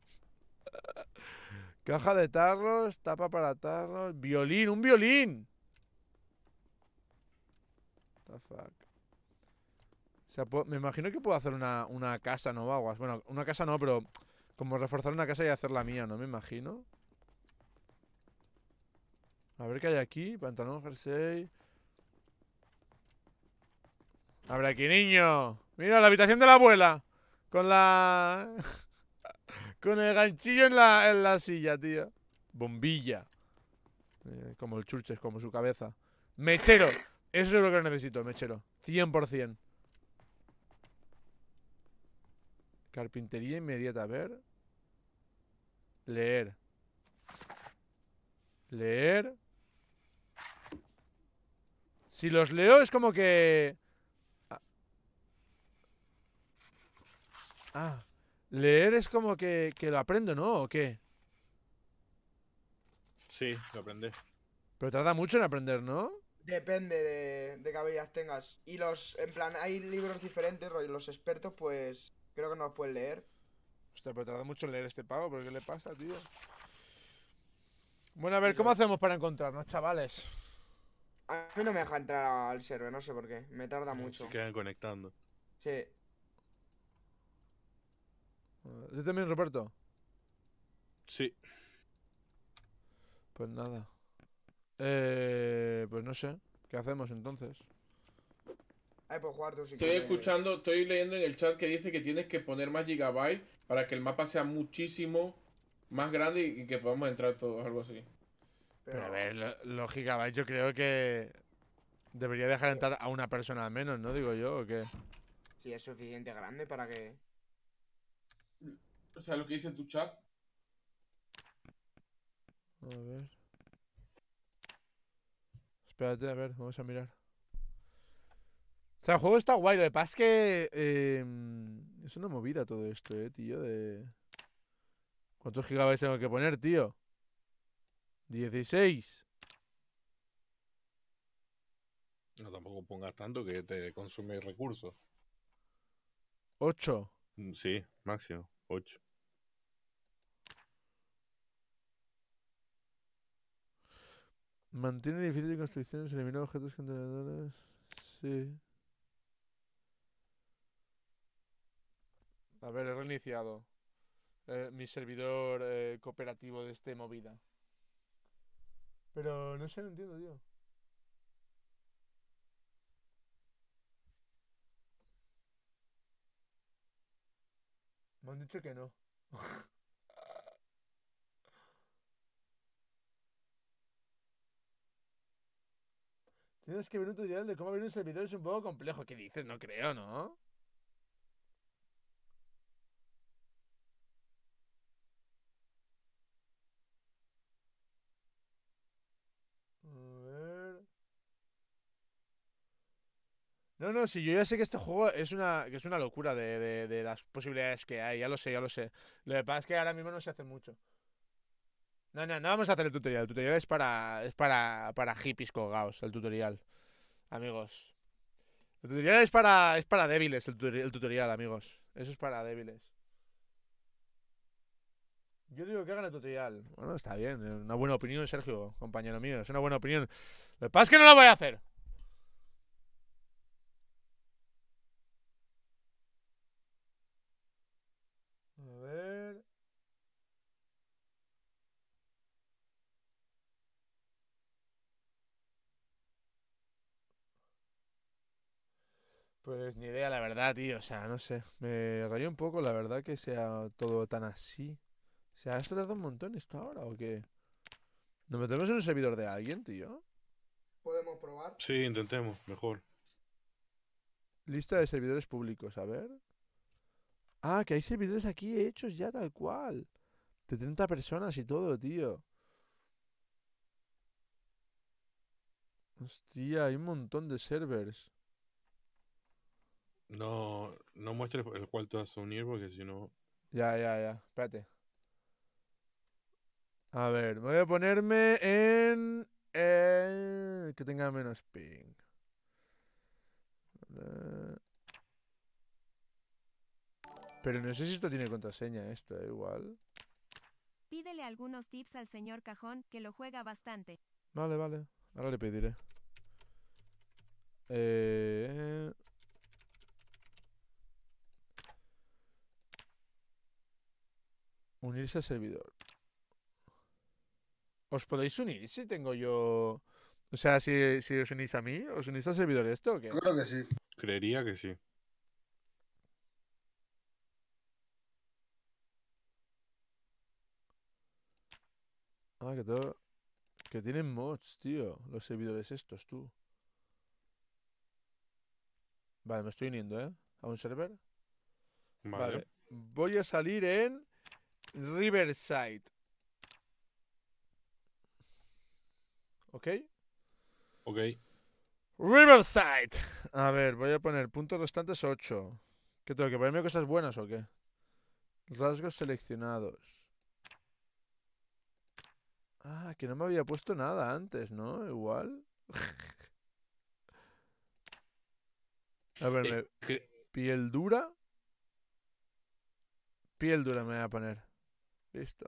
Caja de tarros, tapa para tarros, violín, un violín. What the fuck. O me imagino que puedo hacer una, casa, ¿no, Baguas? Bueno, una casa no, pero como reforzar una casa y hacer la mía, ¿no? Me imagino. A ver qué hay aquí. Pantalón, jersey. Abre aquí, niño. Mira, la habitación de la abuela. Con la... Con el ganchillo en la, silla, tío. Bombilla. Eh, como el churches, como su cabeza. Mechero. Eso es lo que necesito, mechero. 100%. Carpintería inmediata, a ver. Leer. Leer. Si los leo es como que... Ah. ah. Leer es como que, lo aprendo, ¿no? ¿O qué? Sí, lo aprendí. Pero tarda mucho en aprender, ¿no? Depende de, de qué tengas. Y los, en plan, hay libros diferentes, los expertos, pues creo que no los pueden leer. Hostia, pero tarda mucho en leer este pavo, pero ¿qué le pasa, tío? Bueno, a ver, ¿cómo hacemos para encontrarnos, chavales? A mí no me deja entrar al server, no sé por qué. Me tarda eh, mucho. Se quedan conectando. Sí. ¿Tú también, Roberto? Sí. Pues nada. Eh, pues no sé. ¿Qué hacemos entonces? Pues, estoy escuchando, estoy leyendo en el chat que dice que tienes que poner más gigabytes para que el mapa sea muchísimo más grande y que podamos entrar todos, algo así. Pero, a ver, los gigabytes yo creo que debería dejar entrar a una persona al menos, ¿no? Digo yo, ¿o qué? Si es suficiente grande para que... O sea, lo que dice en tu chat. A ver. Espérate, a ver, vamos a mirar. O sea, el juego está guay, lo que pasa es que. Em, es una movida todo esto, eh, tío, de. ¿Cuántos gigabytes tengo que poner, tío? 16. No, tampoco pongas tanto que te consume recursos. 8. Mm, sí, máximo. 8. Mantiene edificios y construcciones, elimina objetos contenedores. Sí. A ver, he reiniciado eh, mi servidor eh, cooperativo de este movida. Pero no sé, lo entiendo, tío. Me han dicho que no. Tienes que ver un tutorial de cómo abrir un servidor, es un poco complejo. ¿Qué dices? No creo, ¿no? No, no, sí, yo ya sé que este juego es una, que es una locura de, las posibilidades que hay, ya lo sé, ya lo sé. Lo que pasa es que ahora mismo no se hace mucho. No, no, no vamos a hacer el tutorial. El tutorial es para, es para, para hippies colgados, el tutorial. Amigos. El tutorial es para, es para débiles, el, tutorial, el tutorial, amigos. Eso es para débiles. Yo digo que hagan el tutorial. Bueno, está bien. Una buena opinión, Sergio, compañero mío. Es una buena opinión. Lo que pasa es que no lo voy a hacer. Pues ni idea, la verdad, tío. O sea, no sé. Me rayó un poco, la verdad, que sea todo tan así. O sea, ¿has tardado un montón esto ahora o qué? ¿Nos metemos en un servidor de alguien, tío? ¿Podemos probar? Sí, intentemos, mejor. Lista de servidores públicos, a ver. Ah, que hay servidores aquí hechos ya tal cual. De 30 personas y todo, tío. Hostia, hay un montón de servers. No, no muestres el cual te vas a unir porque si no. Ya, ya, ya. Espérate. A ver, voy a ponerme en. que tenga menos ping. Pero no sé si esto tiene contraseña, eh, esta, igual. Pídele algunos tips al señor Cajón, que lo juega bastante. Vale, vale. Ahora le pediré. Eh. Unirse al servidor. ¿Os podéis unir si tengo yo... O sea, si, os unís a mí, ¿os unís al servidor de esto o qué? creo que sí. Creería que sí. Ah, que todo... Que tienen mods, tío. Los servidores estos, tú. Vale, me estoy uniendo, ¿eh? A un server. vale. Voy a salir en Riverside. ¿Ok? Ok. Riverside. A ver, voy a poner puntos restantes 8. ¿Qué tengo que ponerme cosas buenas o qué? Rasgos seleccionados. Ah, que no me había puesto nada antes, ¿no? Igual. a ver, eh, piel dura. Piel dura me voy a poner. Listo.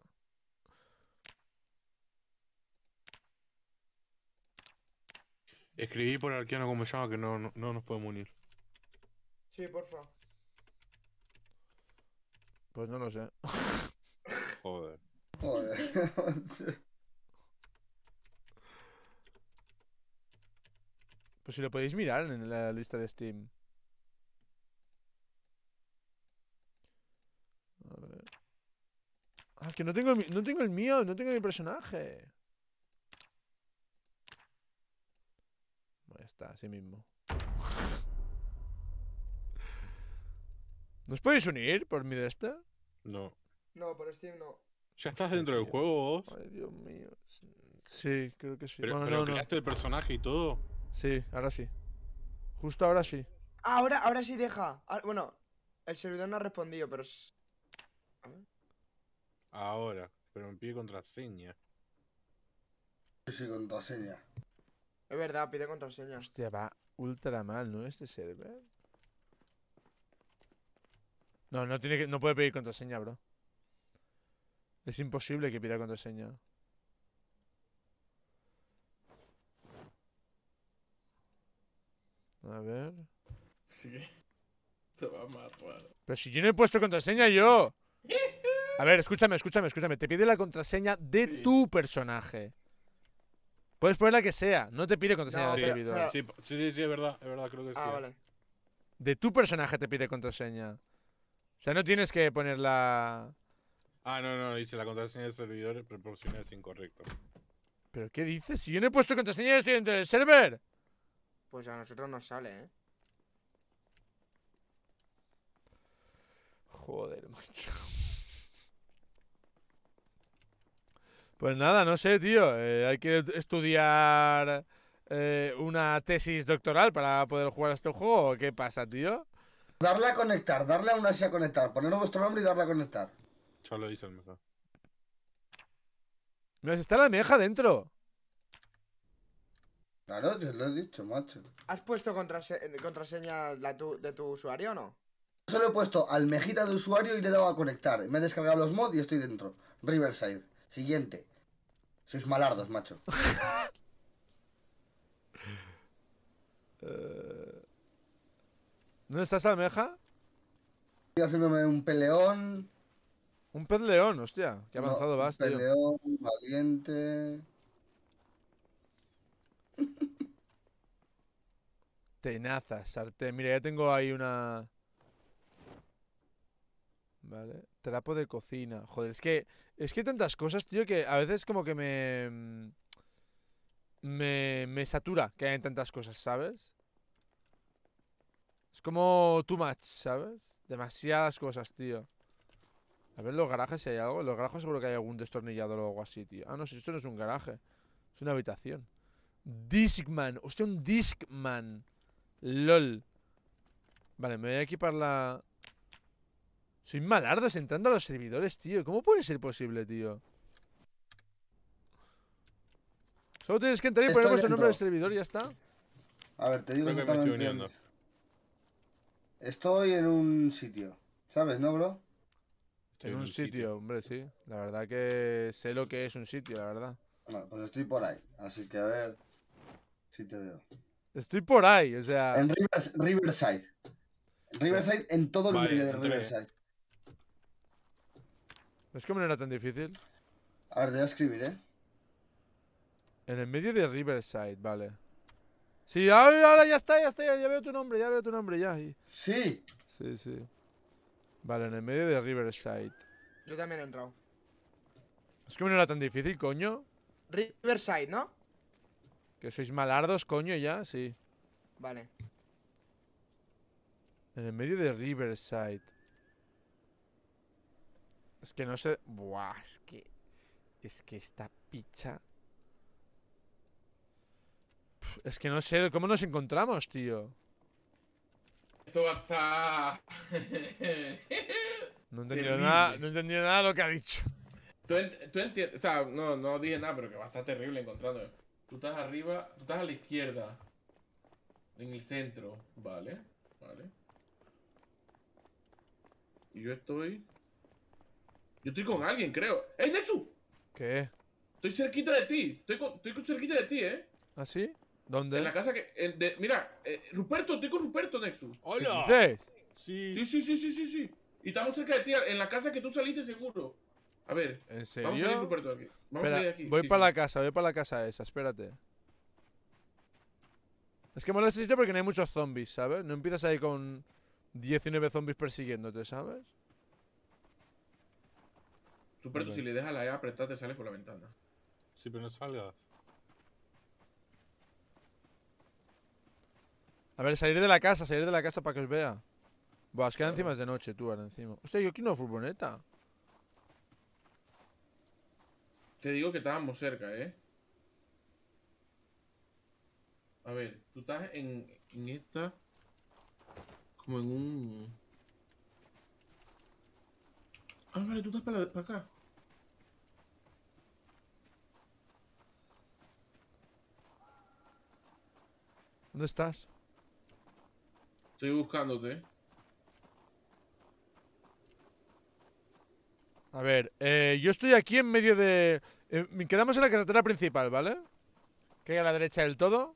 Escribí por Arquiano como se llama que no, no nos podemos unir. Sí, porfa. Pues no lo sé. Joder. Joder. pues si lo podéis mirar en la lista de Steam. A ver. Ah, que no tengo, el, no tengo el mío, no tengo mi personaje. Ahí está, así mismo. ¿Nos podéis unir por mi de esta? No. No, por Steam no. ¿Ya estás dentro del juego vos? Ay, Dios mío. Sí, creo que sí. ¿Pero, creaste el personaje y todo? Sí, ahora sí. Justo ahora sí. Ahora, ahora sí deja. Ah, bueno, el servidor no ha respondido, pero... A ver. Ahora, pero me pide contraseña. Sí, contraseña. Es verdad, pide contraseña. Hostia, va ultra mal, ¿no? Este server. No, no tiene que, no puede pedir contraseña, bro. Es imposible que pida contraseña. A ver. Sí. Esto va más Pero si yo no he puesto contraseña yo. A ver, escúchame, escúchame, escúchame. Te pide la contraseña de tu personaje. Puedes poner la que sea, no te pide contraseña del servidor. Sí, sí, sí, es verdad, es verdad, creo que ah, sí. Ah, vale. De tu personaje te pide contraseña. O sea, no tienes que poner la. Ah, no, no, dice la contraseña del servidor proporciona es incorrecto. ¿Pero qué dices? Si yo no he puesto contraseña del servidor Pues a nosotros nos sale, ¿eh? Joder, macho. Pues nada, no sé, tío. Eh, hay que estudiar eh, una tesis doctoral para poder jugar a este juego. ¿Qué pasa, tío? Darle a conectar, darle a una a conectar. Poner vuestro nombre y darle a conectar. Solo hizo el mejor. está la meja dentro. Claro, te lo he dicho, macho. ¿Has puesto contraseña de tu usuario o no? Solo he puesto al mejita de usuario y le he dado a conectar. Me he descargado los mods y estoy dentro. Riverside. Siguiente. Sois malardos, macho. Eh, ¿Dónde está esa almeja? Estoy haciéndome un peleón. Un pez león, hostia. Qué avanzado bastante. vas, un Peleón, valiente. Tenazas, sartén. Mira, ya tengo ahí una. Vale. Trapo de cocina. Joder, es que. Es que hay tantas cosas, tío, que a veces como que me. Mm, me, satura que hay tantas cosas, ¿sabes? Es como too much, ¿sabes? Demasiadas cosas, tío. A ver los garajes si hay algo. En los garajes seguro que hay algún destornillador o algo así, tío. Ah, no, si esto no es un garaje. Es una habitación. Discman. Hostia, un Discman. LOL. Vale, me voy a equipar la... Soy malardos entrando a los servidores, tío. ¿Cómo puede ser posible, tío? Solo tienes que entrar y poner el nombre del servidor y ya está. A ver, te digo Creo exactamente. Que me estoy, estoy en un sitio. ¿Sabes, no, bro? Estoy en un sitio, hombre, sí. La verdad que sé lo que es un sitio, la verdad. Bueno, pues estoy por ahí. Así que a ver si te veo. Estoy por ahí, o sea. En Riverside. Riverside en todo el medio de Riverside. Es que no era tan difícil. A ver, te voy a escribir, ¿eh? En el medio de Riverside, vale. Sí, ahora, ya está, ya está, ya, veo tu nombre, ya veo tu nombre, ya. Sí. Sí, sí. Vale, en el medio de Riverside. Yo también he entrado. Es que no era tan difícil, coño. Riverside, ¿no? Que sois malardos, coño, ya, sí. Vale. En el medio de Riverside. Es que no sé. Buah, es que. Es que esta picha. Es que no sé cómo nos encontramos, tío. Esto va a estar. no entendí nada, no nada de lo que ha dicho. Tú, tú entiendes. O sea, no, no dije nada, pero que va a estar terrible encontrándome. Tú estás arriba, tú estás a la izquierda. En el centro. Vale, vale. Y yo estoy yo estoy con alguien, creo. ¡Ey, Nexu! ¿Qué? Estoy cerquita de ti. Estoy, cerquita de ti, ¿eh? ¿Ah, sí? ¿Dónde? En la casa que. mira, eh, Ruperto, estoy con Ruperto, Nexu. ¡Hola! ¿Qué sí. sí. Sí, sí, sí, sí, Y estamos cerca de ti, en la casa que tú saliste seguro. A ver. ¿En serio? Vamos a salir, Ruperto, aquí. Vamos a salir aquí. Voy para la casa, voy para la casa esa, espérate. Es que me este porque no hay muchos zombies, ¿sabes? No empiezas ahí con 19 zombies persiguiéndote, ¿sabes? Super, tú si le dejas la E apretada, te sales por la ventana. Sí, pero no salgas. A ver, salir de la casa, salir de la casa para que os vea. Buah, es que ahora encima es de noche, tú, ahora encima. Hostia, yo quiero no furgoneta. Te digo que estábamos cerca, ¿eh? A ver, tú estás en, en esta... Como en un... Ah, vale, tú estás para acá. ¿Dónde estás? Estoy buscándote. A ver, eh, yo estoy aquí en medio de... Eh, quedamos en la carretera principal, ¿vale? Que hay a la derecha del todo.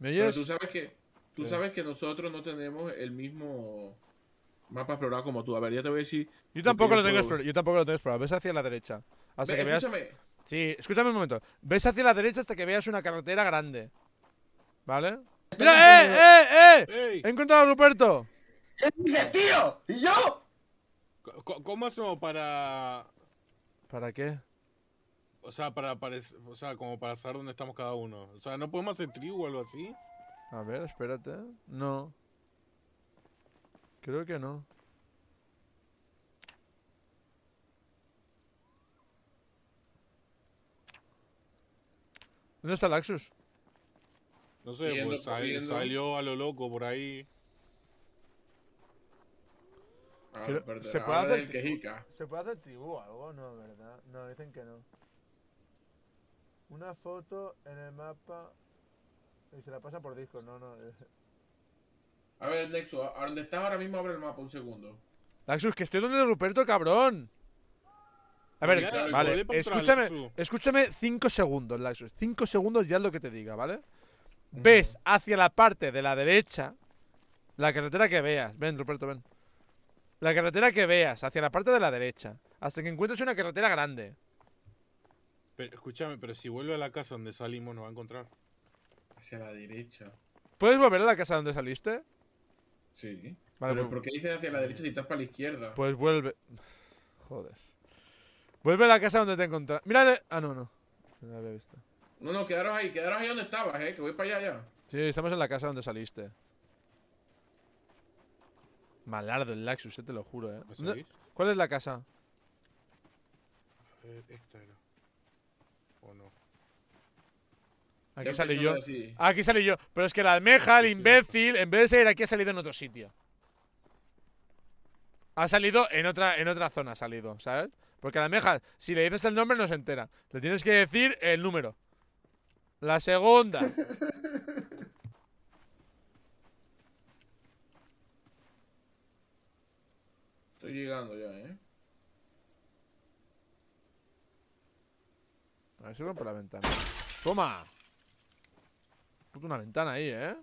¿Me oyes? Pero tú sabes que... Tú eh. sabes que nosotros no tenemos el mismo mapa explorado como tú. A ver, ya te voy a decir... Yo tampoco lo tengo explorado. tampoco lo Ves hacia la derecha. que Sí, escúchame un momento. Ves hacia la derecha hasta que veas una carretera grande. ¿Vale? ¡Mira, eh, eh, eh, eh! He encontrado a Ruperto. ¿Qué dices, tío? ¿Y yo? ¿Cómo hacemos para...? ¿Para qué? O sea, para, o sea, como para saber dónde estamos cada uno. O sea, ¿no podemos hacer tribu o algo así? A ver, espérate. No. Creo que no. ¿Dónde está Laxus? No sé, pues salió a lo loco por ahí. Ah, ¿se, puede hacer el ¿Se puede hacer tribu o algo? No, ¿verdad? No, dicen que no. Una foto en el mapa y se la pasa por disco, no, no. A ver, Nexo, ¿a dónde estás ahora mismo? Abre el mapa un segundo. Laxus, que estoy donde Ruperto, cabrón. A ver, vale, escúchame, escúchame cinco segundos, Laxus. Cinco segundos ya es lo que te diga, ¿vale? Ves hacia la parte de la derecha la carretera que veas. Ven, Ruperto, ven. La carretera que veas, hacia la parte de la derecha. Hasta que encuentres una carretera grande. escúchame, pero si vuelve a la casa donde salimos, no va a encontrar. Hacia la derecha. ¿Puedes volver a la casa donde saliste? Sí. pero pues ¿por qué dices hacia la derecha si estás para la izquierda? Pues vuelve. Joder. Vuelve a la casa donde te encontraste. Mírale. Ah, no, no. No la había visto. No, no, quedaros ahí, quedaros ahí donde estabas, eh, que voy para allá ya. Sí, estamos en la casa donde saliste. Malardo el Laxus, eh, te lo juro, eh. ¿Cuál es la casa? A ver, esta era. ¿O no? Aquí salí yo. Aquí salí yo. Pero es que la almeja, el imbécil, en vez de salir aquí, ha salido en otro sitio. Ha salido en otra, en otra zona, ha salido, ¿sabes? Porque a la meja, si le dices el nombre, no se entera. Le tienes que decir el número. La segunda. Estoy llegando ya, ¿eh? A ver si rompo la ventana. ¡Toma! Puto una ventana ahí, ¿eh?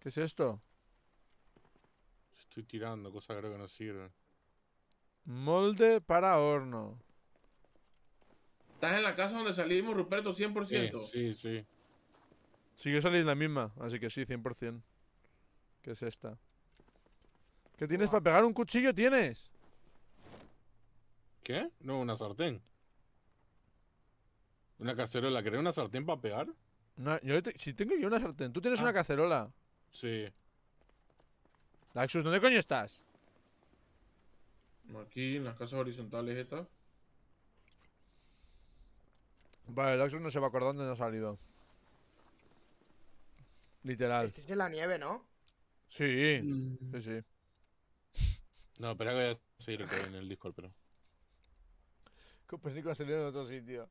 ¿Qué es esto? Estoy tirando cosa que creo que no sirve. Molde para horno. ¿Estás en la casa donde salimos, Ruperto, 100%? Sí, sí. Sí, yo salí en la misma, así que sí, 100%. ¿Qué es esta? ¿Qué tienes para pegar un cuchillo? ¿Tienes? ¿Qué? No, una sartén. ¿Una cacerola? ¿Querés una sartén para pegar? No, si tengo yo una sartén. Tú tienes una ah. cacerola. Sí. Laxus, ¿dónde coño estás? Aquí en las casas horizontales estas. Vale, el Axon no se va acordando dónde ha salido. Literal. Este es de la nieve, ¿no? Sí, mm. sí, sí. No, espera que voy a seguir en el Discord, pero. Copernico ha salido de otro sitio.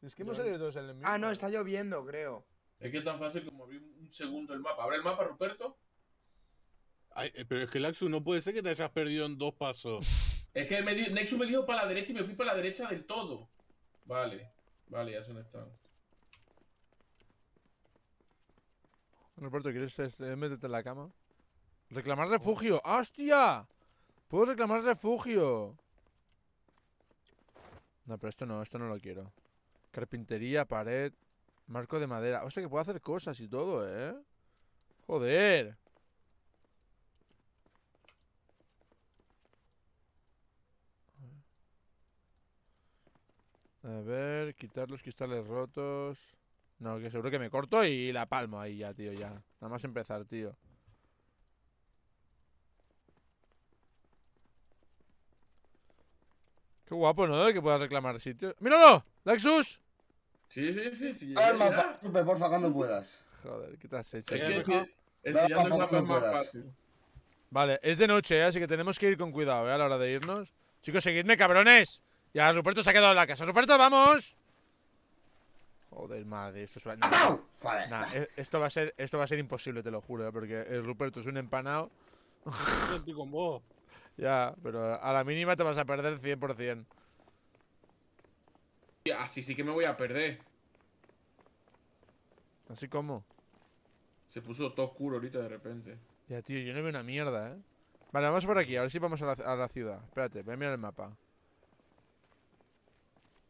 Es que hemos salido todos en el mismo. Ah, no, está lloviendo, creo. Es que es tan fácil como abrir un segundo el mapa. ¿Abre el mapa, Ruperto? Eh, pero es que Laxu no puede ser que te hayas perdido en dos pasos. Es que el me dio para la derecha y me fui para la derecha del todo. Vale, vale, ya se no están. ¿quieres meterte en la cama? Reclamar refugio. ¡Hostia! Puedo reclamar refugio. No, pero esto no, esto no lo quiero. Carpintería, pared, marco de madera. O sea que puedo hacer cosas y todo, ¿eh? Joder. A ver, quitar los cristales rotos. No, que seguro que me corto y la palmo ahí ya, tío, ya. Nada más empezar, tío. Qué guapo, ¿no? Que puedas reclamar sitio. ¡Míralo! Lexus! Sí, sí, sí, sí. Ah, el mapa, Chupe, porfa, cuando puedas. Joder, ¿qué te has hecho? Es que enseñando el mapa es más fácil. Vale, es de noche, ¿eh? así que tenemos que ir con cuidado, ¿eh? A la hora de irnos. Chicos, seguidme, cabrones. Ya, Ruperto se ha quedado en la casa. Ruperto, vamos. Joder, madre, esto va... E-, va a ser esto va a ser imposible, te lo juro, eh, porque el Ruperto es un empanado. con Ya, pero a la mínima te vas a perder 100%. Así sí que me voy a perder. ¿Así cómo? Se puso todo oscuro ahorita de repente. Ya, tío, yo no veo una mierda, ¿eh? Vale, vamos por aquí, a ver si vamos a la, a la ciudad. Espérate, voy a mirar el mapa.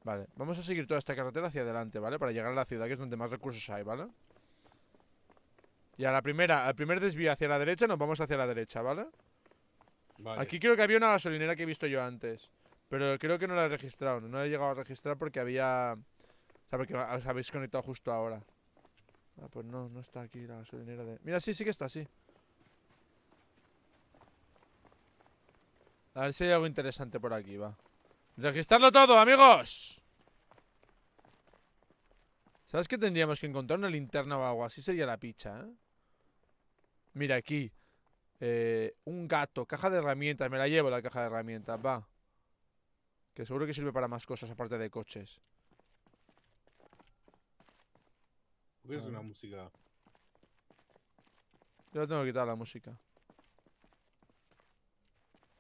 Vale, vamos a seguir toda esta carretera hacia adelante, ¿vale? Para llegar a la ciudad, que es donde más recursos hay, ¿vale? Y a la primera, al primer desvío hacia la derecha, nos vamos hacia la derecha, ¿vale? vale. Aquí creo que había una gasolinera que he visto yo antes. Pero creo que no la he registrado, no la he llegado a registrar porque había... O sea, porque os habéis conectado justo ahora. Ah, pues no, no está aquí la gasolinera de... Mira, sí, sí que está, sí. A ver si hay algo interesante por aquí, va. Registrarlo todo, amigos. ¿Sabes qué tendríamos que encontrar? Una linterna o algo. Así sería la picha, ¿eh? Mira, aquí. Eh, un gato. Caja de herramientas. Me la llevo la caja de herramientas. Va. Que seguro que sirve para más cosas aparte de coches. ¿Por qué es una música? Yo tengo que quitar la música.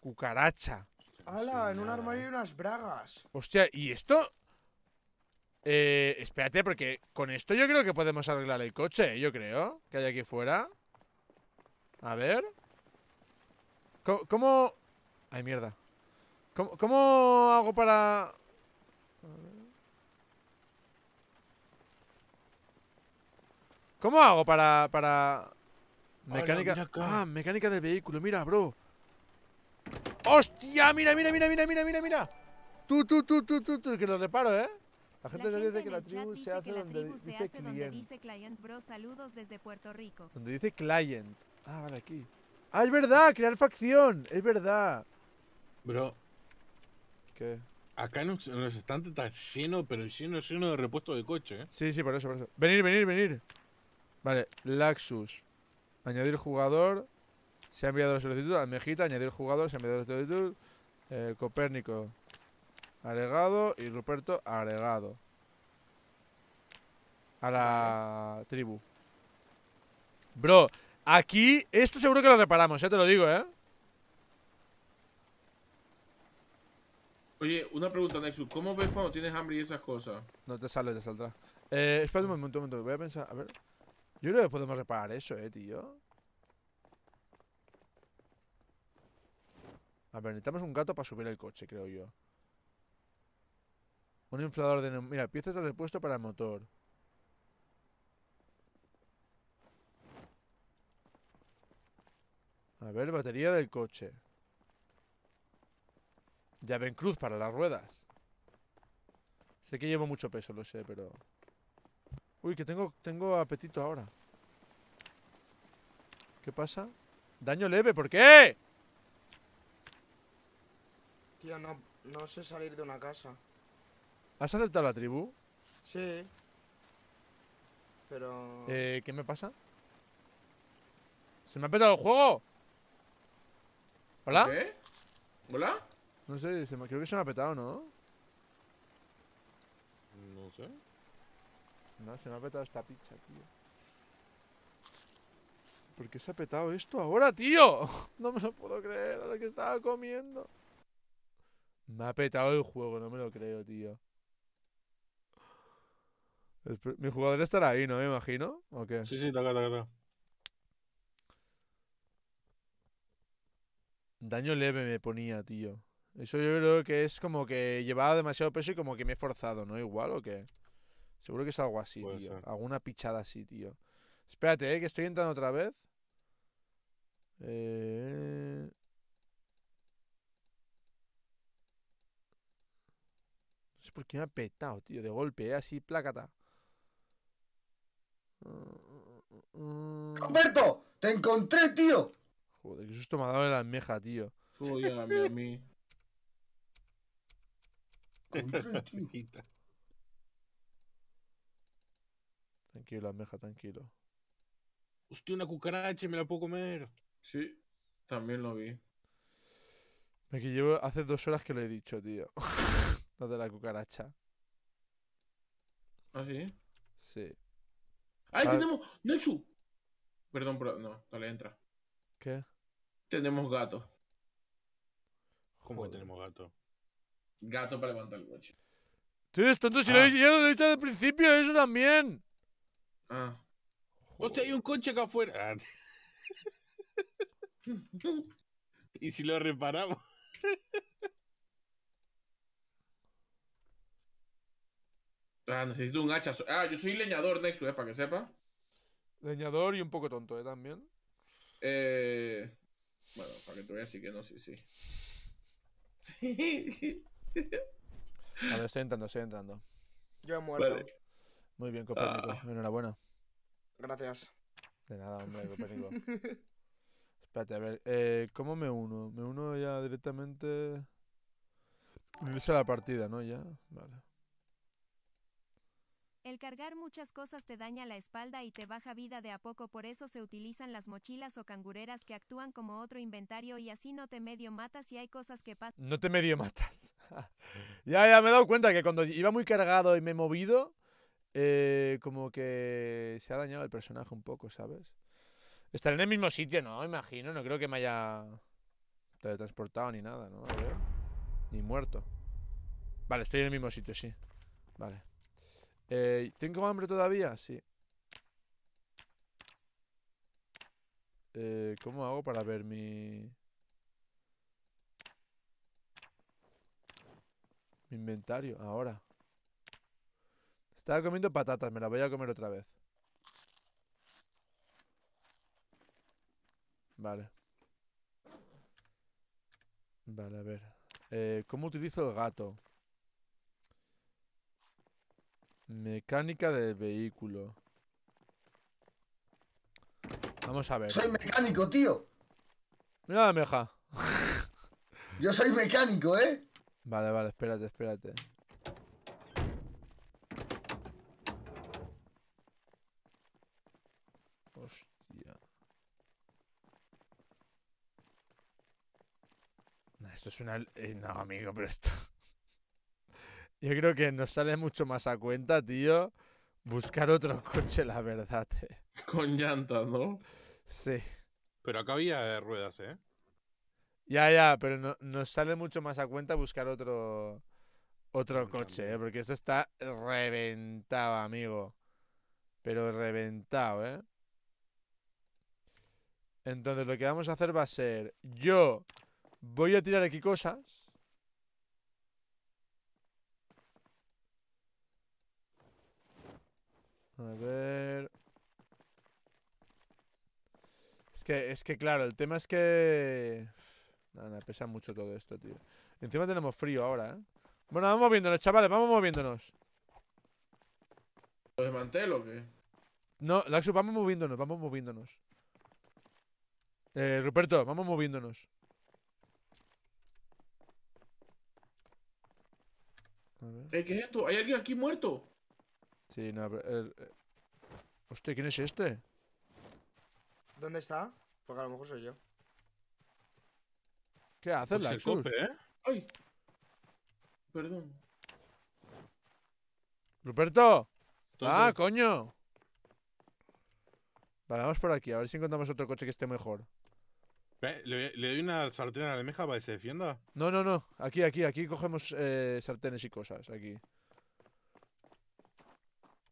Cucaracha. ¡Hala! En un armario y unas bragas. Hostia, ¿y esto? Eh, espérate, porque con esto yo creo que podemos arreglar el coche, ¿eh? yo creo. Que hay aquí fuera. A ver. ¿Cómo...? Ay, mierda. ¿Cómo, hago para...? ¿Cómo hago para... para... Mecánica... ah, mecánica de vehículo. Mira, bro. ¡Hostia! Mira, mira, mira, mira, mira, mira, mira. Tú, tú, tú, tú, tú, que lo reparo, ¿eh? La gente, la dice que la tribu se hace, donde, dice client. Bro, saludos desde Puerto Rico. Donde dice client. Ah, vale, aquí. Ah, es verdad, crear facción. Es verdad. Bro. ¿Qué? Acá en los, en estantes está lleno, pero lleno, lleno de repuesto de coche, ¿eh? Sí, sí, por eso, por eso. Venir, venir, venir. Vale, Laxus. Añadir jugador. Se ha enviado la solicitud al Mejita, añadir jugador, se ha enviado la solicitud. Eh, Copérnico agregado y Ruperto agregado. A la tribu. Bro, aquí esto seguro que lo reparamos, ya te lo digo, ¿eh? Oye, una pregunta, Nexus. ¿Cómo ves cuando tienes hambre y esas cosas? No te sale, te saldrá. Eh, espérate un momento, un momento. Voy a pensar. A ver. Yo creo que podemos reparar eso, eh, tío. A ver, necesitamos un gato para subir el coche, creo yo. Un inflador de... Mira, piezas de repuesto para el motor. A ver, batería del coche. Llave en cruz para las ruedas. Sé que llevo mucho peso, lo sé, pero... Uy, que tengo, tengo apetito ahora. ¿Qué pasa? Daño leve, ¿por qué? no, sé salir de una casa. ¿Has aceptado la tribu? Sí. Pero... Eh, ¿Qué me pasa? ¡Se me ha petado el juego! ¿Hola? ¿Qué? ¿Hola? No sé, se me, creo que se me ha petado, ¿no? No sé. No, se me ha petado esta pizza tío. ¿Por qué se ha petado esto ahora, tío? No me lo puedo creer, ahora que estaba comiendo. Me ha petado el juego, no me lo creo, tío. Mi jugador estará ahí, ¿no? Me imagino. ¿O qué? Sí, sí, toca, toca, toca. Daño leve me ponía, tío. Eso yo creo que es como que llevaba demasiado peso y como que me he forzado, ¿no? Igual o qué. Seguro que es algo así, tío. Alguna pichada así, tío. Espérate, ¿eh? que estoy entrando otra vez. Eh... porque me ha petado, tío, de golpe, ¿eh? así, plácata. Roberto ¡Te encontré, tío! Joder, qué susto me ha dado de la almeja, tío. Joder, a mí, a mí. Tranquilo, almeja, tranquilo. Hostia, una cucaracha, me la puedo comer. Sí, también lo vi. Me que llevo hace dos horas que lo he dicho, tío. Lo de la cucaracha. ¿Ah, sí? Sí. ¡Ahí tenemos! ¡Nexu! Perdón, pero no, dale, entra. ¿Qué? Tenemos gato. ¿Cómo que tenemos gato? Gato para levantar el coche. Tú eres tonto, si lo he ah. dicho desde el principio, eso también. Ah. Hostia, hay un coche acá afuera. Ah, y si lo reparamos. Ah, necesito un hacha. Ah, yo soy leñador, Nexus, eh, para que sepa. Leñador y un poco tonto, eh, también. Eh. Bueno, para que te veas, sí que no, sí, sí. Sí. A ver, estoy entrando, estoy entrando. Yo he muerto. Muy bien, Copérnico. Ah. Enhorabuena. Gracias. De nada, hombre, Copérnico. Espérate, a ver, eh, ¿cómo me uno? ¿Me uno ya directamente? Inicia la partida, ¿no? Ya, vale. El cargar muchas cosas te daña la espalda y te baja vida de a poco, por eso se utilizan las mochilas o cangureras que actúan como otro inventario y así no te medio matas y hay cosas que pasan. No te medio matas. ya, ya me he dado cuenta que cuando iba muy cargado y me he movido, eh, como que se ha dañado el personaje un poco, ¿sabes? Estar en el mismo sitio, no, imagino, no creo que me haya teletransportado ni nada, ¿no? A ver. Ni muerto. Vale, estoy en el mismo sitio, sí. Vale. Eh, ¿Tengo hambre todavía? Sí. Eh, ¿Cómo hago para ver mi... Mi inventario? Ahora. Estaba comiendo patatas, me las voy a comer otra vez. Vale. Vale, a ver. Eh, ¿Cómo utilizo el gato? Mecánica del vehículo. Vamos a ver. Soy mecánico, tío. Mira la meja. Yo soy mecánico, ¿eh? Vale, vale, espérate, espérate. Hostia. Esto es una... Eh, no, amigo, pero esto... Yo creo que nos sale mucho más a cuenta, tío, buscar otro coche, la verdad. Eh. Con llantas, ¿no? Sí. Pero acá había eh, ruedas, ¿eh? Ya, ya, pero no, nos sale mucho más a cuenta buscar otro otro coche, ¿eh? porque este está reventado, amigo. Pero reventado, ¿eh? Entonces lo que vamos a hacer va a ser, yo voy a tirar aquí cosas A ver... Es que, es que claro, el tema es que... Nada, pesa mucho todo esto, tío. Encima tenemos frío ahora, ¿eh? Bueno, vamos moviéndonos, chavales, vamos moviéndonos. ¿Lo desmantelo o qué? No, Laxo, vamos moviéndonos, vamos moviéndonos. Eh, Ruperto, vamos moviéndonos. A ver. Eh, ¿Qué es esto? ¿Hay alguien aquí muerto? Sí, no, pero... Eh, eh, hostia, ¿quién es este? ¿Dónde está? Porque a lo mejor soy yo. ¿Qué haces, pues la ¿eh? ¡Ay! Perdón. ¡Ruperto! ¡Ah, coño! Vale, vamos por aquí, a ver si encontramos otro coche que esté mejor. ¿Le, doy una sartén a la almeja para que se defienda? No, no, no. Aquí, aquí, aquí cogemos eh, sartenes y cosas. Aquí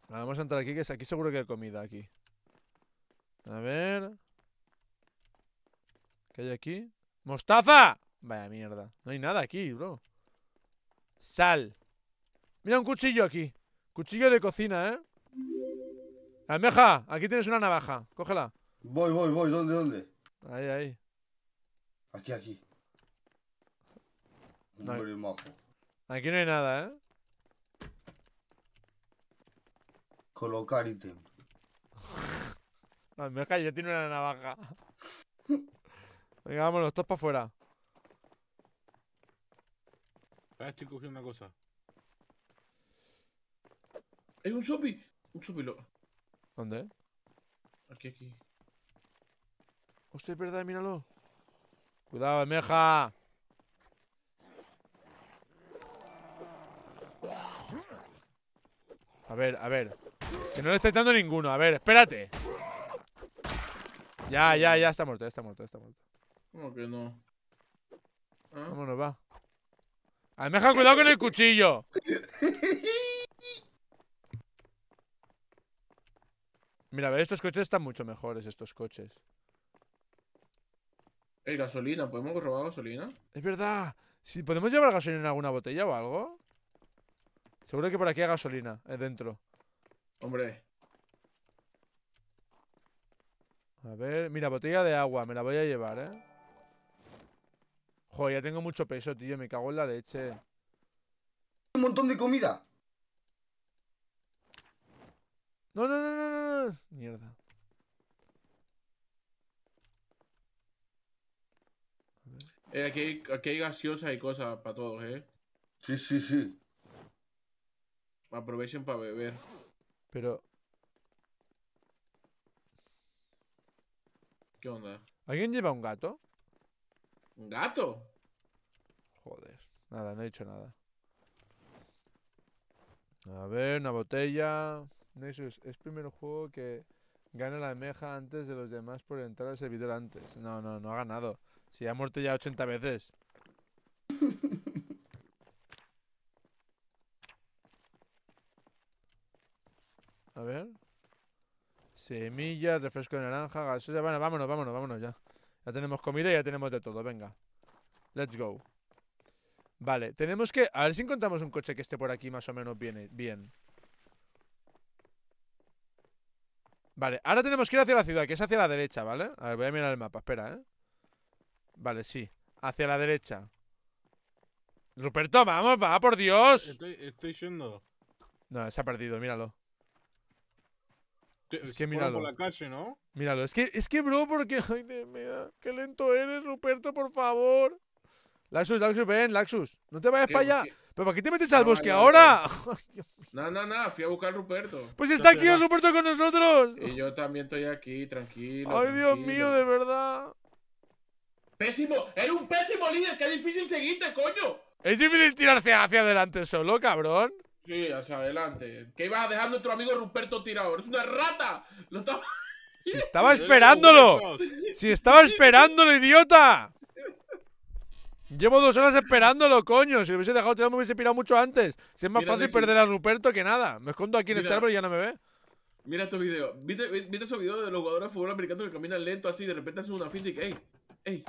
vamos a entrar aquí, que aquí seguro que hay comida aquí. A ver. ¿Qué hay aquí? ¡Mostaza! Vaya mierda. No hay nada aquí, bro. Sal. Mira un cuchillo aquí. Cuchillo de cocina, ¿eh? Almeja, aquí tienes una navaja. Cógela. Voy, voy, voy. ¿Dónde, dónde? Ahí, ahí. Aquí, aquí. No Aquí no hay nada, ¿eh? colocar ítem. La almeja ya tiene una navaja. Venga, vámonos, todos para afuera. Ah, estoy cogiendo una cosa. ¡Hay un zombie! Un zombie lo... ¿Dónde? Aquí, aquí. Hostia, es verdad, míralo. Cuidado, almeja. A ver, a ver. Que no le está dando ninguno. A ver, espérate. Ya, ya, ya está muerto, ya está muerto, está muerto. ¿Cómo que no? ¿Ah? Vámonos, va. A me cuidado con el cuchillo. Mira, a ver, estos coches están mucho mejores, estos coches. El gasolina, ¿podemos robar gasolina? Es verdad. Si podemos llevar gasolina en alguna botella o algo. Seguro que por aquí hay gasolina, es eh, dentro. Hombre. A ver, mira, botella de agua, me la voy a llevar, ¿eh? Joder, ya tengo mucho peso, tío, me cago en la leche. Un montón de comida. No, no, no, no, no. Mierda. Eh, aquí, aquí hay gaseosa y cosas para todos, ¿eh? Sí, sí, sí. Aprovechen para beber. Pero... ¿Qué onda? ¿Alguien lleva un gato? ¿Un gato? Joder. Nada, no he dicho nada. A ver, una botella. Nexus, es primer juego que gana la meja antes de los demás por entrar al servidor antes. No, no, no ha ganado. Si ha muerto ya 80 veces. A ver. Semillas, refresco de naranja, gasolina... Bueno, vámonos, vámonos, vámonos ya. Ya tenemos comida y ya tenemos de todo. Venga. Let's go. Vale, tenemos que... A ver si encontramos un coche que esté por aquí más o menos bien. Eh, bien. Vale, ahora tenemos que ir hacia la ciudad, que es hacia la derecha, ¿vale? A ver, voy a mirar el mapa, espera, ¿eh? Vale, sí. Hacia la derecha. Ruperto, vamos, va, por Dios. estoy yendo. No, se ha perdido, míralo es que míralo. es que, bro, porque. Ay, de qué lento eres, Ruperto, por favor. Laxus, Laxus, ven, Laxus. No te vayas para allá. ¿Pero para qué te metes al bosque ahora? No, no, no, fui a buscar a Ruperto. Pues está aquí Ruperto con nosotros. Y yo también estoy aquí, tranquilo. Ay, Dios mío, de verdad. Pésimo, eres un pésimo líder, qué difícil seguirte, coño. Es difícil tirarse hacia adelante solo, cabrón. Sí, hacia adelante. ¿Qué ibas a dejar nuestro amigo Ruperto tirado? ¡Es una rata! ¡Lo estaba... ¡Si estaba esperándolo! ¡Si estaba esperándolo, idiota! Llevo dos horas esperándolo, coño. Si lo hubiese dejado tirado, me hubiese pirado mucho antes. Si es más fácil perder a Ruperto que nada. Me escondo aquí en el este árbol y ya no me ve. Mira estos videos. ¿Viste, ¿Viste esos videos de los jugadores de fútbol americano que caminan lento así y de repente hacen una finta y que, ey, ey,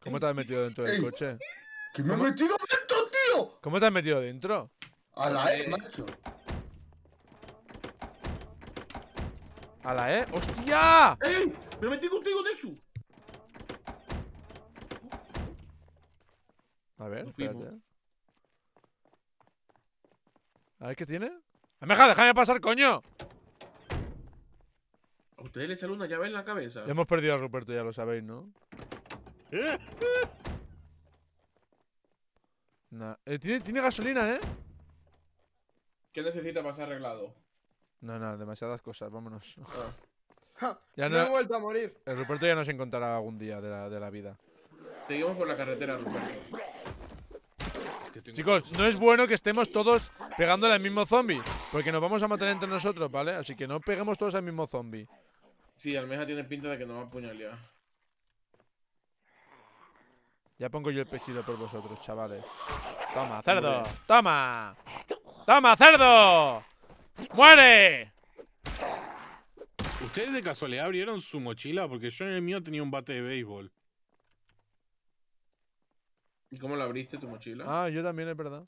¿Cómo te has metido dentro del coche? ¡Que me he metido dentro, tío! ¿Cómo te has metido dentro? A la E, eh. macho. A la E. ¡Hostia! ¡Eh! ¡Me metí contigo, Nexu! A ver, A ver qué tiene. ¡Ameja, déjame pasar, coño! A ustedes les sale una llave en la cabeza. hemos perdido a Ruperto, ya lo sabéis, ¿no? ¿Eh? nah. eh, tiene gasolina, ¿eh? ¿Qué necesita para ser arreglado? No, no, demasiadas cosas, vámonos. ya no, he vuelto a morir. El Ruperto ya nos encontrará algún día de la, vida. Seguimos por la carretera, Ruperto. Chicos, no es bueno que estemos todos pegando al mismo zombie, porque nos vamos a matar entre nosotros, ¿vale? Así que no peguemos todos al mismo zombie. Sí, Almeja tiene pinta de que nos va a apuñalar. Ya pongo yo el pechito por vosotros, chavales. Toma, cerdo. Toma. ¡Toma, cerdo! ¡Muere! ¿Ustedes de casualidad abrieron su mochila? Porque yo en el mío tenía un bate de béisbol. ¿Y cómo la abriste tu mochila? Ah, yo también, es verdad.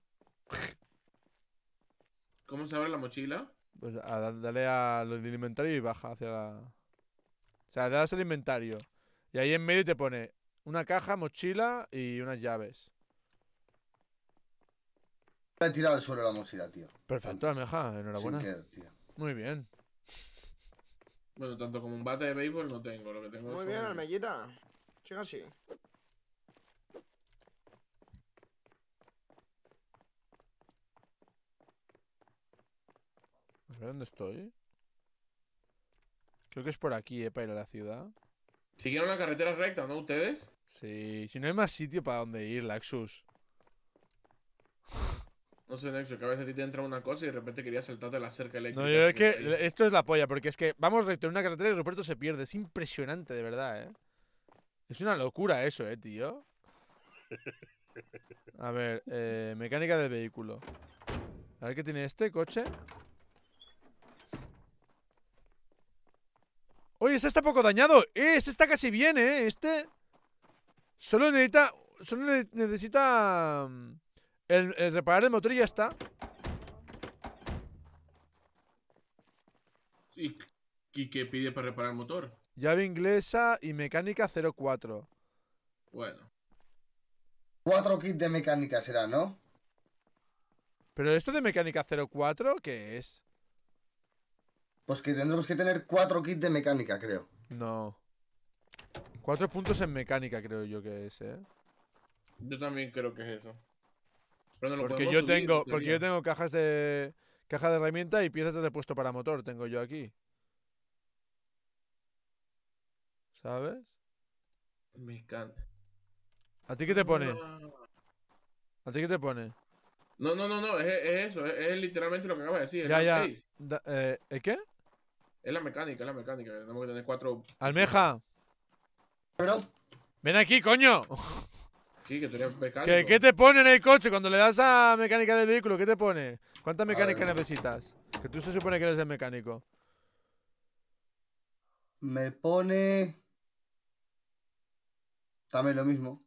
¿Cómo se abre la mochila? Pues a, dale al inventario y baja hacia la... O sea, le das el inventario. Y ahí en medio te pone una caja, mochila y unas llaves. Me he tirado al suelo la mochila, tío. Perfecto, Almeja, enhorabuena. Muy bien. Bueno, tanto como un bate de béisbol no tengo, lo que tengo Muy bien, Almejita Chica, sí. dónde estoy. Creo que es por aquí, eh, para ir a la ciudad. Siguieron la carretera recta, ¿no? ¿Ustedes? Sí, si no hay más sitio para donde ir, Laxus. No sé, Nexo, que a veces a ti te entra una cosa y de repente querías saltarte la cerca eléctrica. No, yo es que esto es la polla, porque es que vamos recto en una carretera y Ruperto se pierde. Es impresionante, de verdad, ¿eh? Es una locura eso, ¿eh, tío? A ver, eh, mecánica del vehículo. A ver qué tiene este coche. Oye, este está poco dañado. Eh, este está casi bien, ¿eh? Este... Solo necesita... Solo necesita... Mm, el, reparar el motor ya está. ¿Y, qué pide para reparar el motor? Llave inglesa y mecánica 04. Bueno. Cuatro kits de mecánica será, ¿no? ¿Pero esto de mecánica 04 qué es? Pues que tendremos que tener cuatro kits de mecánica, creo. No. Cuatro puntos en mecánica, creo yo que es, ¿eh? Yo también creo que es eso porque yo tengo, porque yo tengo cajas de caja de herramienta y piezas de repuesto para motor tengo yo aquí. ¿Sabes? Me encanta. ¿A ti qué te pone? ¿A ti qué te pone? No, no, no, no, es, eso, es, literalmente lo que acabas de decir. Ya, ya. ¿Es eh, qué? Es la mecánica, es la mecánica. Tenemos que tener cuatro. ¡Almeja! pero Ven aquí, coño. Sí, que mecánico. ¿Qué, te pone en el coche cuando le das a mecánica del vehículo? ¿Qué te pone? ¿Cuántas mecánica necesitas? Que tú se supone que eres el mecánico. Me pone. También lo mismo.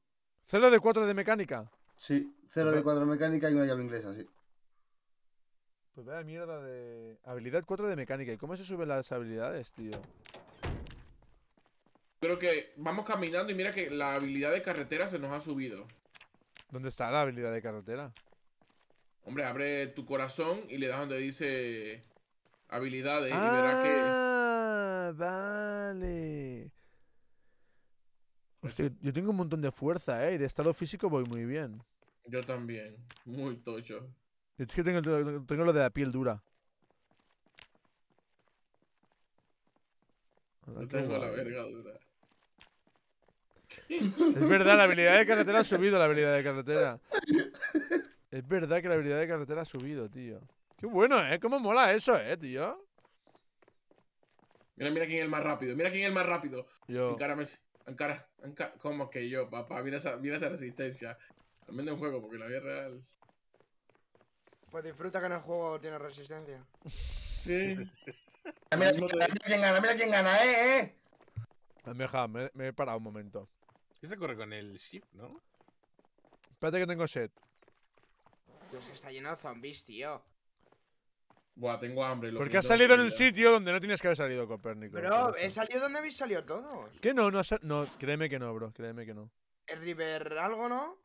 ¿Cero de 4 de mecánica? Sí, 0 de 4 de mecánica y una llave inglesa, sí. Pues la mierda de. Habilidad 4 de mecánica. ¿Y cómo se suben las habilidades, tío? Creo que vamos caminando y mira que la habilidad de carretera se nos ha subido. ¿Dónde está la habilidad de carretera? Hombre, abre tu corazón y le das donde dice habilidades y verás que. Ah, vale. Hostia, yo tengo un montón de fuerza, ¿eh? Y de estado físico voy muy bien. Yo también. Muy tocho. Es que tengo, tengo lo de la piel dura. Yo tengo la verga dura. Es verdad, la habilidad de carretera ha subido, la habilidad de carretera. Es verdad que la habilidad de carretera ha subido, tío. Qué bueno, ¿eh? Cómo mola eso, ¿eh, tío? Mira, mira quién es el más rápido. Mira quién es el más rápido. Yo. Encara, Messi. Encara, ¿Cómo que yo, papá? Mira esa, mira esa resistencia. También de un juego, porque la vida real... Pues disfruta que en el juego tiene resistencia. Sí. mira, quién gana, mira quién gana, eh, eh. me he parado un momento. ¿Qué se corre con el ship, no? Espérate que tengo set. Dios, está lleno de zombies, tío. Buah, tengo hambre. Porque has salido en un sitio donde no tienes que haber salido, Copérnico. Bro, he salido donde habéis salido todos. ¿Qué no? No, no, créeme que no, bro. Créeme que no. ¿El River algo, no?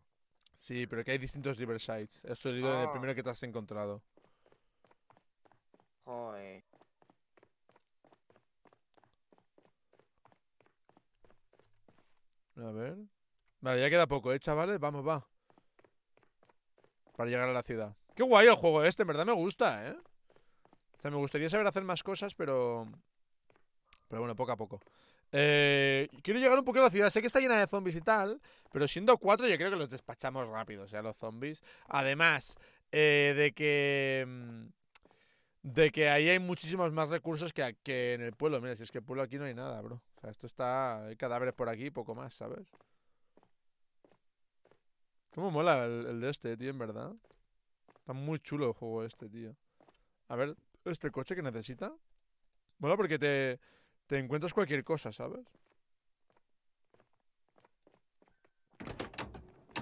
Sí, pero que hay distintos Riversides. He es el ah. primero que te has encontrado. Joder. A ver. Vale, ya queda poco, ¿eh, chavales? Vamos, va. Para llegar a la ciudad. Qué guay el juego este, en verdad me gusta, ¿eh? O sea, me gustaría saber hacer más cosas, pero... Pero bueno, poco a poco. Eh, quiero llegar un poco a la ciudad. Sé que está llena de zombies y tal, pero siendo cuatro yo creo que los despachamos rápido, o sea, los zombies. Además eh, de que... Mm, de que ahí hay muchísimos más recursos que, en el pueblo. Mira, si es que el pueblo aquí no hay nada, bro. O sea, esto está... Hay cadáveres por aquí poco más, ¿sabes? Cómo mola el, de este, tío, en verdad. Está muy chulo el juego este, tío. A ver, este coche que necesita. Mola porque te, te encuentras cualquier cosa, ¿sabes?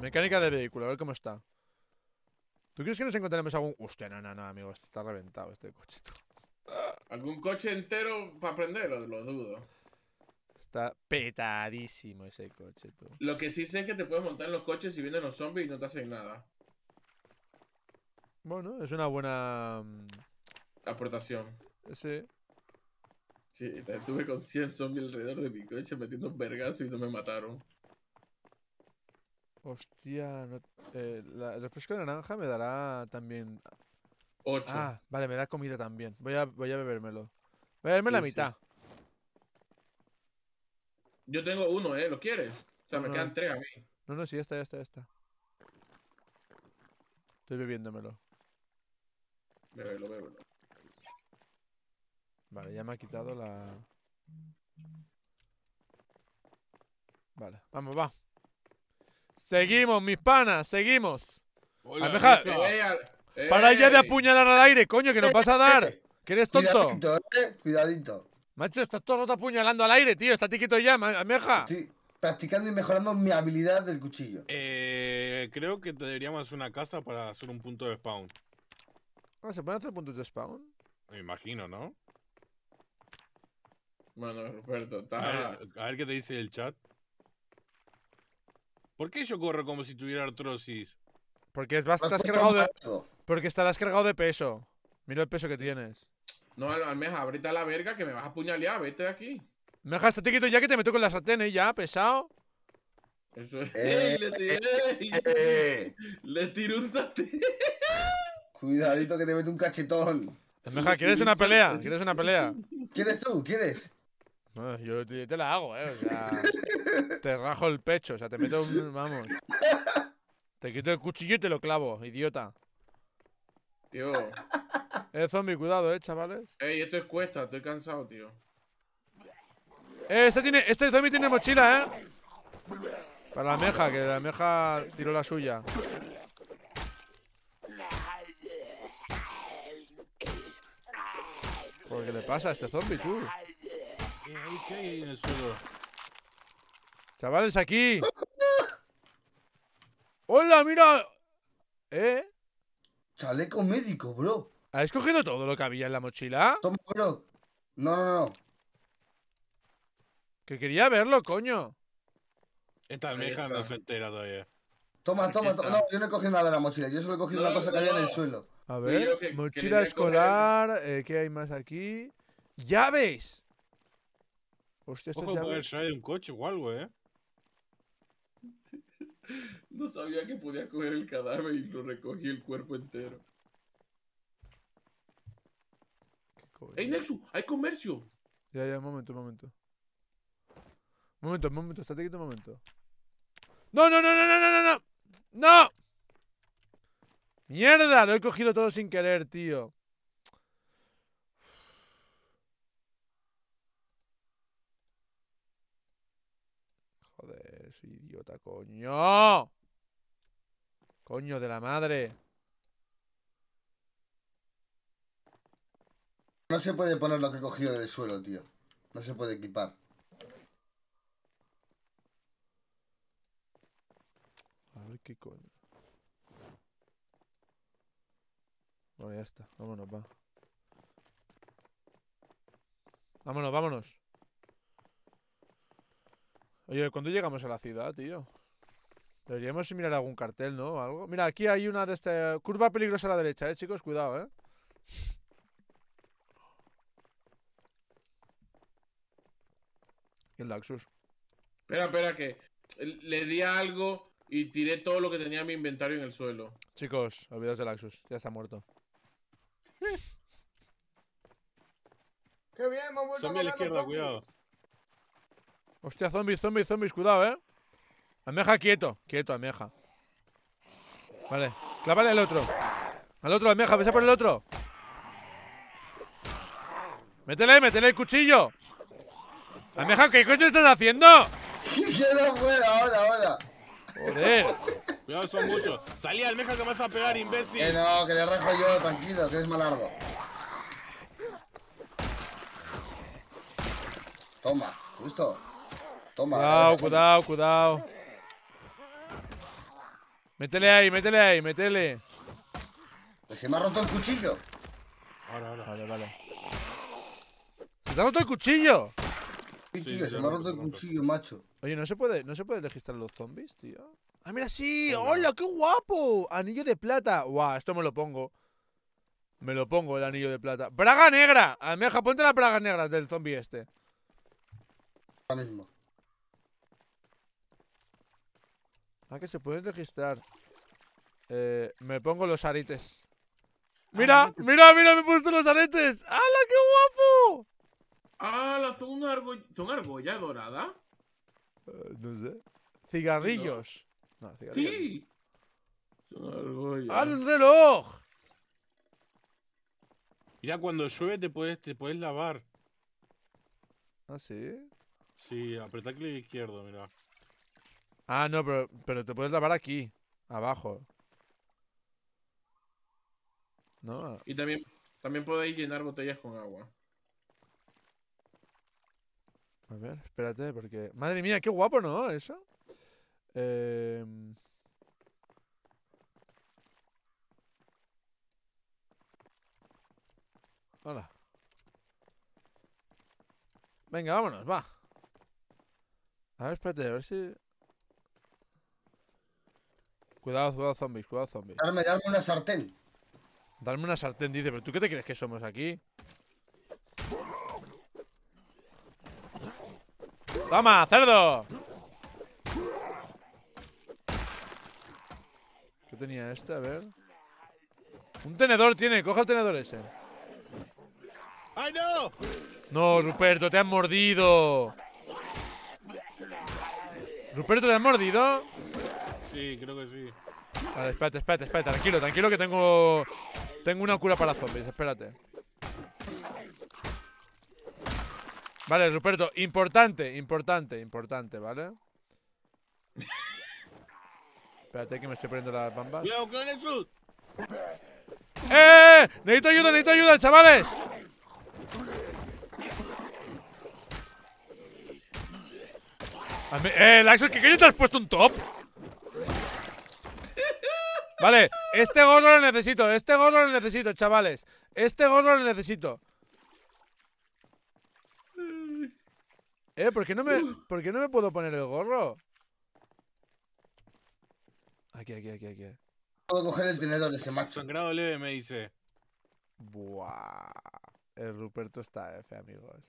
Mecánica de vehículo, a ver cómo está. ¿Tú crees que nos encontremos algún. Hostia, no, no, no, amigo, este está reventado este coche. Tú. Algún coche entero para prenderlo, lo dudo. Está petadísimo ese coche, tú. Lo que sí sé es que te puedes montar en los coches y vienen los zombies y no te hacen nada. Bueno, es una buena. Mm, Aportación. Sí. Sí, estuve con 100 zombies alrededor de mi coche metiendo un vergazo y no me mataron. Hostia, eh, la, el refresco de naranja me dará también... 8. Ah, vale, me da comida también. Voy a, voy a bebérmelo. Voy a beberme la mitad. Yo tengo uno, ¿eh? ¿Lo quieres? O sea, me no. quedan tres a mí. No, no, sí, ya está, está, está. Estoy bebiéndomelo. Bebelo, bebelo Vale, ya me ha quitado la... Vale, vamos, va. Seguimos, mis panas, seguimos. Hola, Almeja, para ya de apuñalar al aire, coño, que nos vas a dar. Que eres tonto. Cuidadito, eh, Cuidadito. Macho, estás todo roto apuñalando al aire, tío. Está tiquito ya, Almeja. Sí practicando y mejorando mi habilidad del cuchillo. Eh, creo que deberíamos hacer una casa para hacer un punto de spawn. Ah, ¿se pueden hacer puntos de spawn? Me imagino, ¿no? Bueno, Roberto, está... a ver qué te dice el chat. ¿Por qué yo corro como si tuviera artrosis? Porque, estás cargado de, porque estarás cargado de peso. Mira el peso que tienes. No, Almeja, ahorita la verga que me vas a apuñalear. Vete de aquí. Almeja, estate quieto ya que te meto con la sartén, y ¿eh? Ya, pesado. Eso es. Eh, le, tiré, eh. le eh. un sartén. Cuidadito que te mete un cachetón. Almeja, ¿quieres una pelea? ¿Quieres una pelea? ¿Quieres tú? ¿Quieres? yo te, la hago, ¿eh? O sea, te rajo el pecho, o sea, te meto un. Vamos. Te quito el cuchillo y te lo clavo, idiota. Tío. Eh, zombie, cuidado, eh, chavales. Ey, esto es cuesta, estoy cansado, tío. Eh, este, tiene, este zombie tiene mochila, eh. Para la meja, que la meja tiró la suya. ¿Por qué le pasa a este zombie, tú? ¿Qué hay, ahí en el suelo? Chavales, aquí. ¡Hola, mira! ¿Eh? Chaleco médico, bro. ¿Has cogido todo lo que había en la mochila? Toma, bro. No, no, no. Que quería verlo, coño. Esta me no se entera todavía. Toma, toma, toma. No, yo no he cogido nada de la mochila. Yo solo he cogido la cosa que había en el suelo. A ver, mochila escolar. Eh, ¿Qué hay más aquí? ¡Llaves! Hostia, pues Ojo, puede salir un coche o algo, ¿eh? No sabía que podía coger el cadáver y lo recogí el cuerpo entero. ¡Ey, Nexu! ¡Hay comercio! Ya, ya, un momento, un momento. Un momento, un momento, estate quieto un momento. ¡No, no, no, no, no, no, no! ¡No! ¡Mierda! Lo he cogido todo sin querer, tío. coño. Coño de la madre. No se puede poner lo que he cogido del suelo, tío. No se puede equipar. A ver qué coño. Bueno, ya está. Vámonos, va. Vámonos, vámonos. Oye, ¿cuándo llegamos a la ciudad, tío? Deberíamos mirar algún cartel, ¿no? algo. Mira, aquí hay una de esta... Curva peligrosa a la derecha, ¿eh, chicos? Cuidado, ¿eh? El Laxus. Espera, espera, que le di a algo y tiré todo lo que tenía en mi inventario en el suelo. Chicos, olvidas del Laxus. Ya está muerto. ¡Qué bien! ¡Hemos vuelto Son a la izquierda, cuidado. Hostia, zombies, zombies, zombies, cuidado, ¿eh? Almeja, quieto. Quieto, almeja. Vale, clávale al otro. Al otro, almeja, besa por el otro. Métele, métele el cuchillo. Almeja, ¿qué coño estás haciendo? Que no puedo, ahora, ahora. Joder. Cuidado, son muchos. Salí, almeja, que vas a pegar, imbécil. Que eh, no, que le rajo yo, tranquilo, que es más largo. Toma, justo. Toma. Cuidado, cuidado, cuidado. Métele ahí, métele ahí, métele. Pues se me ha roto el cuchillo. Ahora, ahora. Vale, vale. ¡Se te ha roto el cuchillo! Sí, se me ha roto el cuchillo, macho. Oye, ¿no se, puede, ¿no se puede registrar los zombies, tío? ¡Ah, mira, sí! ¡Hola, qué guapo! Anillo de plata. ¡Guau! Esto me lo pongo. Me lo pongo, el anillo de plata. ¡Braga negra! Almeja, ah, ponte la braga negra del zombie este. mismo. Ah, que se pueden registrar. Eh, me pongo los aretes. Ah, ¡Mira! ¡Mira, mira! ¡Me he puesto los aretes! ¡Hala, qué guapo! ¡Hala! ¿Son, argolla dorada? Eh, no sé. Cigarrillos. No. ¡Sí! Son argolla. Al reloj! Mira, cuando sube te puedes, te puedes lavar. ¿Ah, sí? Sí, apretá clic izquierdo, mira. Ah, no, pero, te puedes lavar aquí, abajo. No. Y también, también podéis llenar botellas con agua. A ver, espérate, porque... Madre mía, qué guapo, ¿no? Eso. Eh... Hola. Venga, vámonos, va. A ver, espérate, a ver si... Cuidado, cuidado, zombies, cuidado, zombies. Dame, darme una sartén. Darme una sartén, dice, pero ¿tú qué te crees que somos aquí? ¡Toma, cerdo! ¿Qué tenía este? A ver. Un tenedor tiene, coge el tenedor ese. ¡Ay, no! No, Ruperto, te han mordido. Ruperto, ¿te han mordido? Sí, creo que sí. Vale, espérate, espérate, espérate. Tranquilo, tranquilo que tengo... Tengo una cura para zombies, espérate. Vale, Ruperto, importante, importante, importante, ¿vale? Espérate que me estoy poniendo las bambas. ¡Eh, ¡Eh! ¡Necesito ayuda, necesito ayuda, chavales! ¡Eh, mí, ¡Eh, Laxos, que te has puesto un top! Vale, este gorro lo necesito, este gorro lo necesito, chavales. Este gorro lo necesito. Eh, ¿por qué no me, ¿por no me puedo poner el gorro? Aquí, aquí, aquí, aquí. Puedo coger el tenedor ese macho. me dice. Buah. El Ruperto está F, amigos.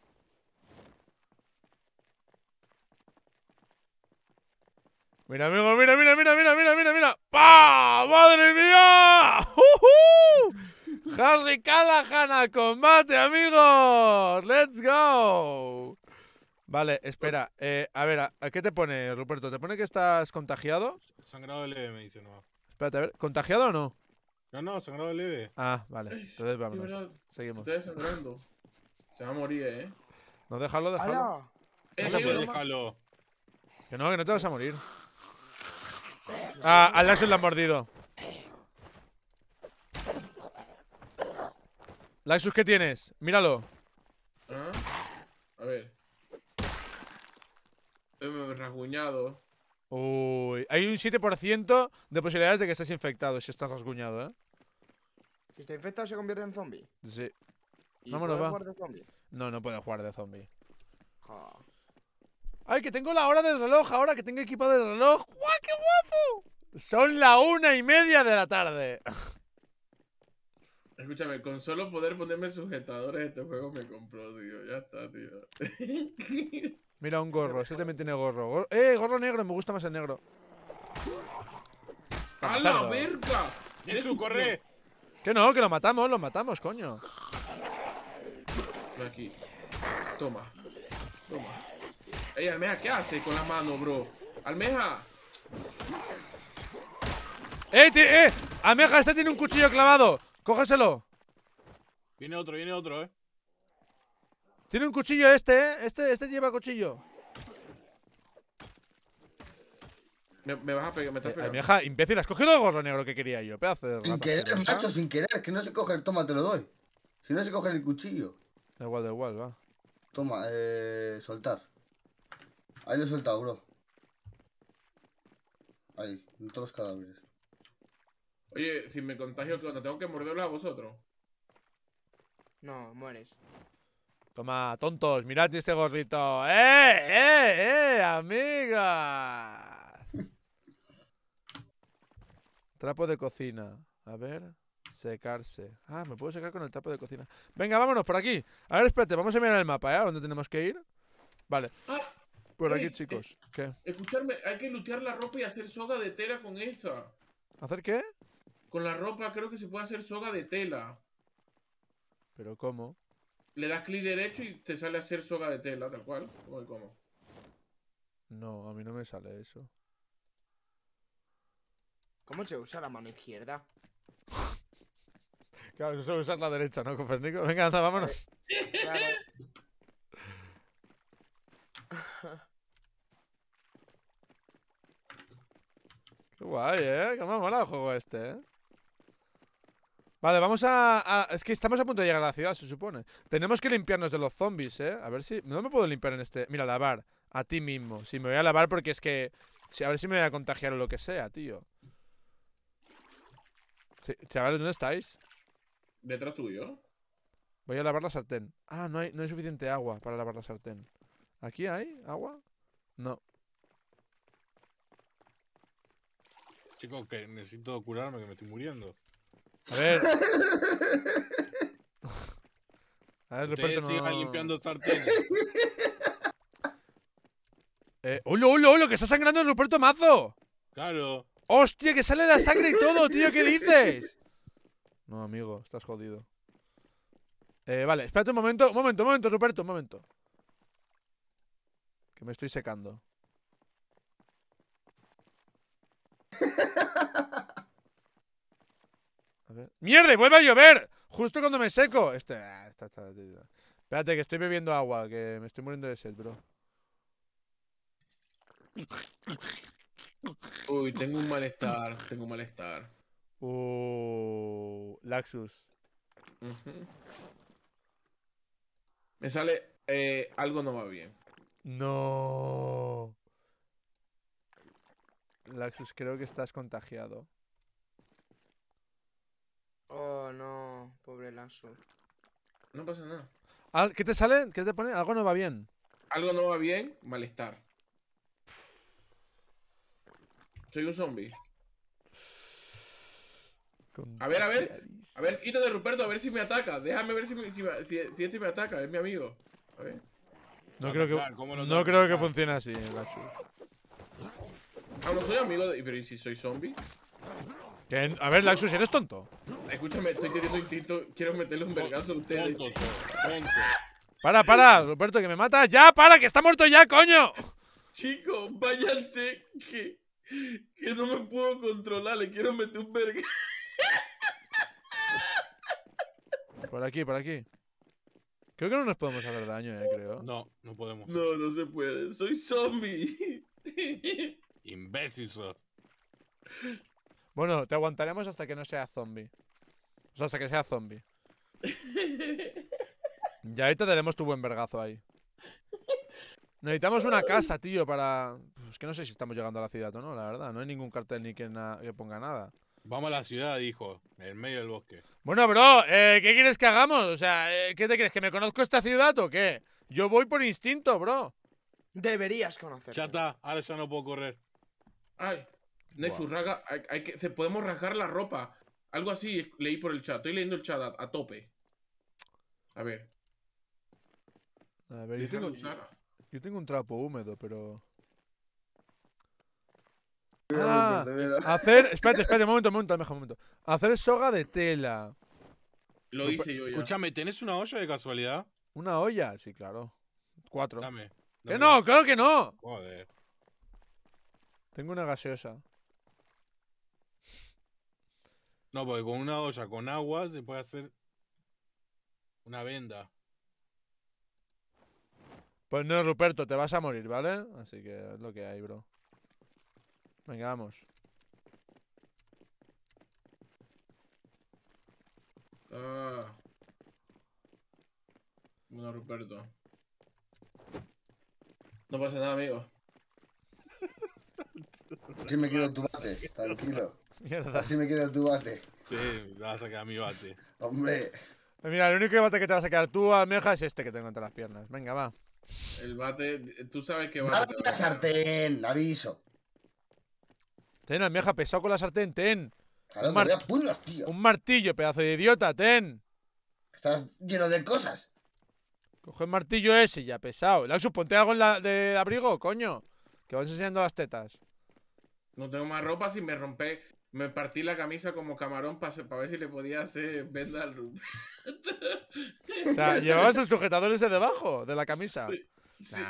Mira, amigo, mira, mira, mira, mira, mira, mira, mira. ¡Pah! ¡Madre mía! ¡Uh Harry Callahan a combate, amigos. ¡Let's go! Vale, espera. Eh, a ver, ¿qué te pone, Ruperto? ¿Te pone que estás contagiado? Sangrado leve, me dice no. Espérate, a ver. ¿Contagiado o no? No, no, sangrado leve. Ah, vale. Entonces vamos. Seguimos. sangrando. Se va a morir, eh. No, déjalo, déjalo. No, déjalo. Que no, que no te vas a morir. Ah, al laxus lo han mordido. Laxus, ¿qué tienes? Míralo. Ah, a ver. Me he rasguñado. Uy, hay un 7% de posibilidades de que estés infectado si estás rasguñado, ¿eh? Si está infectado se convierte en zombie. Sí. No, no puedo jugar de zombie. Ay, que tengo la hora del reloj ahora, que tengo equipado el reloj. ¡Guau, qué guapo! Son la una y media de la tarde. Escúchame, con solo poder ponerme sujetadores este juego me compró, tío. Ya está, tío. Mira, un gorro. Este también tiene gorro. ¡Eh, gorro negro! Me gusta más el negro. ¡A la verga! ¡Eres corre! Que no, que lo matamos, lo matamos, coño. Aquí. Toma. Toma. Ey, Almeja, ¿qué hace con la mano, bro? Almeja. ¡Eh, eh! Almeja, este tiene un cuchillo clavado. Cógeselo. Viene otro, viene otro, eh. Tiene un cuchillo este, eh. Este, este lleva cuchillo. Me, vas a pegar, me eh, Almeja, imbécil, has cogido el gorro negro que quería yo. Pedazo de Sin querer, macho, sin querer. Que no se coge toma, te lo doy. Si no se coge el cuchillo. Da igual, da igual, va. Toma, eh. Soltar. Ahí lo he soltado, bro. Ahí, todos los cadáveres. Oye, si me contagio, ¿qué onda? ¿Tengo que morderlo a vosotros? No, mueres. Toma, tontos, mirad este gorrito. ¡Eh, eh, eh, amiga! Trapo de cocina. A ver. Secarse. Ah, me puedo secar con el trapo de cocina. Venga, vámonos por aquí. A ver, espérate, vamos a mirar el mapa, ¿eh? dónde tenemos que ir? Vale. Ah. Por aquí, eh, chicos. Eh, ¿Qué? Escucharme, hay que lutear la ropa y hacer soga de tela con esa. ¿Hacer qué? Con la ropa creo que se puede hacer soga de tela. ¿Pero cómo? Le das clic derecho y te sale hacer soga de tela, tal cual. ¿Cómo? cómo? No, a mí no me sale eso. ¿Cómo se usa la mano izquierda? claro, se suele usar la derecha, ¿no, Copernico? Venga, vámonos. Qué guay, ¿eh? Qué más el juego este, ¿eh? Vale, vamos a, Es que estamos a punto de llegar a la ciudad, se supone. Tenemos que limpiarnos de los zombies, ¿eh? A ver si... No me puedo limpiar en este... Mira, lavar. A ti mismo. Si me voy a lavar porque es que... a ver si me voy a contagiar o lo que sea, tío. Sí, chavales, ¿dónde estáis? Detrás tuyo. Voy a lavar la sartén. Ah, no hay, no hay suficiente agua para lavar la sartén. ¿Aquí hay agua? No. Chico, que necesito curarme, que me estoy muriendo. A ver. A ver, Ruperto… limpiando sartén. Eh, ¡Holo, hola, hola, que está sangrando el Ruperto Mazo! Claro. ¡Hostia, que sale la sangre y todo, tío! ¿Qué dices? No, amigo, estás jodido. Eh, vale, espérate un momento, un momento, un momento, Ruperto, un momento me estoy secando. ¡Mierda! ¡Vuelve a llover! Justo cuando me seco. Este. Ah, Espérate, que estoy bebiendo agua, que me estoy muriendo de sed, bro. Uy, tengo un malestar, tengo un malestar. Uh, Laxus. Me sale. Eh, algo no va bien. No. Laxus, creo que estás contagiado. Oh, no. Pobre Laxus. No pasa nada. ¿Qué te sale? ¿Qué te pone? Algo no va bien. Algo no va bien, malestar. Soy un zombie. A ver, a ver. A ver, de Ruperto, a ver si me ataca. Déjame ver si, me- si, si- si este me ataca, es mi amigo. A ver. No, creo que, no creo que funcione así, Laxus. Ah, no soy amigo de. Pero ¿y si soy zombie? A ver, Laxus, ¿eres tonto? Escúchame, estoy teniendo instinto. Quiero meterle un vergazo a ustedes. Para, para, Roberto, que me mata. ¡Ya, para, que está muerto ya, coño! Chicos, váyanse, que, que no me puedo controlar. Le quiero meter un vergazo. Por aquí, por aquí. Creo que no nos podemos hacer daño, eh, creo. No, no podemos. No, no se puede. Soy zombie. Imbécil, Bueno, te aguantaremos hasta que no sea zombie. O sea, hasta que sea zombie. ya ahorita tenemos tu buen vergazo ahí. Necesitamos una casa, tío, para... Pues es que no sé si estamos llegando a la ciudad o no, la verdad. No hay ningún cartel ni que ponga nada. Vamos a la ciudad, dijo, en medio del bosque. Bueno, bro, eh, ¿qué quieres que hagamos? O sea, eh, ¿qué te crees? ¿Que me conozco esta ciudad o qué? Yo voy por instinto, bro. Deberías conocerla. Chata, ahora ya no puedo correr. Ay, Nexus, hay, que, se podemos rasgar la ropa. Algo así leí por el chat. Estoy leyendo el chat a, tope. A ver. A ver, yo tengo un trapo húmedo, pero. Ah, eh, hacer. Espérate, espérate, un momento, un momento, un momento. Hacer soga de tela. Lo hice yo ya. Escúchame, ¿tenés una olla de casualidad? ¿Una olla? Sí, claro. Cuatro. ¡Que no! ¡Claro que no! Joder. Tengo una gaseosa. No, porque con una olla con agua se puede hacer una venda. Pues no, Ruperto, te vas a morir, ¿vale? Así que es lo que hay, bro. Venga, vamos. Ah. Bueno, Ruperto. No pasa nada, amigo. Así me quedo tu bate, tranquilo. Mierda. Así me queda tu bate. Sí, me vas a quedar mi bate. Hombre. Eh, mira, el único bate que te vas a quedar tú, almeja, es este que tengo entre las piernas. Venga, va. El bate, tú sabes que ¡Va ¡Ah, la sartén, aviso. Ten, almeja, pesado con la sartén, ten. Claro, un, un martillo, pedazo de idiota, ten. Estás lleno de cosas. Coge el martillo ese, ya pesado. Laxus, ponte algo en la de abrigo, coño. Que vas enseñando las tetas. No tengo más ropa si me rompé. Me partí la camisa como camarón para ver si le podía hacer venda al Rupert. o sea, llevabas el sujetador ese debajo de la camisa. Sí. sí.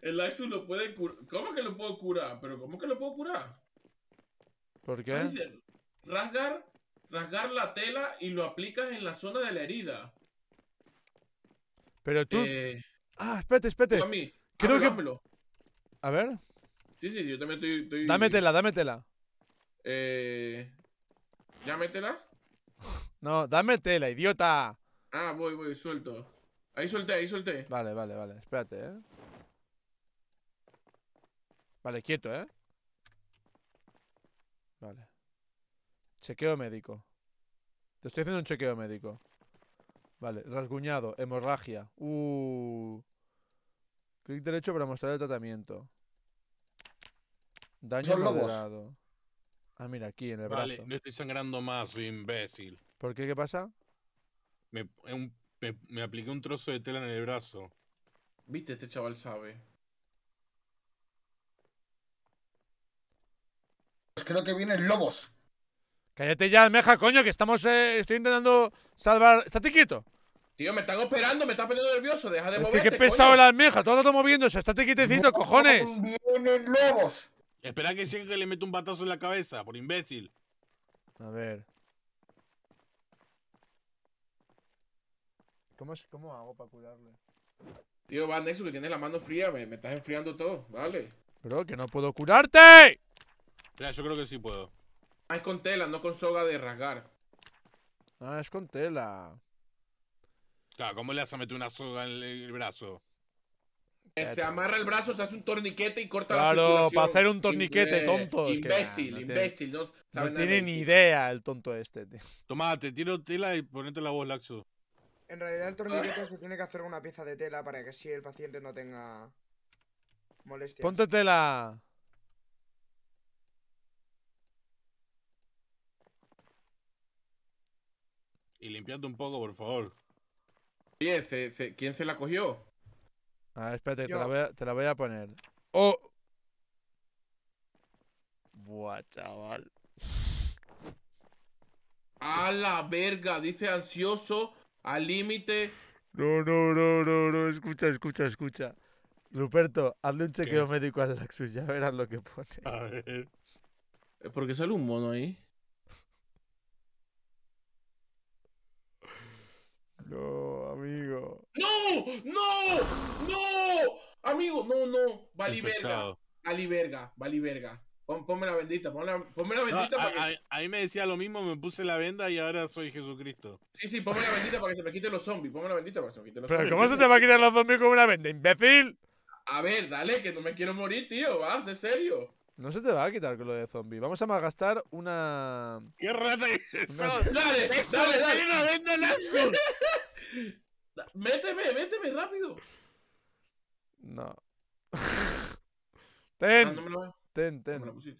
El Axu lo puede curar. ¿Cómo que lo puedo curar? ¿Pero cómo que lo puedo curar? ¿Por qué? rasgar, rasgar la tela y lo aplicas en la zona de la herida. Pero tú... Eh, ah, espérate, espérate. A mí. Creo A ver. Sí, sí, yo también estoy... estoy... Dame tela, dame Eh... ¿Ya métela? no, dame idiota. Ah, voy, voy, suelto. Ahí suelte, ahí suelte Vale, vale, vale. Espérate, eh. Vale, quieto, ¿eh? Vale. Chequeo médico. Te estoy haciendo un chequeo médico. Vale, rasguñado, hemorragia. Uh. Clic derecho para mostrar el tratamiento. Daño moderado. Ah, mira, aquí en el brazo. Vale, no estoy sangrando más, imbécil. ¿Por qué? ¿Qué pasa? me apliqué un trozo de tela en el brazo. Viste, este chaval sabe. creo que vienen Lobos. Cállate ya, Almeja, coño, que estamos. Eh, estoy intentando salvar. Estate quieto. Tío, me están operando, me está poniendo nervioso, deja de moverse. que qué pesado la almeja, todo lo está moviéndose, estate quietecito, cojones. Vienen lobos. Espera que sí que le meto un batazo en la cabeza, por imbécil. A ver. ¿Cómo, hago para curarle? Tío, va, Nexus, que tienes la mano fría, me, estás enfriando todo, vale. Bro, que no puedo curarte. Mira, yo creo que sí puedo. Ah, es con tela, no con soga de rasgar. Ah, es con tela. Claro, ¿cómo le hace a meter una soga en el brazo? Eh, se amarra el brazo, se hace un torniquete y corta la circulación. Claro, para hacer un torniquete, tonto. Imbécil, imbécil. No, tiene ni idea el tonto este, tío. te tiro tela y ponete la voz, Laxo. En realidad el torniquete se tiene que hacer una pieza de tela para que si el paciente no tenga molestias. ¡Ponte tela! y limpiate un poco, por favor. Oye, quién se la cogió? A ver, espérate, te la, voy a, poner. ¡Oh! Buah, chaval. A la verga, dice ansioso, al límite. No, no, no, no, no, escucha, escucha, escucha. Ruperto, hazle un chequeo médico al Laxus, ya verás lo que pone. A ver. Eh, ¿Por qué sale un mono ahí? No, amigo. ¡No! ¡No! ¡No! Amigo, no, no. Vali verga. Vali verga. Vali verga. ponme la bendita. Ponme la, la bendita para a, que... mí me decía lo mismo, me puse la venda y ahora soy Jesucristo. Sí, sí, ponme la bendita para que se me quiten los zombies. Ponme la bendita para que se me quiten los ¿Pero zombies. cómo se te va a quitar los zombies con una venda, imbécil? A ver, dale, que no me quiero morir, tío. Va, sé serio. No se te va a quitar con lo de zombie. Vamos a gastar una. ¡Qué rata dale! dale. ¡Méteme, méteme rápido! No. Ah, ten. no ten. ten, ten.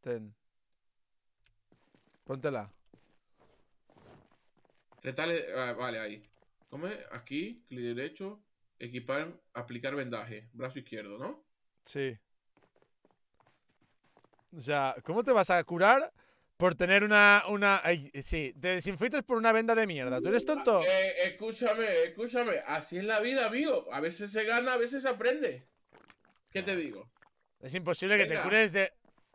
Ten. Póntela. ¿Qué ah, vale, ahí. Come, aquí, clic derecho. Equipar, aplicar vendaje. Brazo izquierdo, ¿no? Sí. O sea, ¿cómo te vas a curar por tener una. una sí, te desinfectas por una venda de mierda. ¿Tú eres tonto? Eh, escúchame, escúchame. Así es la vida, amigo. A veces se gana, a veces se aprende. ¿Qué te ah. digo? Es imposible que te cures de.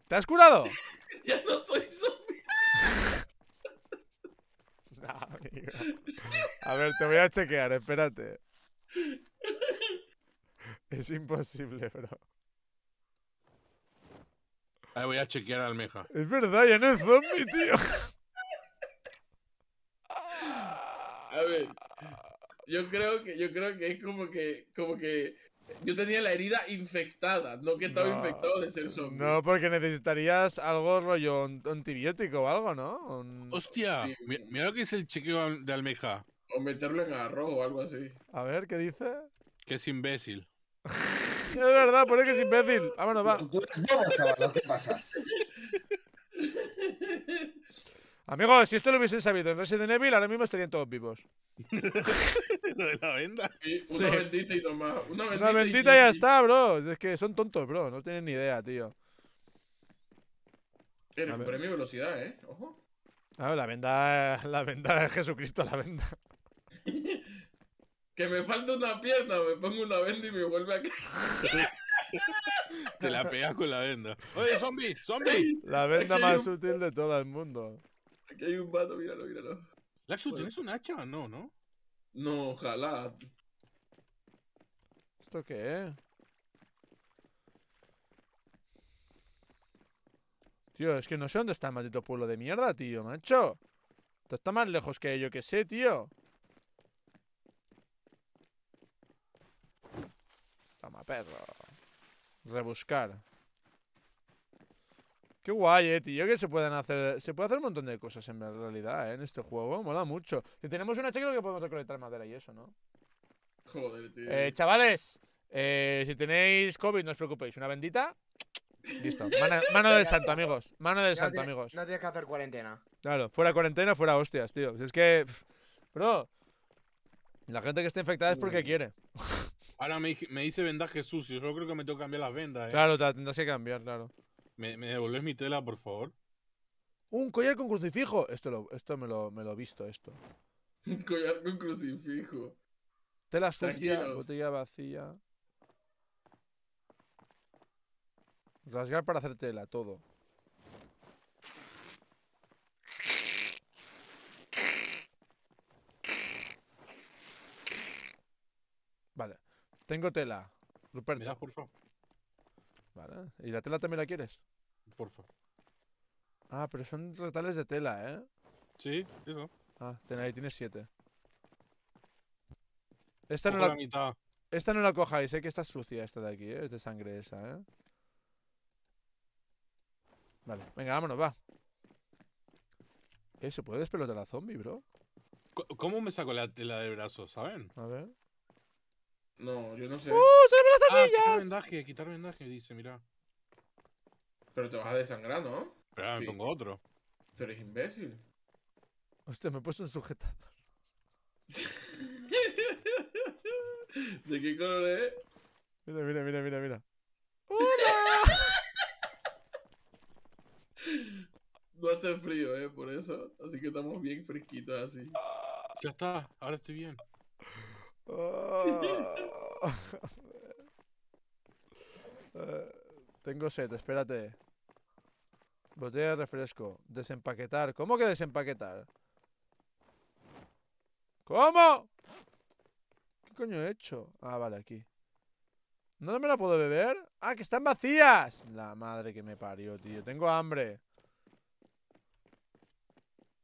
¿Te has curado? ya no soy zombie. Ah, a ver, te voy a chequear, espérate. Es imposible, bro. Ahí voy a chequear a Almeja. Es verdad, ya no es zombie, tío. A ver, yo creo que, yo creo que es como que, como que yo tenía la herida infectada, no que estaba infectado de ser zombie. No, porque necesitarías algo rollo un antibiótico o algo, ¿no? Hostia, mira lo que es el chequeo de Almeja. O meterlo en arroz o algo así. A ver, ¿qué dice? Que es imbécil. es verdad, por eso que es imbécil. Vámonos, va. Tú chaval, ¿qué pasa? Amigos, si esto lo hubiesen sabido en Resident Evil, ahora mismo estarían todos vivos. lo de la venda. una bendita y nomás. Una bendita, una bendita y, ya está, bro. Es que son tontos, bro. No tienen ni idea, tío. por premio velocidad, ¿eh? Ojo. Ah, la venda, la venda de Jesucristo, la venda que me falta una pierna, me pongo una venda y me vuelve caer. Te la pegas con la venda. Oye, zombie, zombie. La venda más útil de todo el mundo. Aquí hay un vato, míralo, míralo. ¿La Bueno. ¿tienes un hacha o no, no? No, ojalá. ¿Esto qué es? Tío, es que no sé dónde está el maldito pueblo de mierda, tío, macho. Esto está más lejos que yo que sé, tío. perro. Rebuscar. Qué guay, eh, tío, que se pueden hacer... Se puede hacer un montón de cosas en realidad, eh, en este juego. Mola mucho. Si tenemos una chica que podemos recolectar madera y eso, ¿no? Joder, tío. Eh, chavales, eh, si tenéis COVID, no os preocupéis. Una bendita. Listo. Mano, del santo, amigos. Mano del santo, amigos. No tienes que hacer cuarentena. Claro, fuera cuarentena, fuera hostias, tío. es que... Bro, la gente que está infectada es porque quiere. Ahora me, hice dice vendaje sucio. Yo creo que me tengo que cambiar las vendas. ¿eh? Claro, te tendrás que cambiar, claro. ¿Me, ¿Me mi tela, por favor? Un collar con crucifijo. Esto, esto me, lo, he visto, esto. Un collar con crucifijo. Tela sucia, botella vacía. Rasgar para hacer tela, todo. Vale. Tengo tela. Rupert, Vale. ¿Y la tela también la quieres? favor. Ah, pero son retales de tela, ¿eh? Sí, eso. Ah, ahí tienes siete. Esta no la... mitad. Esta no la cojáis, eh, que está sucia esta de aquí, ¿eh? Es de sangre esa, ¿eh? Vale, venga, vámonos, va. ¿Eso ¿Se puede despelotar a zombie, bro? ¿Cómo me saco la tela de brazo, saben? A ver. No, yo no sé. ¡Uh! ¡Se las atillas! Ah, quitar vendaje, quitar vendaje, dice, mira. Pero te vas a desangrar, ¿no? Espera, me pongo otro. eres imbécil. usted me he puesto un sujetador. ¿De qué color es? Mira, mira, mira, mira, mira. ¡Hola! no hace frío, eh, por eso. Así que estamos bien fresquitos así. Ya está, ahora estoy bien. Eh, tengo sed, espérate. Botella de refresco. Desempaquetar. ¿Cómo que desempaquetar? ¿Cómo? ¿Qué coño he hecho? Ah, vale, aquí. ¿No me la puedo beber? ¡Ah, que están vacías! La madre que me parió, tío. Tengo hambre.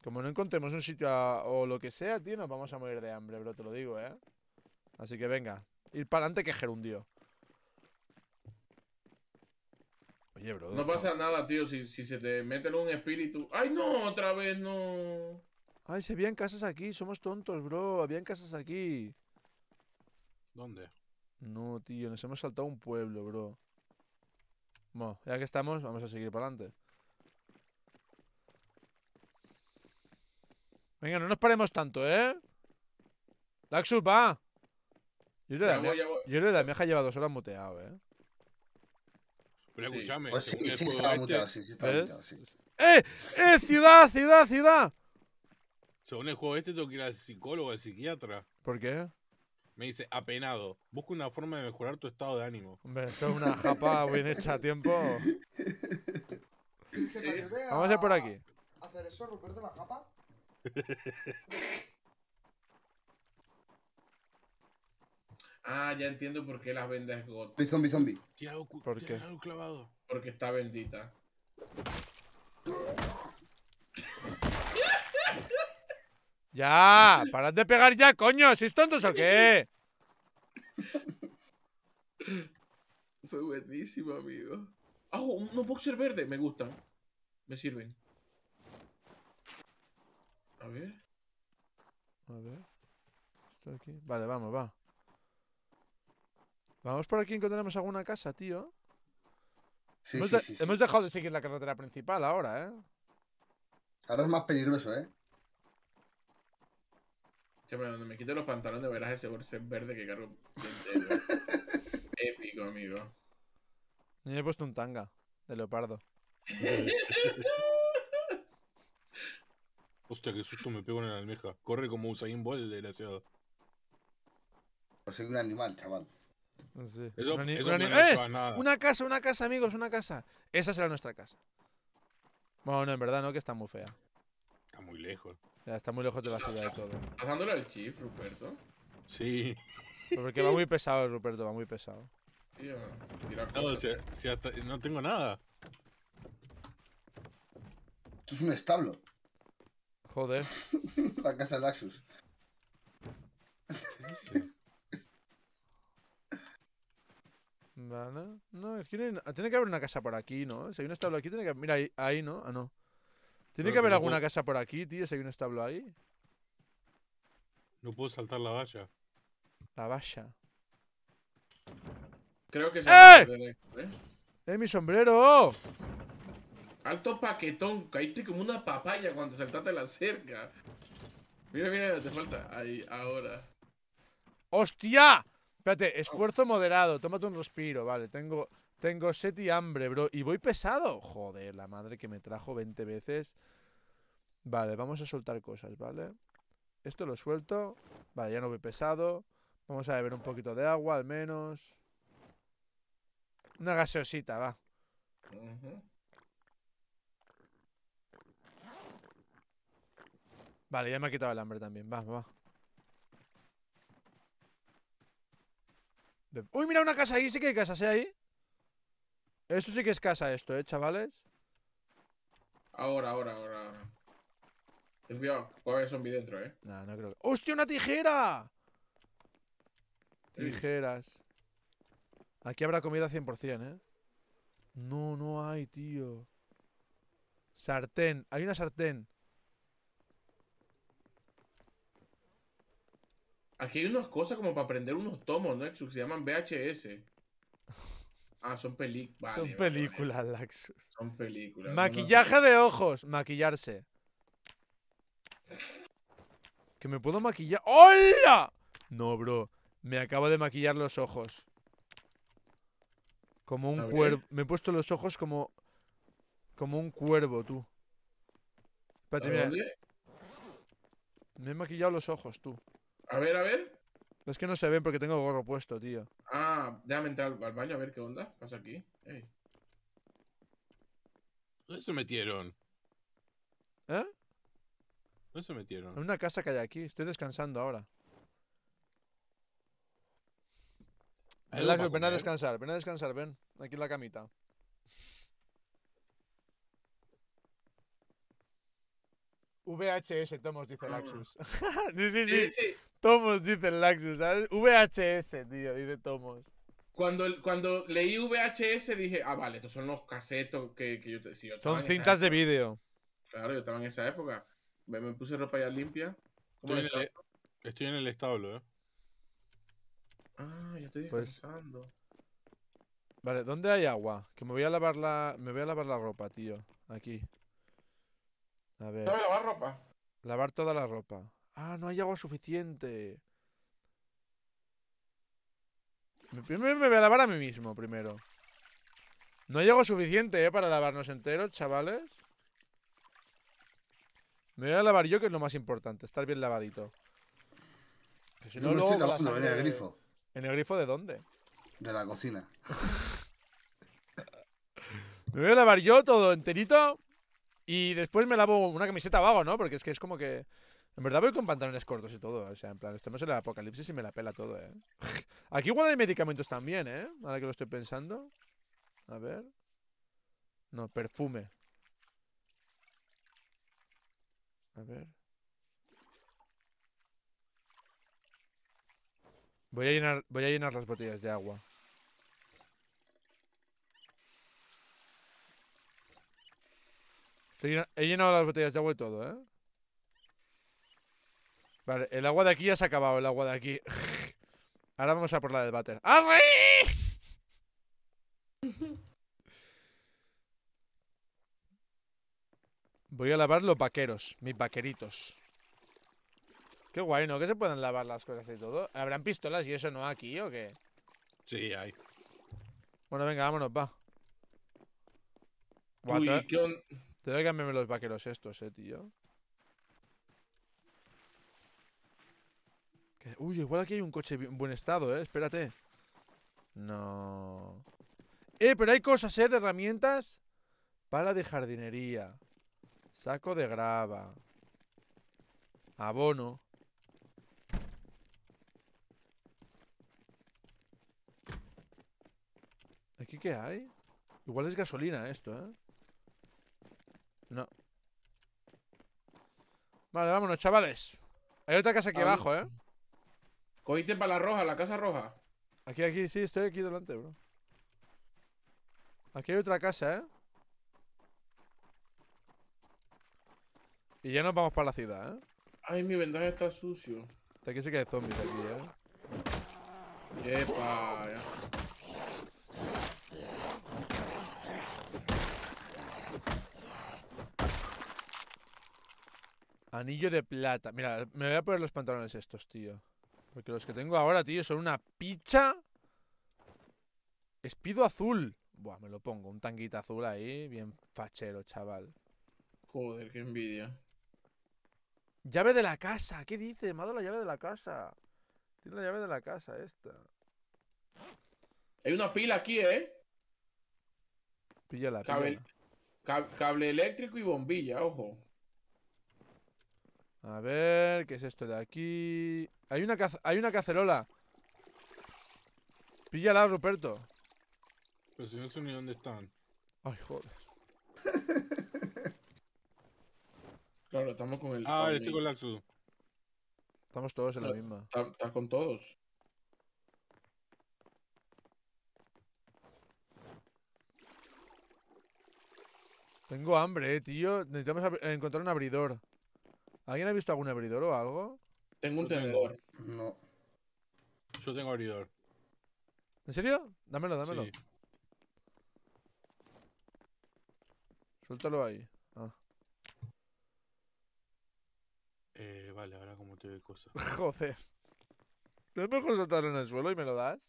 Como no encontremos un sitio o lo que sea, tío, nos vamos a morir de hambre, bro. Te lo digo, ¿eh? Así que venga, ir para adelante que gerundio. Oye, bro. No pasa nada, tío, si, se te mete un espíritu. ¡Ay, no! Otra vez, no. Ay, se habían casas aquí, somos tontos, bro. Habían casas aquí. ¿Dónde? No, tío, nos hemos saltado un pueblo, bro. Bueno, ya que estamos, vamos a seguir para adelante. Venga, no nos paremos tanto, ¿eh? Laxus, va. Yo creo, la yo que la mieja lleva dos horas muteado, eh. Pero escuchame. escúchame. Pues sí, sí, estaba este, muteado, sí, sí estaba muteado, sí. ¡Eh! ¡Eh! ¡Ciudad, ciudad, ciudad! Según el juego este, tengo que ir al psicólogo, al psiquiatra. ¿Por qué? Me dice, apenado, busca una forma de mejorar tu estado de ánimo. Hombre, eso es una japa bien hecha a tiempo. Vamos a ir por aquí. ¿Hacer eso? ¿Romperte la japa? Ah, ya entiendo por qué las vendas es God. Zombie, zombie. ¿Por qué? clavado. Porque está bendita. Ya, parad de pegar ya, coño. ¿Sois tontos o qué? Fue buenísimo, amigo. ¡Ah, oh, unos boxer verde! Me gustan. Me sirven. A ver. A ver. Está aquí. Vale, vamos, va. Vamos por aquí, encontramos alguna casa, tío. Sí, hemos, sí, sí, hemos dejado de seguir la carretera principal ahora, ¿eh? Ahora es más peligroso, ¿eh? Che, pero cuando me quite los pantalones verás ese corset verde que cargo. ¿eh? Épico, amigo. Yo he puesto un tanga de leopardo. Hostia, qué susto me pego en la almeja. Corre como Usain Bolt, el desgraciado. Pues soy un animal, chaval una, casa, una casa, amigos, una casa. Esa será nuestra casa. Bueno, no, en verdad no, que está muy fea. Está muy lejos. Ya, está muy lejos de la ciudad de todo. ¿Estás dándole al chip, Ruperto? Sí. porque va muy pesado, Ruperto, va muy pesado. Tío, no, tengo nada. Esto es un establo. Joder. la casa de Laxus. Vale. No, es que tiene, que haber una casa por aquí, ¿no? Si hay un establo aquí, tiene que Mira, ahí, ¿no? Ah, no. Tiene que haber alguna casa por aquí, tío, si hay un establo ahí. No puedo saltar la valla. La valla. Creo que se ¡Eh! ¿Eh? ¡Eh, mi sombrero! Alto paquetón, caíste como una papaya cuando saltaste la cerca. Mira, mira, te falta. Ahí, ahora. ¡Hostia! Espérate, oh. esfuerzo moderado, tómate un respiro, vale, tengo, tengo sed y hambre, bro, y voy pesado. Joder, la madre que me trajo 20 veces. Vale, vamos a soltar cosas, ¿vale? Esto lo suelto. Vale, ya no voy pesado. Vamos a beber un poquito de agua, al menos. Una gaseosita, va. Vale, ya me ha quitado el hambre también. Va, va. Uy, mira una casa ahí, sí que hay casa, ¿sí ahí? Esto sí que es casa esto, ¿eh, chavales? Ahora, ahora, ahora, ahora. Ten cuidado, puede haber zombie dentro, ¿eh? No, no creo ¡Hostia, una tijera! Tijeras. Aquí habrá comida 100%, ¿eh? No, no hay, tío. Sartén. Hay una sartén. Aquí hay unas cosas como para aprender unos tomos, ¿no? que se llaman VHS. Ah, son películas. son películas, Laxus. Son películas. Maquillaje de ojos. Maquillarse. Que me puedo maquillar. ¡Hola! No, bro. Me acabo de maquillar los ojos. Como un cuervo. Me he puesto los ojos como. Como un cuervo, tú. Espérate, mira. Me he maquillado los ojos, tú. A ver, a ver. Es que no se ven porque tengo gorro puesto, tío. Ah, déjame entrar al baño a ver qué onda pasa aquí. ¿Dónde se metieron? ¿Eh? ¿Dónde se metieron? En una casa que hay aquí. Estoy descansando ahora. ven a descansar, ven a descansar, ven. Aquí en la camita. VHS, Tomos, dice ah. Laxus. sí, sí, sí, Tomos, dice Laxus. VHS, tío, dice Tomos. Cuando, cuando leí VHS dije, ah, vale, estos son los casetos que, que yo, te decía. Son cintas de vídeo. Claro, yo estaba en esa época. Me, puse ropa ya limpia. E, estoy en, el, establo, eh. Ah, ya estoy pues... Vale, ¿dónde hay agua? Que me voy a lavar la. Me voy a lavar la ropa, tío. Aquí. A ver. lavar ropa? Lavar toda la ropa. Ah, no hay agua suficiente. Primero me voy a lavar a mí mismo, primero. No hay agua suficiente, ¿eh? Para lavarnos enteros, chavales. Me voy a lavar yo, que es lo más importante. Estar bien lavadito. no, en el grifo. ¿En el grifo de dónde? De la cocina. me voy a lavar yo todo enterito y después me lavo una camiseta vago, ¿no? Porque es que es como que. En verdad voy con pantalones cortos y todo. O sea, en plan, estamos en el apocalipsis y me la pela todo, ¿eh? Aquí igual hay medicamentos también, ¿eh? Ahora que lo estoy pensando. A ver. No, perfume. A ver. Voy a llenar, voy a llenar las botellas de agua. He llenado las botellas de agua y todo, ¿eh? Vale, el agua de aquí ya se ha acabado, el agua de aquí. Ahora vamos a por la del váter. ¡Arre! Voy a lavar los vaqueros, mis vaqueritos. Qué guay, ¿no? Que se pueden lavar las cosas y todo. ¿Habrán pistolas y eso no aquí o qué? Sí, hay. Bueno, venga, vámonos, va. Uy, tengo cambiarme los vaqueros estos, eh, tío. Uy, igual aquí hay un coche en buen estado, eh. Espérate. No. Eh, pero hay cosas, eh, de herramientas. Pala de jardinería. Saco de grava. Abono. ¿Aquí qué hay? Igual es gasolina esto, ¿eh? No. Vale, vámonos, chavales. Hay otra casa aquí abajo, ¿eh? Cogiste para la roja, la casa roja. Aquí, aquí, sí, estoy aquí delante, bro. Aquí hay otra casa, ¿eh? Y ya nos vamos para la ciudad, ¿eh? Ay, mi vendaje está sucio. Aquí se que hay zombies aquí, ¿eh? ¡Epa! ya. Anillo de plata. Mira, me voy a poner los pantalones estos, tío. Porque los que tengo ahora, tío, son una picha. Espido azul. Buah, me lo pongo. Un tanguito azul ahí. Bien fachero, chaval. Joder, qué envidia. Llave de la casa. ¿Qué dice? Me ha dado la llave de la casa. Tiene la llave de la casa esta. Hay una pila aquí, ¿eh? Pilla la pila. cable eléctrico y bombilla, ojo. A ver, ¿qué es esto de aquí? Hay una, hay una cacerola. Píllala, Ruperto. Pero si no sé ni dónde están. Ay, joder. claro, estamos con el. Ah, estoy con la Estamos todos en la misma. Estás con todos. Tengo hambre, eh, tío. Necesitamos encontrar un abridor. ¿Alguien ha visto algún abridor o algo? Tengo un tenedor. No. Yo tengo abridor. ¿En serio? Dámelo, dámelo. Suéltalo ahí. Ah. Eh, vale, ahora como te doy cosas. Joder. ¿No es mejor soltarlo en el suelo y me lo das?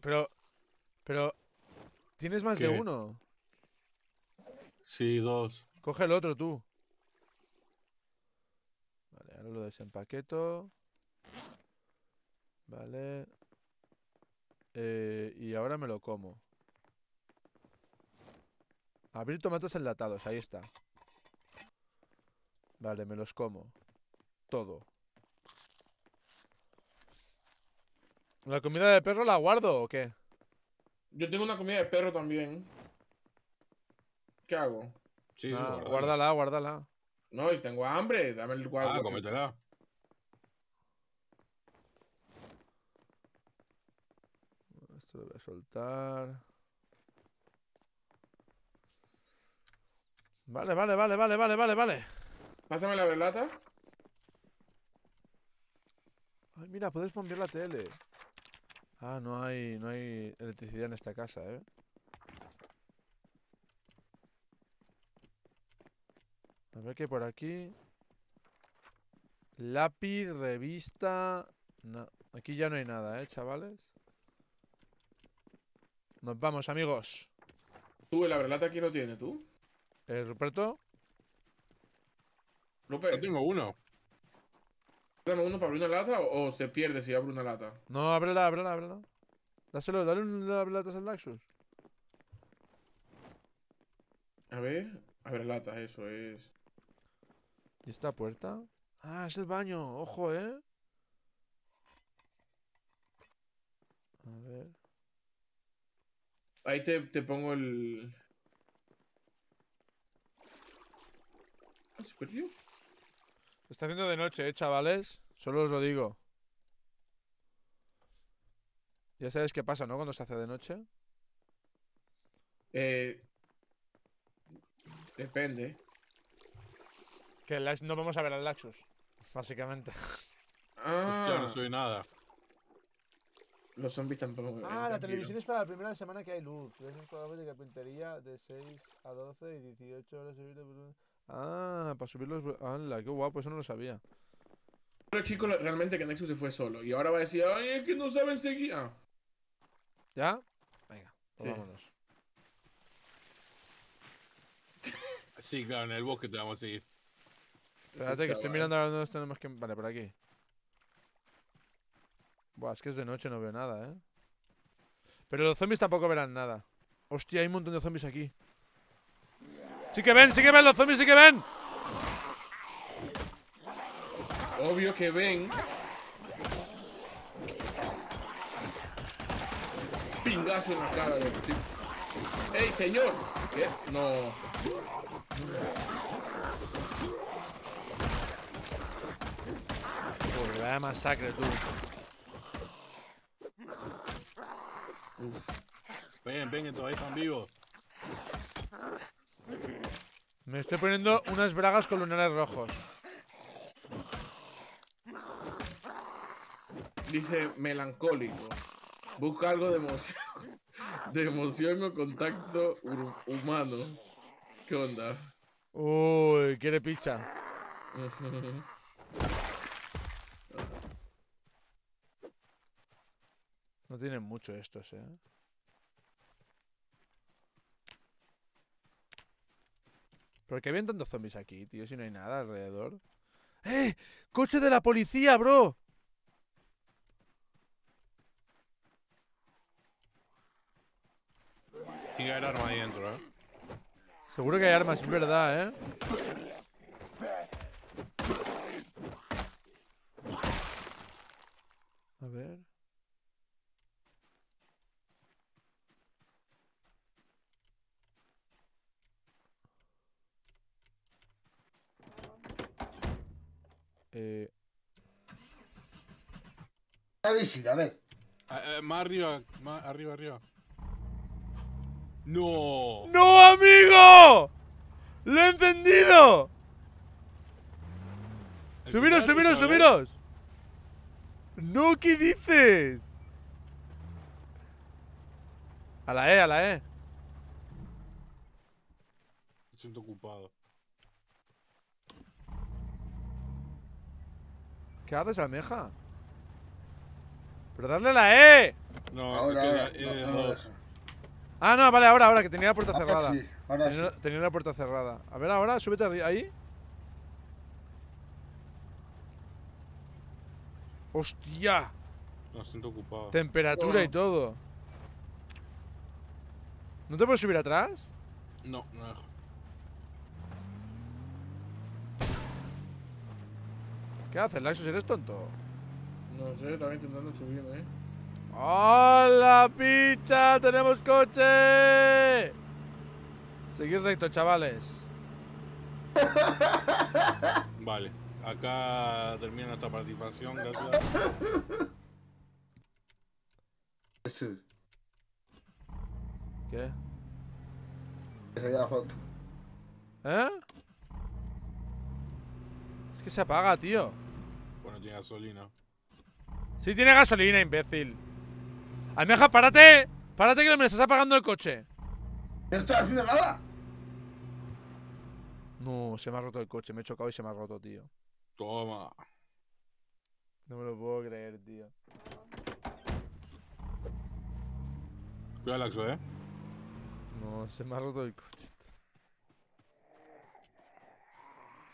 Pero. Pero. Tienes más de uno. Sí, dos. Coge el otro tú. Vale, ahora lo desempaqueto. Vale. Eh, y ahora me lo como. Abrir tomatos enlatados, ahí está. Vale, me los como. Todo. ¿La comida de perro la guardo o qué? Yo tengo una comida de perro también. ¿Qué hago? Sí, sí, ah, guárdala. guárdala, No, y tengo hambre, dame el guardo. Ah, cómetela. Esto lo voy a soltar. Vale, vale, vale, vale, vale, vale, vale. Pásame la velata. Ay, mira, puedes poner la tele. Ah, no hay, no hay electricidad en esta casa, ¿eh? A ver qué hay por aquí. Lápiz, revista... No, aquí ya no hay nada, ¿eh, chavales? Nos vamos, amigos. Tú, el abrelata aquí no tiene, ¿tú? ¿Eh, Ruperto? Yo tengo uno. Dame uno para abrir una lata o, se pierde si abre una lata? No, ábrela, ábrela, ábrela. Dáselo, dale una lata al Laxus. A ver, abre lata, eso es. ¿Y esta puerta? Ah, es el baño, ojo, eh. A ver. Ahí te, te pongo el. Ah, ¿Se perdió? está haciendo de noche, ¿eh, chavales? Solo os lo digo. Ya sabes qué pasa, ¿no? Cuando se hace de noche. Eh... Depende. Que no vamos a ver al Laxus, básicamente. Ah. Hostia, no soy nada. Los zombies tampoco. Ah, la televisión es para la primera semana que hay luz. Es un programa de carpintería de 6 a 12 y 18 horas. Ah, para subir los... ¡Hala, qué guapo! Eso no lo sabía. Pero chicos realmente que Nexus se fue solo. Y ahora va a decir, ¡ay, es que no saben seguir! Ah. ¿Ya? Venga, pues vámonos. Sí, claro, en el bosque te vamos a seguir. Espérate, que estoy mirando ahora dónde tenemos que... Vale, por aquí. Buah, es que es de noche, no veo nada, ¿eh? Pero los zombies tampoco verán nada. Hostia, hay un montón de zombies aquí. Sí que ven, sí que ven, los zombies sí que ven. Obvio que ven. Pingazo en la cara del tipo. ¡Ey, señor! ¿Qué? No. Por la masacre, tú. Ven, Ven, ven, todavía están vivos. Me estoy poniendo unas bragas con lunares rojos. Dice melancólico. Busca algo de emoción. De emoción o contacto humano. ¿Qué onda? Uy, quiere picha. No tienen mucho estos, eh. ¿Por qué vienen tantos zombies aquí, tío? Si no hay nada alrededor. ¡Eh! ¡Coche de la policía, bro! Tiene que haber arma ahí dentro, ¿eh? Seguro que hay armas, es verdad, ¿eh? A ver... Eh... A ver. A, eh, más arriba, más arriba, arriba. ¡No! ¡No, amigo! ¡Lo he encendido! ¡Subiros, subiros, subiros! ¡No, qué dices! A la E, a la E. Me siento ocupado. ¿Qué haces, almeja? Pero darle la E. No, ahora, ahora, e Ah, no, vale, ahora, ahora, que tenía la puerta cerrada. tenía, sí. la puerta cerrada. A ver, ahora, súbete ahí. ¡Hostia! siento ocupado. Temperatura y todo. ¿No te puedes subir atrás? No, no dejo. ¿Qué haces, Laxus? ¿Eres tonto? No sé, también intentando subirme, ¿eh? ¡Hola, picha! ¡Tenemos coche! Seguid recto, chavales. Vale, acá termina nuestra participación, gracias. ¿Qué? Esa ya la foto. ¿Eh? Es que se apaga, tío. Bueno, tiene gasolina. si tiene gasolina, imbécil. Almeja, párate. Párate que me estás apagando el coche. No haciendo nada. No, se me ha roto el coche. Me he chocado y se me ha roto, tío. Toma. No me lo puedo creer, tío. Cuidado eh. No, se me ha roto el coche.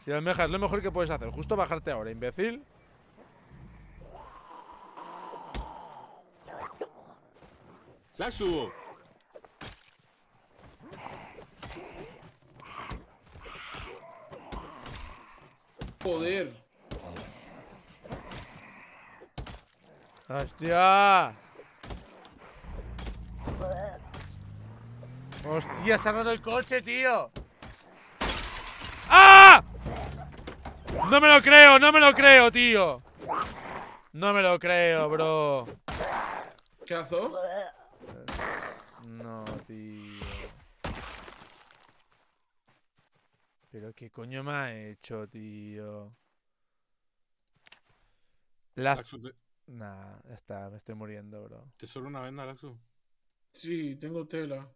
Si es lo mejor que puedes hacer. Justo bajarte ahora, imbécil. La subo. Poder. ¡Hostia! ¡Hostia, se ha roto el coche, tío! No me lo creo, no me lo creo, tío. No me lo creo, bro. ¿Qué hecho? No, tío. Pero qué coño me ha hecho, tío. La... Nah, ya está, me estoy muriendo, bro. ¿Te solo una venda, Laxu? Sí, tengo tela.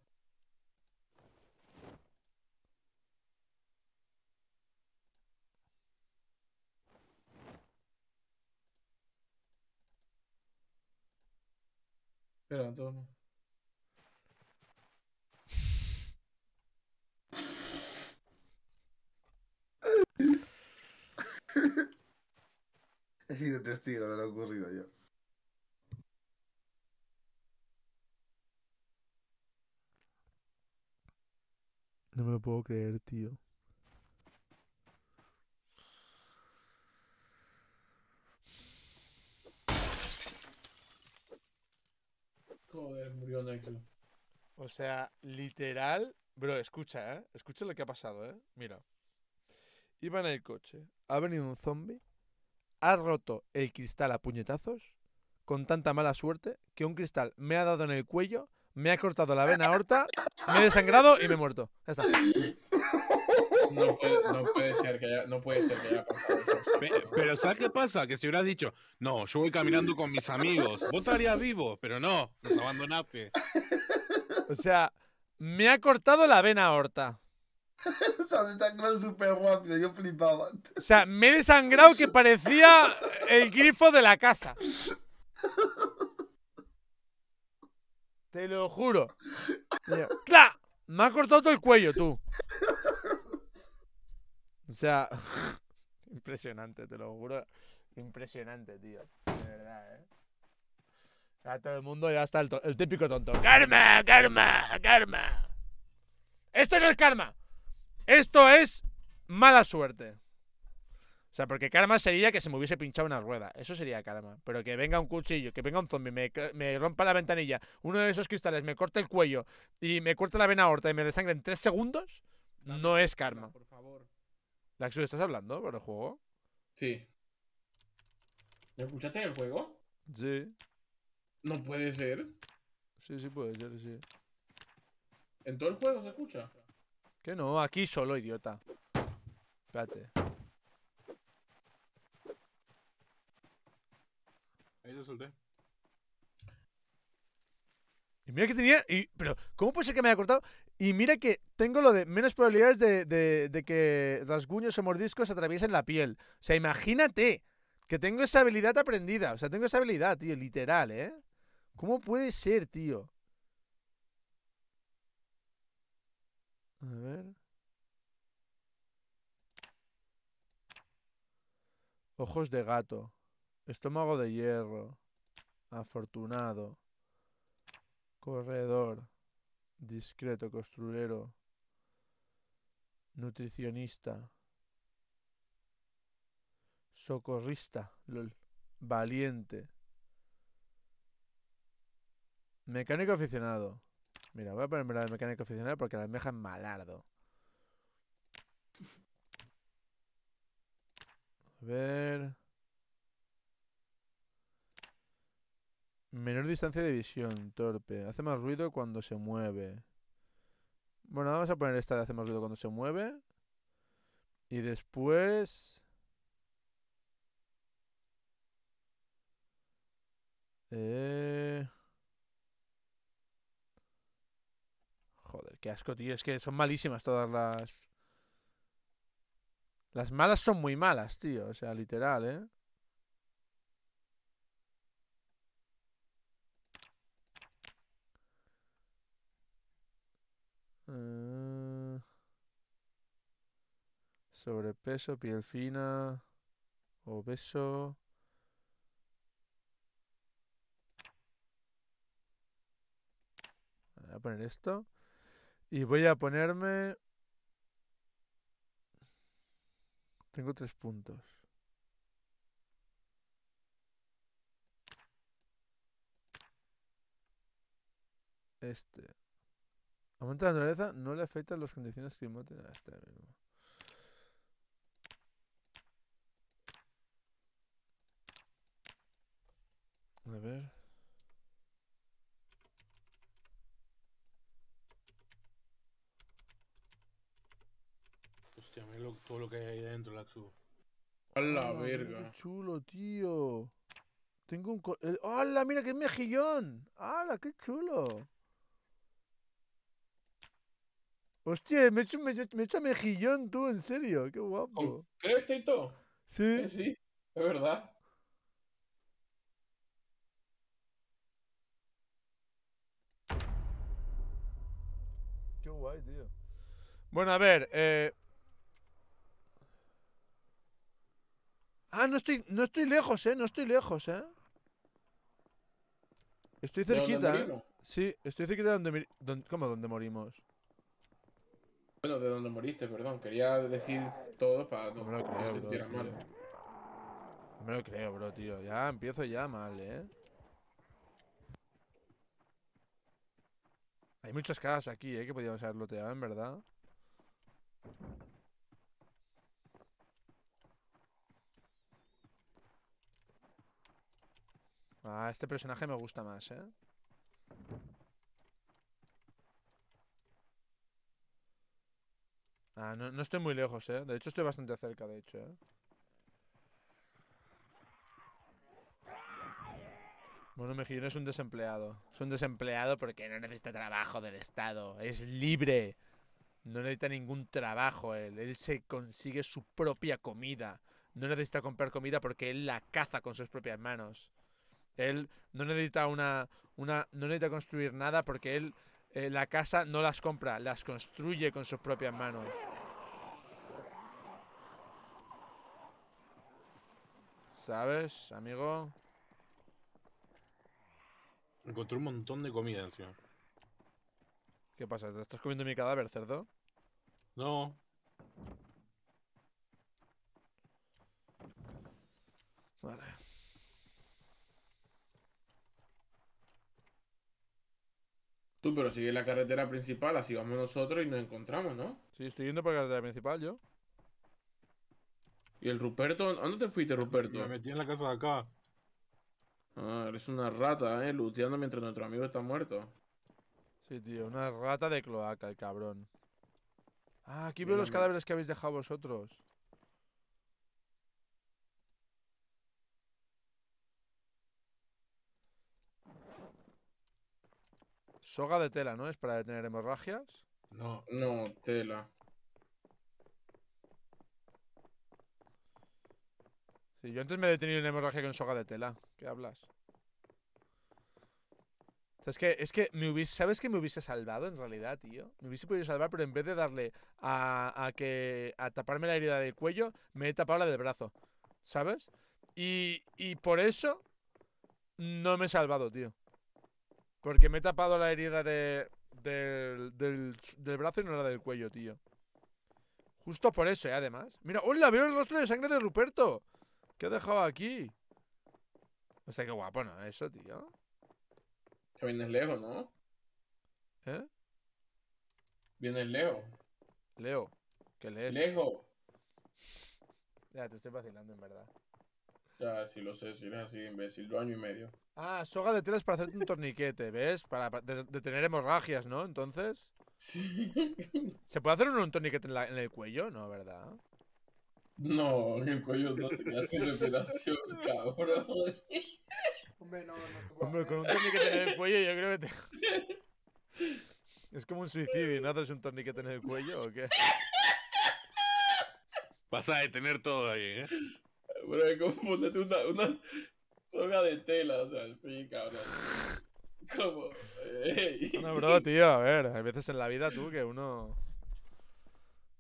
Pero entonces... He sido testigo de lo ocurrido yo. No me lo puedo creer, tío. O sea, literal. Bro, escucha, ¿eh? Escucha lo que ha pasado, ¿eh? Mira. Iba en el coche. Ha venido un zombie. Ha roto el cristal a puñetazos. Con tanta mala suerte que un cristal me ha dado en el cuello, me ha cortado la vena aorta, me he desangrado y me he muerto. Ya está no, puede, ser que haya, no puede ser Pero ¿sabes qué pasa? Que si hubieras dicho, no, yo voy caminando con mis amigos, vos estarías vivo, pero no, nos abandonaste. O sea, me ha cortado la vena horta o sea, me sangró súper rápido, yo flipaba. O sea, me he desangrado que parecía el grifo de la casa. Te lo juro. ¡Cla! Me ha cortado todo el cuello, tú. O sea, impresionante, te lo juro. Impresionante, tío. De verdad, ¿eh? Ya todo el mundo ya está el, típico tonto. ¡Karma, karma, karma! Esto no es karma. Esto es mala suerte. O sea, porque karma sería que se me hubiese pinchado una rueda. Eso sería karma. Pero que venga un cuchillo, que venga un zombie, me, rompa la ventanilla, uno de esos cristales me corte el cuello y me corte la vena aorta y me desangre en tres segundos, no es karma. Daxu, ¿estás hablando por el juego? Sí. ¿Me escuchaste en el juego? Sí. No puede ser. Sí, sí puede ser, sí. ¿En todo el juego se escucha? Que no, aquí solo, idiota. Espérate. Ahí lo solté. Y mira que tenía. Y, pero, ¿cómo puede ser que me haya cortado? Y mira que tengo lo de menos probabilidades de, de que rasguños o mordiscos atraviesen la piel. O sea, imagínate que tengo esa habilidad aprendida. O sea, tengo esa habilidad, tío, literal, ¿eh? ¿Cómo puede ser, tío? A ver. Ojos de gato. Estómago de hierro. Afortunado. Corredor discreto costurero, nutricionista, socorrista, valiente, mecánico aficionado. Mira, voy a ponerme la de mecánico aficionado porque la almeja es malardo. A ver. Menor distancia de visión, torpe. Hace más ruido cuando se mueve. Bueno, vamos a poner esta de hace más ruido cuando se mueve. Y después... Eh... Joder, qué asco, tío. Es que son malísimas todas las... Las malas son muy malas, tío. O sea, literal, ¿eh? Ah. sobrepeso, piel fina, obeso. Voy a poner esto. Y voy a ponerme... Tengo tres puntos. Este. Aumenta la naturaleza, no le afectan las condiciones climáticas. Ah, A ver. Hostia, mira todo lo que hay ahí dentro, la chulo. A ah, verga. Qué chulo, tío. Tengo un. ¡Hala! Mira qué mejillón. ¡Hala! ¡Qué chulo! Hostia, me he hecho, mejillón tú, en serio, qué guapo. ¿Crees, Tito? Sí. ¿Eh, sí, es verdad. Qué guay, tío. Bueno, a ver, eh... Ah, no estoy, no estoy lejos, eh, no estoy lejos, eh. Estoy cerquita, Sí, estoy cerquita de donde, donde... ¿Cómo donde morimos? Bueno, de donde moriste, perdón. Quería decir todo para no, no mal. No me lo creo, bro, tío. Ya empiezo ya mal, ¿eh? Hay muchas casas aquí, ¿eh? Que podíamos haber loteado, en verdad. Ah, este personaje me gusta más, ¿eh? Ah, no, estoy muy lejos, ¿eh? De hecho, estoy bastante cerca, de hecho, ¿eh? Bueno, Mejillón es un desempleado. Es un desempleado porque no necesita trabajo del Estado. Es libre. No necesita ningún trabajo él. Él se consigue su propia comida. No necesita comprar comida porque él la caza con sus propias manos. Él no necesita una. una no necesita construir nada porque él eh, la casa no las compra, las construye con sus propias manos. ¿Sabes, amigo? Encontré un montón de comida tío. ¿Qué pasa? ¿Te estás comiendo mi cadáver, cerdo? No. Vale. Tú, pero sigue la carretera principal, así vamos nosotros y nos encontramos, ¿no? Sí, estoy yendo por la carretera principal yo. ¿Y el Ruperto? ¿Dónde te fuiste, Ruperto? Me metí en la casa de acá. Ah, eres una rata, ¿eh? Luteando mientras nuestro amigo está muerto. Sí, tío, una rata de cloaca, el cabrón. Ah, aquí veo los cadáveres que habéis dejado vosotros. Soga de tela, ¿no? ¿Es para detener hemorragias? No. No, tela. Sí, yo antes me he detenido en hemorragia con soga de tela. ¿Qué hablas? es que, es que me ¿sabes que me hubiese salvado en realidad, tío? Me hubiese podido salvar, pero en vez de darle a, a, que, a taparme la herida del cuello, me he tapado la del brazo. ¿Sabes? Y, y por eso no me he salvado, tío. Porque me he tapado la herida de, del, del, brazo y no la del cuello, tío. Justo por eso, ¿eh? además. Mira, ¡hola! Veo el rostro de sangre de Ruperto. ¿Qué ha dejado aquí? O sea, qué guapo, ¿no? Eso, tío. Que vienes Leo, ¿no? ¿Eh? Vienes Leo. Leo. ¿Qué lees? Leo. Ya, te estoy vacilando, en verdad. Ya, sí lo sé, si eres así, imbécil. Dos años y medio. Ah, soga de telas para hacerte un torniquete, ¿ves? Para detener hemorragias, ¿no? Entonces. ¿Se puede hacer un, torniquete en, el cuello? No, ¿verdad? No, en el cuello no te quedas sin respiración, cabrón. Hombre, no, no. Hombre, con un torniquete en el cuello yo creo que te... Es como un suicidio, ¿no haces un torniquete en el cuello o qué? Pasa de tener todo ahí, ¿eh? Bro, confúndete una, una, Soga de tela, o sea, sí, cabrón. Como. Hey. No, bro, tío, a ver, hay veces en la vida tú que uno.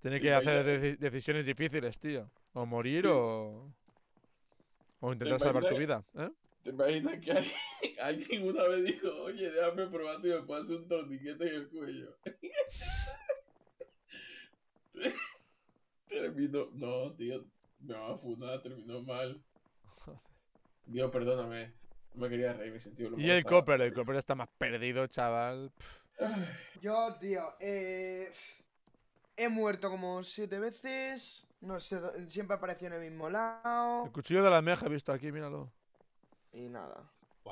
Tiene que hacer decisiones difíciles, tío. O morir o. O intentar salvar tu vida, ¿eh? ¿Te imaginas que alguien, una vez dijo, oye, déjame probar si me puedo hacer un torniquete en el cuello? terminó, no, tío, Me va a afundar, terminó mal. Dios, perdóname. No me quería reír, me sentido. y el Copper, el Copper está más perdido, chaval. Yo, tío, eh, he muerto como siete veces. No sé, siempre apareció en el mismo lado. El cuchillo de la meja he visto aquí, míralo. Y nada.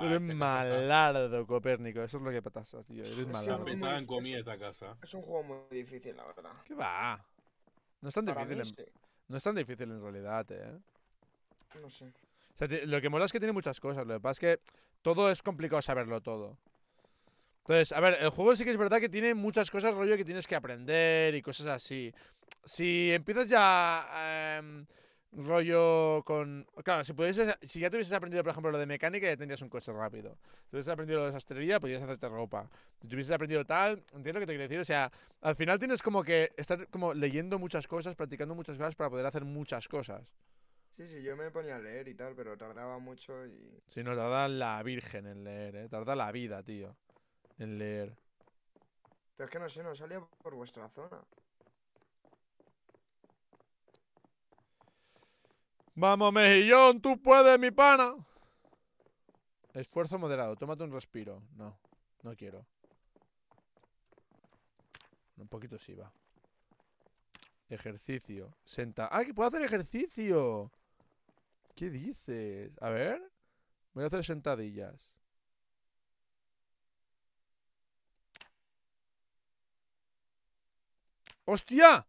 eres este malardo, Copérnico. Eso es lo que pasa, tío. Eres malardo. me en comida esta casa. Es un juego muy difícil, la verdad. ¿Qué va? No es tan difícil. No es tan difícil en realidad, eh. No sé lo que mola es que tiene muchas cosas. Lo que pasa es que todo es complicado saberlo todo. Entonces, a ver, el juego sí que es verdad que tiene muchas cosas, rollo, que tienes que aprender y cosas así. Si empiezas ya. Em, rollo con. Claro, si, pudieses, si ya te aprendido, por ejemplo, lo de mecánica, ya tendrías un coche rápido. Si hubieses aprendido lo de sastrería, podrías hacerte ropa. Si te hubieses aprendido tal, entiendo lo que te quiero decir. O sea, al final tienes como que estar como leyendo muchas cosas, practicando muchas cosas para poder hacer muchas cosas. Sí, sí, yo me ponía a leer y tal, pero tardaba mucho y... Sí, no, tarda la virgen en leer, ¿eh? Tarda la vida, tío, en leer. Pero es que no sé, no salía por vuestra zona. Vamos, mejillón, tú puedes, mi pana. Esfuerzo moderado, tómate un respiro. No, no quiero. Un poquito sí va. Ejercicio. Senta. ¡Ah, que puedo hacer ejercicio! ¿Qué dices? A ver. Voy a hacer sentadillas. ¡Hostia!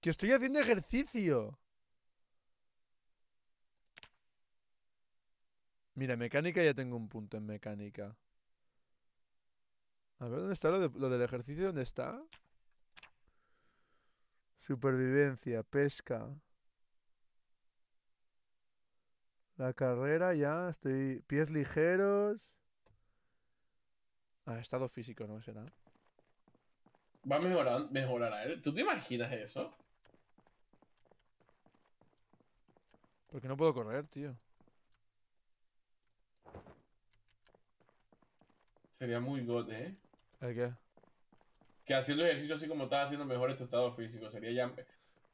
Que estoy haciendo ejercicio. Mira, mecánica ya tengo un punto en mecánica. A ver, ¿dónde está lo, del ejercicio? ¿Dónde está? Supervivencia, pesca. la carrera ya, estoy pies ligeros. Ah, estado físico, no será. Va a mejorar, mejorará él. ¿Tú te imaginas eso? Porque no puedo correr, tío. Sería muy gote, ¿eh? ¿El qué? Que haciendo ejercicio así como estás haciendo mejor tu estado físico. Sería ya.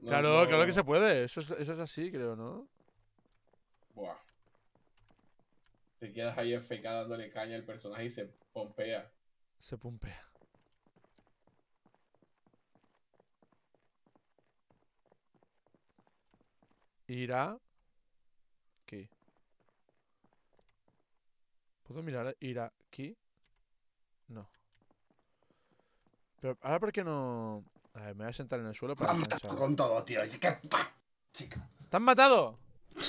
claro, claro que se puede. eso es así, creo, ¿no? Buah. Te quedas ahí FK dándole caña al personaje y se pompea. Se pompea. Irá. ¿Qué? ¿Puedo mirar? ¿Irá aquí? No. Pero ahora qué no. A ver, me voy a sentar en el suelo para. Me matado con todo, tío. ¿Te han matado?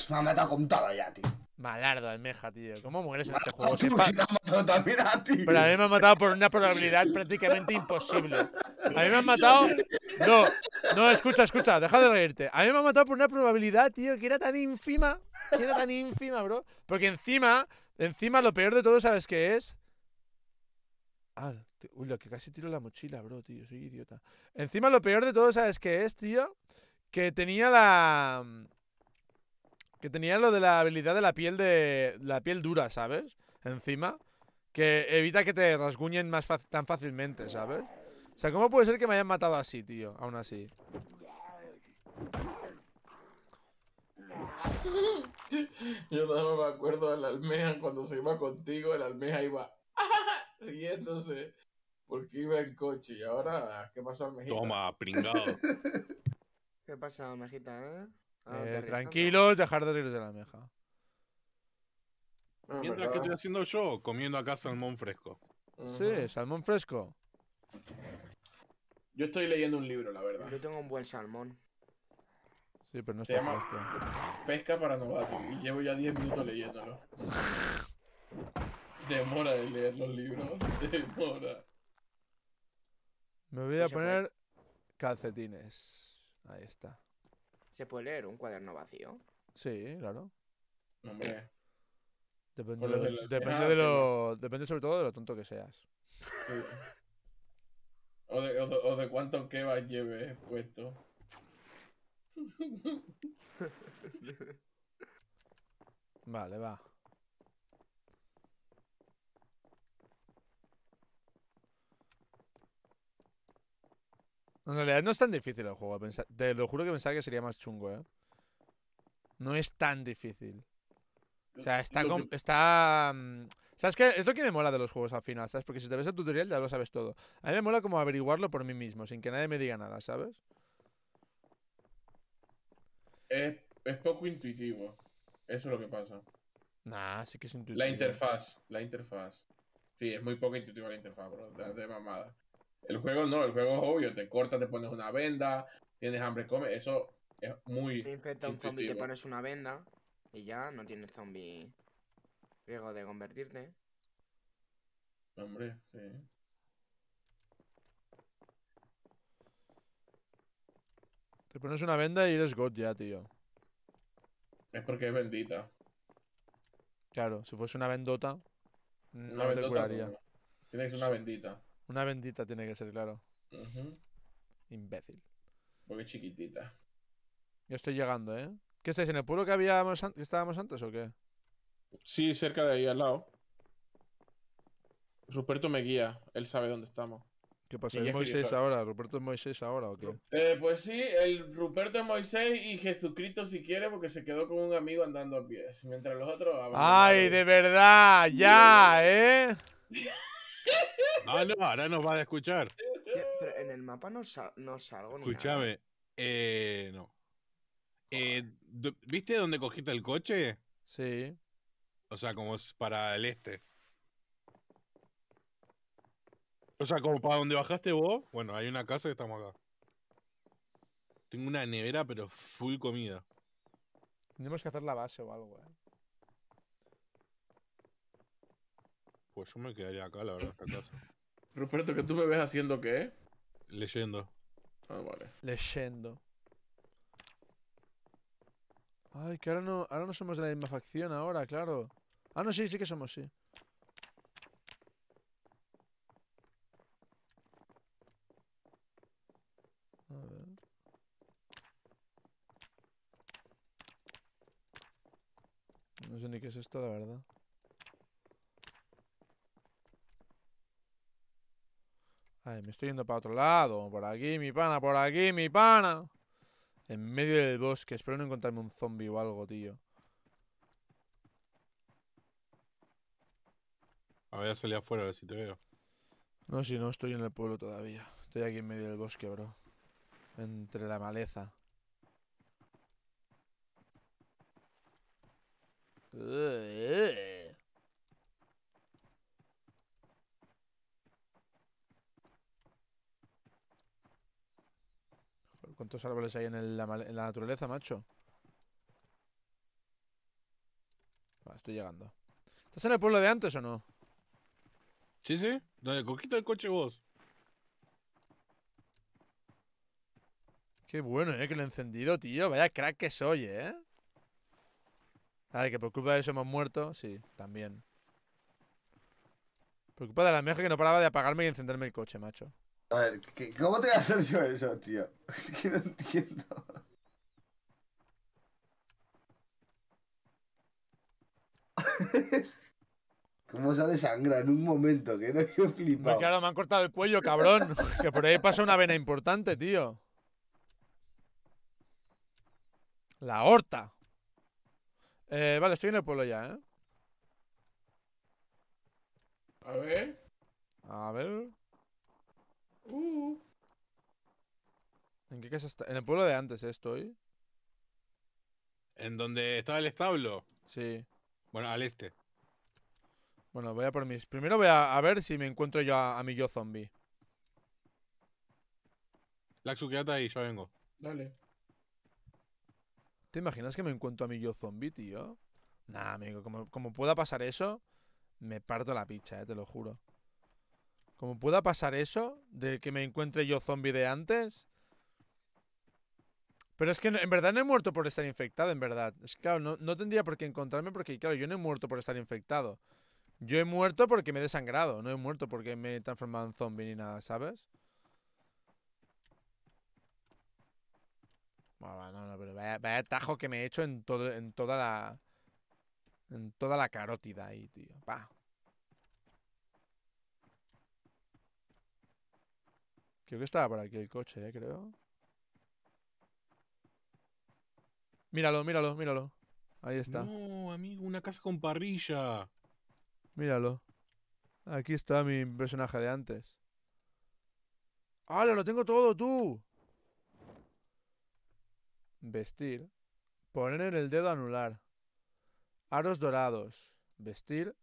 Me ha matado con todo ya, tío. Malardo, almeja, tío. ¿Cómo mueres en este juego? Tú, te matado también a ti. Pero a mí me han matado por una probabilidad prácticamente imposible. A mí me han matado. No, no, escucha, escucha, deja de reírte. A mí me han matado por una probabilidad, tío, que era tan ínfima. Que era tan ínfima, bro. Porque encima, encima lo peor de todo, ¿sabes qué es? Ah, uy, lo que casi tiro la mochila, bro, tío. Soy idiota. Encima lo peor de todo, ¿sabes qué es, tío? Que tenía la. Que tenía lo de la habilidad de la piel de la piel dura, ¿sabes? Encima. Que evita que te rasguñen más tan fácilmente, ¿sabes? O sea, ¿cómo puede ser que me hayan matado así, tío? Aún así. Yo no me acuerdo de la almeja cuando se iba contigo, la almeja iba riéndose porque iba en coche. Y ahora, ¿qué pasó, almejita? Toma, pringado. ¿Qué pasa, almejita, eh? Ah, eh, tranquilo, dejar de salir de la meja. Ah, Mientras que estoy haciendo yo, comiendo acá salmón fresco. Sí, salmón fresco. Yo estoy leyendo un libro, la verdad. Yo tengo un buen salmón. Sí, pero no está fresco. Pesca para novato y llevo ya 10 minutos leyéndolo. Demora de leer los libros, demora. Me voy a poner calcetines. Ahí está. ¿Se puede leer un cuaderno vacío? Sí, claro. Hombre. Depende, de, ah, lo, depende sobre todo de lo tonto que seas. O de, cuánto de, o de lleves puesto. vale, va. En realidad no es tan difícil el juego. Te lo juro que pensaba que sería más chungo, ¿eh? No es tan difícil. O sea, está... está mm, ¿Sabes qué? Es lo que me mola de los juegos al final, ¿sabes? Porque si te ves el tutorial ya lo sabes todo. A mí me mola como averiguarlo por mí mismo, sin que nadie me diga nada, ¿sabes? Es, poco intuitivo. Eso es lo que pasa. Nah, sí que es intuitivo. La interfaz, la interfaz. Sí, es muy poco intuitiva la interfaz, bro. De, de mamada. El juego no, el juego es obvio, te cortas, te pones una venda, tienes hambre, come, eso es muy. Te un zombie, te pones una venda y ya no tienes zombie riesgo de convertirte. Hombre, sí. Te pones una venda y eres God ya, tío. Es porque es bendita. Claro, si fuese una vendota, no una vendota, te curaría. Tienes una bendita. Una bendita tiene que ser, claro. Imbécil. Porque chiquitita. Yo estoy llegando, ¿eh? ¿Qué estáis en el pueblo que habíamos estábamos antes o qué? Sí, cerca de ahí, al lado. Ruperto me guía, él sabe dónde estamos. ¿Qué pasa? ¿Es Moisés ahora? ¿Ruperto es Moisés ahora o qué? Eh, pues sí, el Ruperto es Moisés y Jesucristo si quiere, porque se quedó con un amigo andando a pies. Mientras los otros. ¡Ay, de verdad! ¡Ya! ¿Eh? Ah, no, ahora nos va a escuchar. Pero en el mapa no, no salgo ni Escúchame, eh, no. Eh, ¿Viste dónde cogiste el coche? Sí. O sea, como es para el este. O sea, como para donde bajaste vos. Bueno, hay una casa que estamos acá. Tengo una nevera, pero full comida. Tenemos que hacer la base o algo, eh. Pues yo me quedaría acá, la verdad, esta casa. Ruperto, ¿que tú me ves haciendo qué? Leyendo. Ah, vale. Leyendo. Ay, que ahora no, ahora no somos de la misma facción ahora, claro. Ah, no, sí, sí que somos, sí. A ver. No sé ni qué es esto, la verdad. Ay, me estoy yendo para otro lado. Por aquí, mi pana, por aquí, mi pana. En medio del bosque. Espero no encontrarme un zombie o algo, tío. A ver, salí afuera, a ver si te veo. No, si no, estoy en el pueblo todavía. Estoy aquí en medio del bosque, bro. Entre la maleza. ¿Cuántos árboles hay en, la naturaleza, macho? Vale, estoy llegando. ¿Estás en el pueblo de antes o no? Sí, sí. Dale, coquita el coche vos. Qué bueno, eh, que lo he encendido, tío. Vaya crack que soy, eh. Vale, que por culpa de eso hemos muerto. Sí, también. Por culpa de la meja que no paraba de apagarme y encenderme el coche, macho. A ver, ¿cómo te voy a hacer yo eso, tío? Es que no entiendo. ¿Cómo se desangra en un momento? Que no he flipado. claro, me han cortado el cuello, cabrón. que por ahí pasa una vena importante, tío. La horta. Eh, vale, estoy en el pueblo ya, ¿eh? A ver. A ver. ¿En qué casa está? En el pueblo de antes estoy. ¿En donde estaba el establo? Sí. Bueno, al este. Bueno, voy a por mis. Primero voy a, ver si me encuentro yo a, mi yo zombie. La quédate ahí, ya vengo. Dale. ¿Te imaginas que me encuentro a mi yo zombie, tío? Nah, amigo, como, como pueda pasar eso, me parto la picha, eh, te lo juro como pueda pasar eso, de que me encuentre yo zombie de antes. Pero es que en verdad no he muerto por estar infectado, en verdad. Es claro, no, no, tendría por qué encontrarme porque, claro, yo no he muerto por estar infectado. Yo he muerto porque me he desangrado, no he muerto porque me he transformado en zombie ni nada, ¿sabes? Bueno, no, no, pero vaya, tajo que me he hecho en, todo, en toda la... En toda la carótida ahí, tío. Pa. Creo que estaba por aquí el coche, eh, creo. Míralo, míralo, míralo. Ahí está. No, amigo, una casa con parrilla. Míralo. Aquí está mi personaje de antes. ¡Hala, lo tengo todo tú! Vestir. Poner en el dedo anular. Aros dorados. Vestir.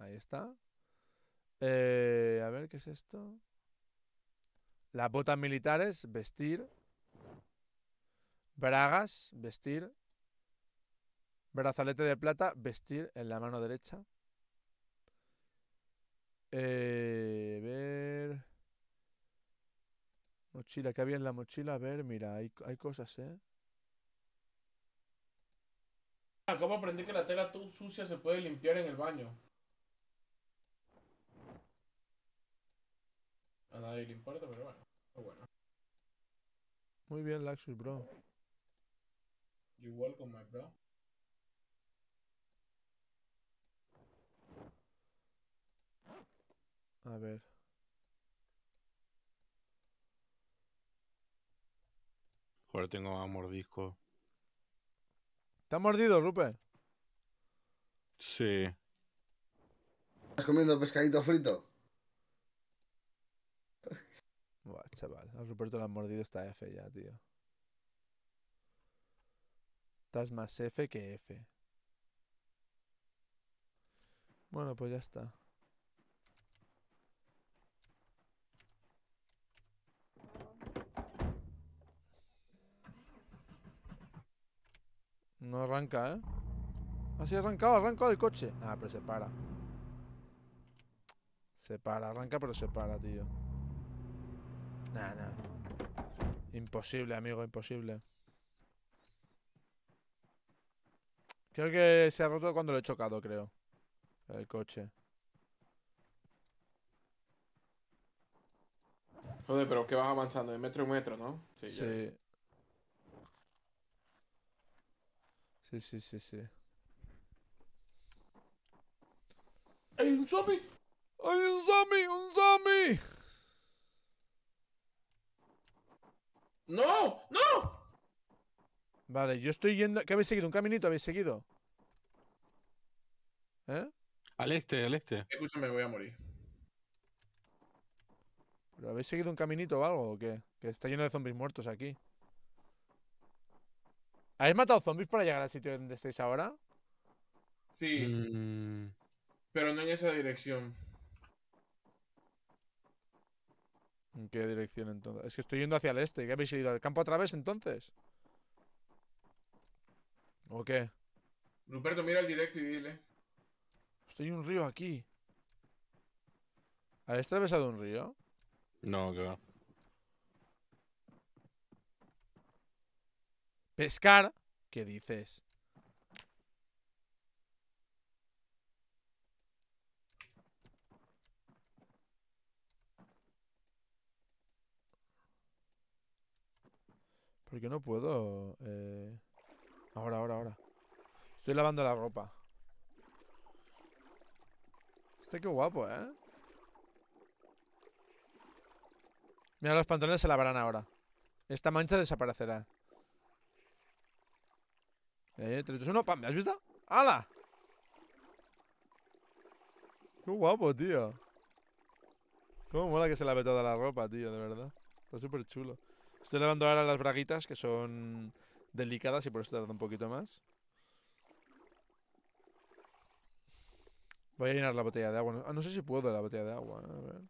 Ahí está. Eh, a ver, ¿qué es esto? Las botas militares, vestir. Bragas, vestir. Brazalete de plata, vestir en la mano derecha. Eh, ver. Mochila, ¿qué había en la mochila? A ver, mira, hay, cosas, ¿eh? Ah, ¿Cómo aprendí que la tela sucia se puede limpiar en el baño? A nadie le importa, pero bueno. Muy bien, Luxury, bro. You welcome, my bro. A ver. Joder, tengo a mordisco. ¿Te mordido, Rupert? Sí. ¿Estás comiendo pescadito frito? chaval, a Ruperto le han mordido esta F ya, tío. Estás más F que F. Bueno, pues ya está. No arranca, ¿eh? Así ah, ha arrancado, arrancado el coche. Ah, pero se para. Se para, arranca pero se para, tío. Nada, Imposible, amigo, imposible. Creo que se ha roto cuando lo he chocado, creo. El coche. Joder, pero que vas avanzando de metro en metro, ¿no? Sí. Sí, sí, sí, sí, sí. ¡Hay un zombie! ¡Hay un zombie! ¡Un zombie! ¡No! ¡No! Vale, yo estoy yendo. ¿Qué habéis seguido? ¿Un caminito habéis seguido? ¿Eh? Al este, al este. Escúchame, voy a morir. ¿Pero habéis seguido un caminito o algo o qué? Que está lleno de zombies muertos aquí. ¿Habéis matado zombies para llegar al sitio donde estáis ahora? Sí. Mm. Pero no en esa dirección. ¿En qué dirección entonces? Es que estoy yendo hacia el este. ¿Qué habéis ido? ¿Al campo a través entonces? ¿O qué? Ruperto, mira el directo y dile. Estoy en un río aquí. ¿Habéis atravesado un río? No, que va. Pescar. ¿Qué dices? Que no puedo... Eh, ahora, ahora, ahora. Estoy lavando la ropa. Este qué guapo, ¿eh? Mira, los pantalones se lavarán ahora. Esta mancha desaparecerá. Eh, 301, pam, ¿me has visto? ¡Hala! Qué guapo, tío. Cómo mola que se lave toda la ropa, tío, de verdad. Está súper chulo. Estoy lavando ahora las braguitas que son delicadas y por eso tarda un poquito más. Voy a llenar la botella de agua. Ah, no, sé si puedo la botella de agua. ¿eh?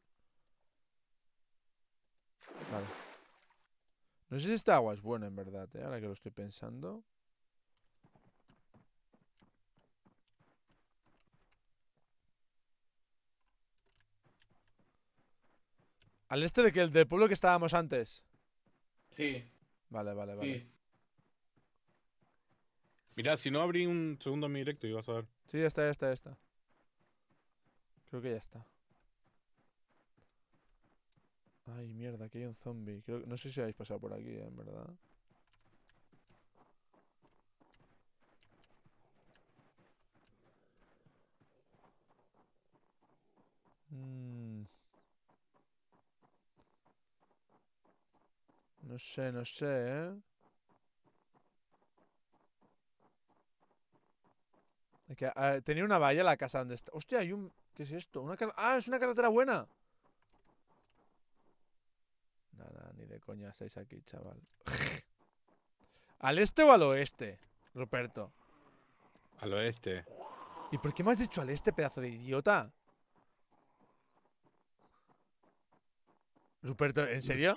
Vale. No sé si esta agua es buena en verdad, ¿eh? ahora que lo estoy pensando. Al este de que el del pueblo que estábamos antes. Sí. Vale, vale, vale. Sí. si no abrí un segundo mi directo y vas a ver. Sí, ya está, ya está, está. Creo que ya está. Ay, mierda, aquí hay un zombie. Creo, no sé si habéis pasado por aquí, en verdad. Mmm. No sé, no sé, ¿eh? tenía una valla la casa donde está. Hostia, hay un. ¿Qué es esto? Una ah, es una carretera buena. Nada, ni de coña estáis aquí, chaval. ¿Al este o al oeste, Ruperto? Al oeste. ¿Y por qué me has dicho al este, pedazo de idiota? Ruperto, ¿en mm. serio?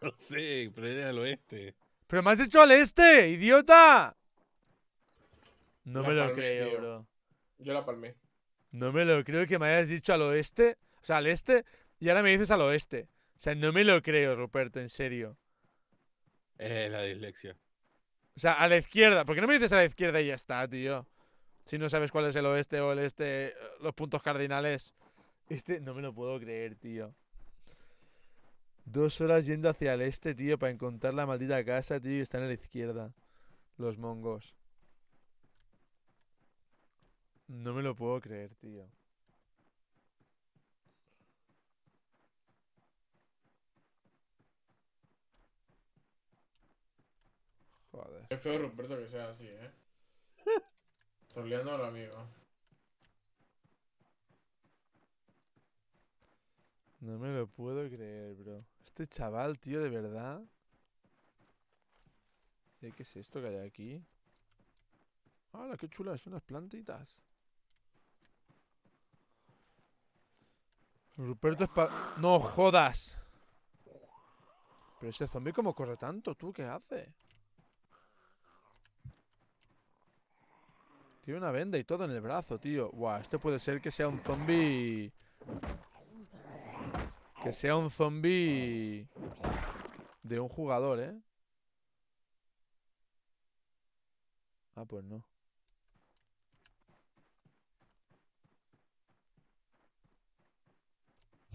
No sé, pero era al oeste. ¡Pero me has dicho al este, idiota! No me lo creo, bro. Yo la palmé. No me lo creo que me hayas dicho al oeste. O sea, al este. Y ahora me dices al oeste. O sea, no me lo creo, Ruperto, en serio. Eh, la dislexia. O sea, a la izquierda. ¿Por qué no me dices a la izquierda y ya está, tío? Si no sabes cuál es el oeste o el este, eh, los puntos cardinales. Este, no me lo puedo creer, tío. Dos horas yendo hacia el este, tío, para encontrar la maldita casa, tío, y están a la izquierda. Los mongos. No me lo puedo creer, tío. Joder. Es feo, Ruperto, que sea así, ¿eh? liando al amigo. No me lo puedo creer, bro. Este chaval, tío, de verdad. Eh, qué es esto que hay aquí? ¡Hala, qué chulas! Unas plantitas. Ruperto es para... ¡No jodas! Pero ese zombie cómo corre tanto, tú, ¿qué hace? Tiene una venda y todo en el brazo, tío. Guau, esto puede ser que sea un zombie que sea un zombie de un jugador, ¿eh? Ah, pues no.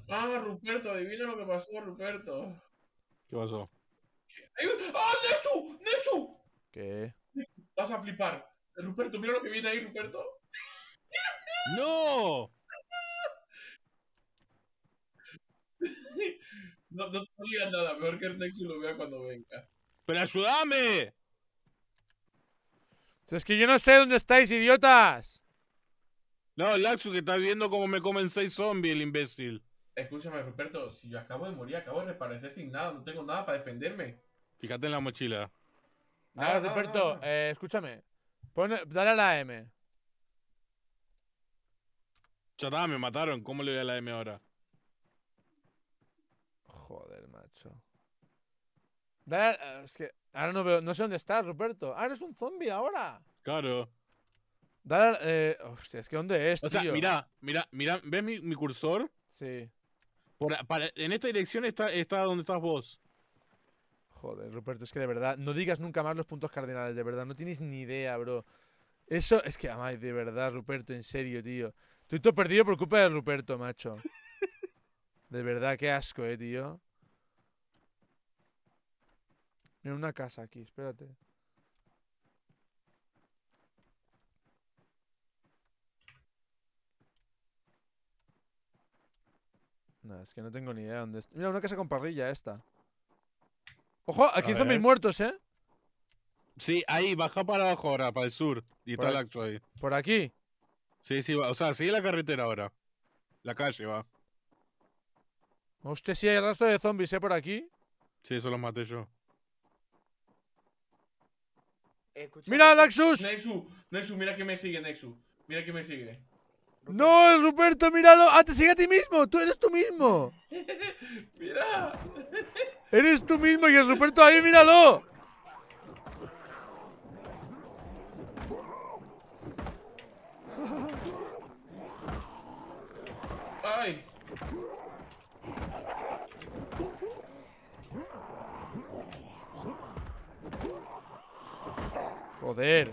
Ah, Ruperto, adivina lo que pasó, Ruperto. ¿Qué pasó? ¡Ah, Nechu! ¡Nechu! ¿Qué? Vas a flipar. Ruperto, mira lo que viene ahí, Ruperto. ¡No! no, no digas nada, peor que el Nexus lo vea cuando venga. ¡Pero ayúdame! es que yo no sé dónde estáis, idiotas. No, Laxu, que está viendo cómo me comen seis zombies, el imbécil. Escúchame, Ruperto, si yo acabo de morir, acabo de reparecer sin nada, no tengo nada para defenderme. Fíjate en la mochila. Nada, ah, Ruperto, eh, escúchame. dale a la M. Chata, me mataron. ¿Cómo le voy a la M ahora? Eh, es que ahora no no sé dónde estás, Roberto. ahora eres un zombie ahora. Claro. Eh, es que dónde es, mira, mira, mira, ¿ves mi, cursor? Sí. en esta dirección está, está donde estás vos. Joder, Ruperto es que de verdad, no digas nunca más los puntos cardinales, de verdad, no tienes ni idea, bro. Eso es que, de verdad, Ruperto, en serio, tío. Estoy todo perdido por culpa de Ruperto, macho. De verdad, qué asco, eh, tío. Mira, una casa aquí, espérate. No, es que no tengo ni idea dónde está. Mira, una casa con parrilla esta. ¡Ojo! Aquí zombies muertos, ¿eh? Sí, ahí, baja para abajo ahora, para el sur. Y está el ¿Por aquí? Sí, sí, va. O sea, sigue la carretera ahora. La calle va. Hostia, si hay rastro de zombies, ¿eh? Por aquí. Sí, eso lo maté yo. ¡Mira, Nexus, Nexus, mira que me sigue, Nexus, Mira que me sigue. ¡No, el Ruperto, míralo. Ah, te sigue a ti mismo. Tú eres tú mismo. mira. eres tú mismo y el Ruperto ahí, míralo. Ay. Joder.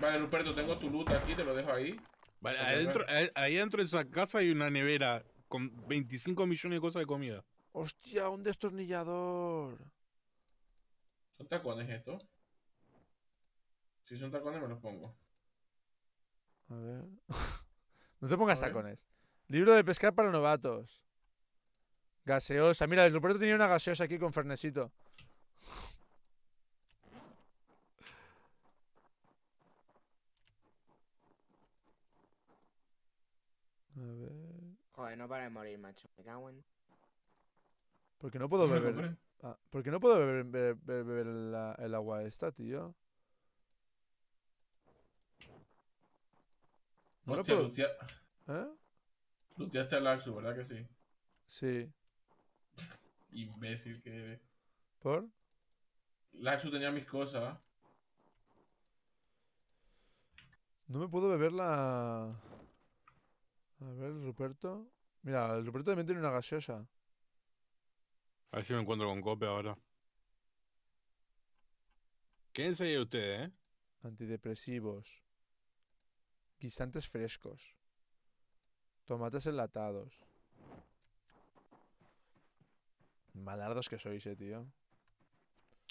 Vale, Ruperto, tengo tu luta aquí, te lo dejo ahí. Vale, ahí adentro de esa casa hay una nevera con 25 millones de cosas de comida. Hostia, un destornillador. ¿Son tacones estos? Si son tacones me los pongo. A ver. no te pongas tacones. Libro de pescar para novatos. Gaseosa. Mira, el Ruperto tenía una gaseosa aquí con Fernecito. A ver. Joder, no para de morir, macho. Me cago en. Porque ah, no puedo beber. ¿Por porque no puedo beber, el agua esta, tío. No Hostia, puedo... lutea... ¿Eh? Luteaste al Axu, ¿verdad que sí? Sí. Imbécil que eres. ¿Por? Laxu tenía mis cosas. No me puedo beber la. A ver, Ruperto. Mira, el Ruperto también tiene una gaseosa. A ver si me encuentro con Cope ahora. ¿Qué enseña usted, eh? Antidepresivos. Guisantes frescos. Tomates enlatados. Malardos que sois, eh, tío.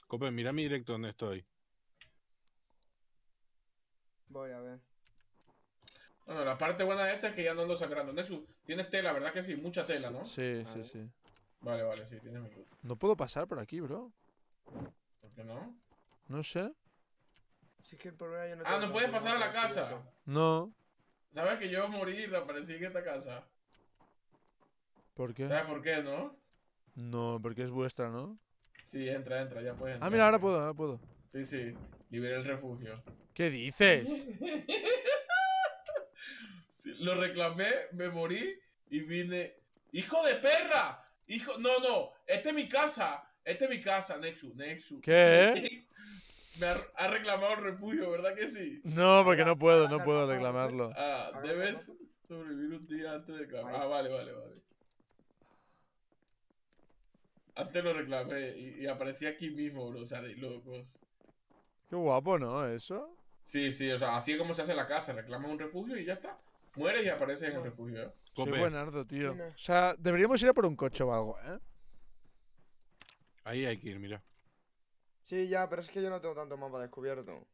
Cope, mira mi directo donde estoy. Voy a ver. Bueno, la parte buena de esta es que ya no ando sangrando. Nexus, tienes tela, ¿verdad que sí? Mucha tela, ¿no? Sí, sí, sí. Vale, vale, sí, tienes mi No puedo pasar por aquí, bro. ¿Por qué no? No sé. Ah, no puedes pasar a la casa. No. ¿Sabes que yo morí y reaparecí en esta casa? ¿Por qué? ¿Sabes por qué, no? No, porque es vuestra, ¿no? Sí, entra, entra, ya puedes ah, entrar. Ah, mira, ahora puedo, ahora puedo. Sí, sí, liberé el refugio. ¿Qué dices? Lo reclamé, me morí y vine. ¡Hijo de perra! Hijo, no, no, este es mi casa. este es mi casa, Nexu, Nexu. ¿Qué? Me ha, reclamado un refugio, ¿verdad que sí? No, porque no puedo, no puedo reclamarlo. Ah, debes sobrevivir un día antes de reclamar. Ah, vale, vale, vale. Antes lo reclamé y, aparecí aquí mismo, bro. O sea, de locos. Qué guapo, ¿no? Eso. Sí, sí, o sea, así es como se hace la casa. Reclama un refugio y ya está. Mueres y aparece en el refugio. Qué ¿eh? ardo, tío. O sea, deberíamos ir a por un coche o algo, ¿eh? Ahí hay que ir, mira. Sí, ya, pero es que yo no tengo tanto mapa descubierto.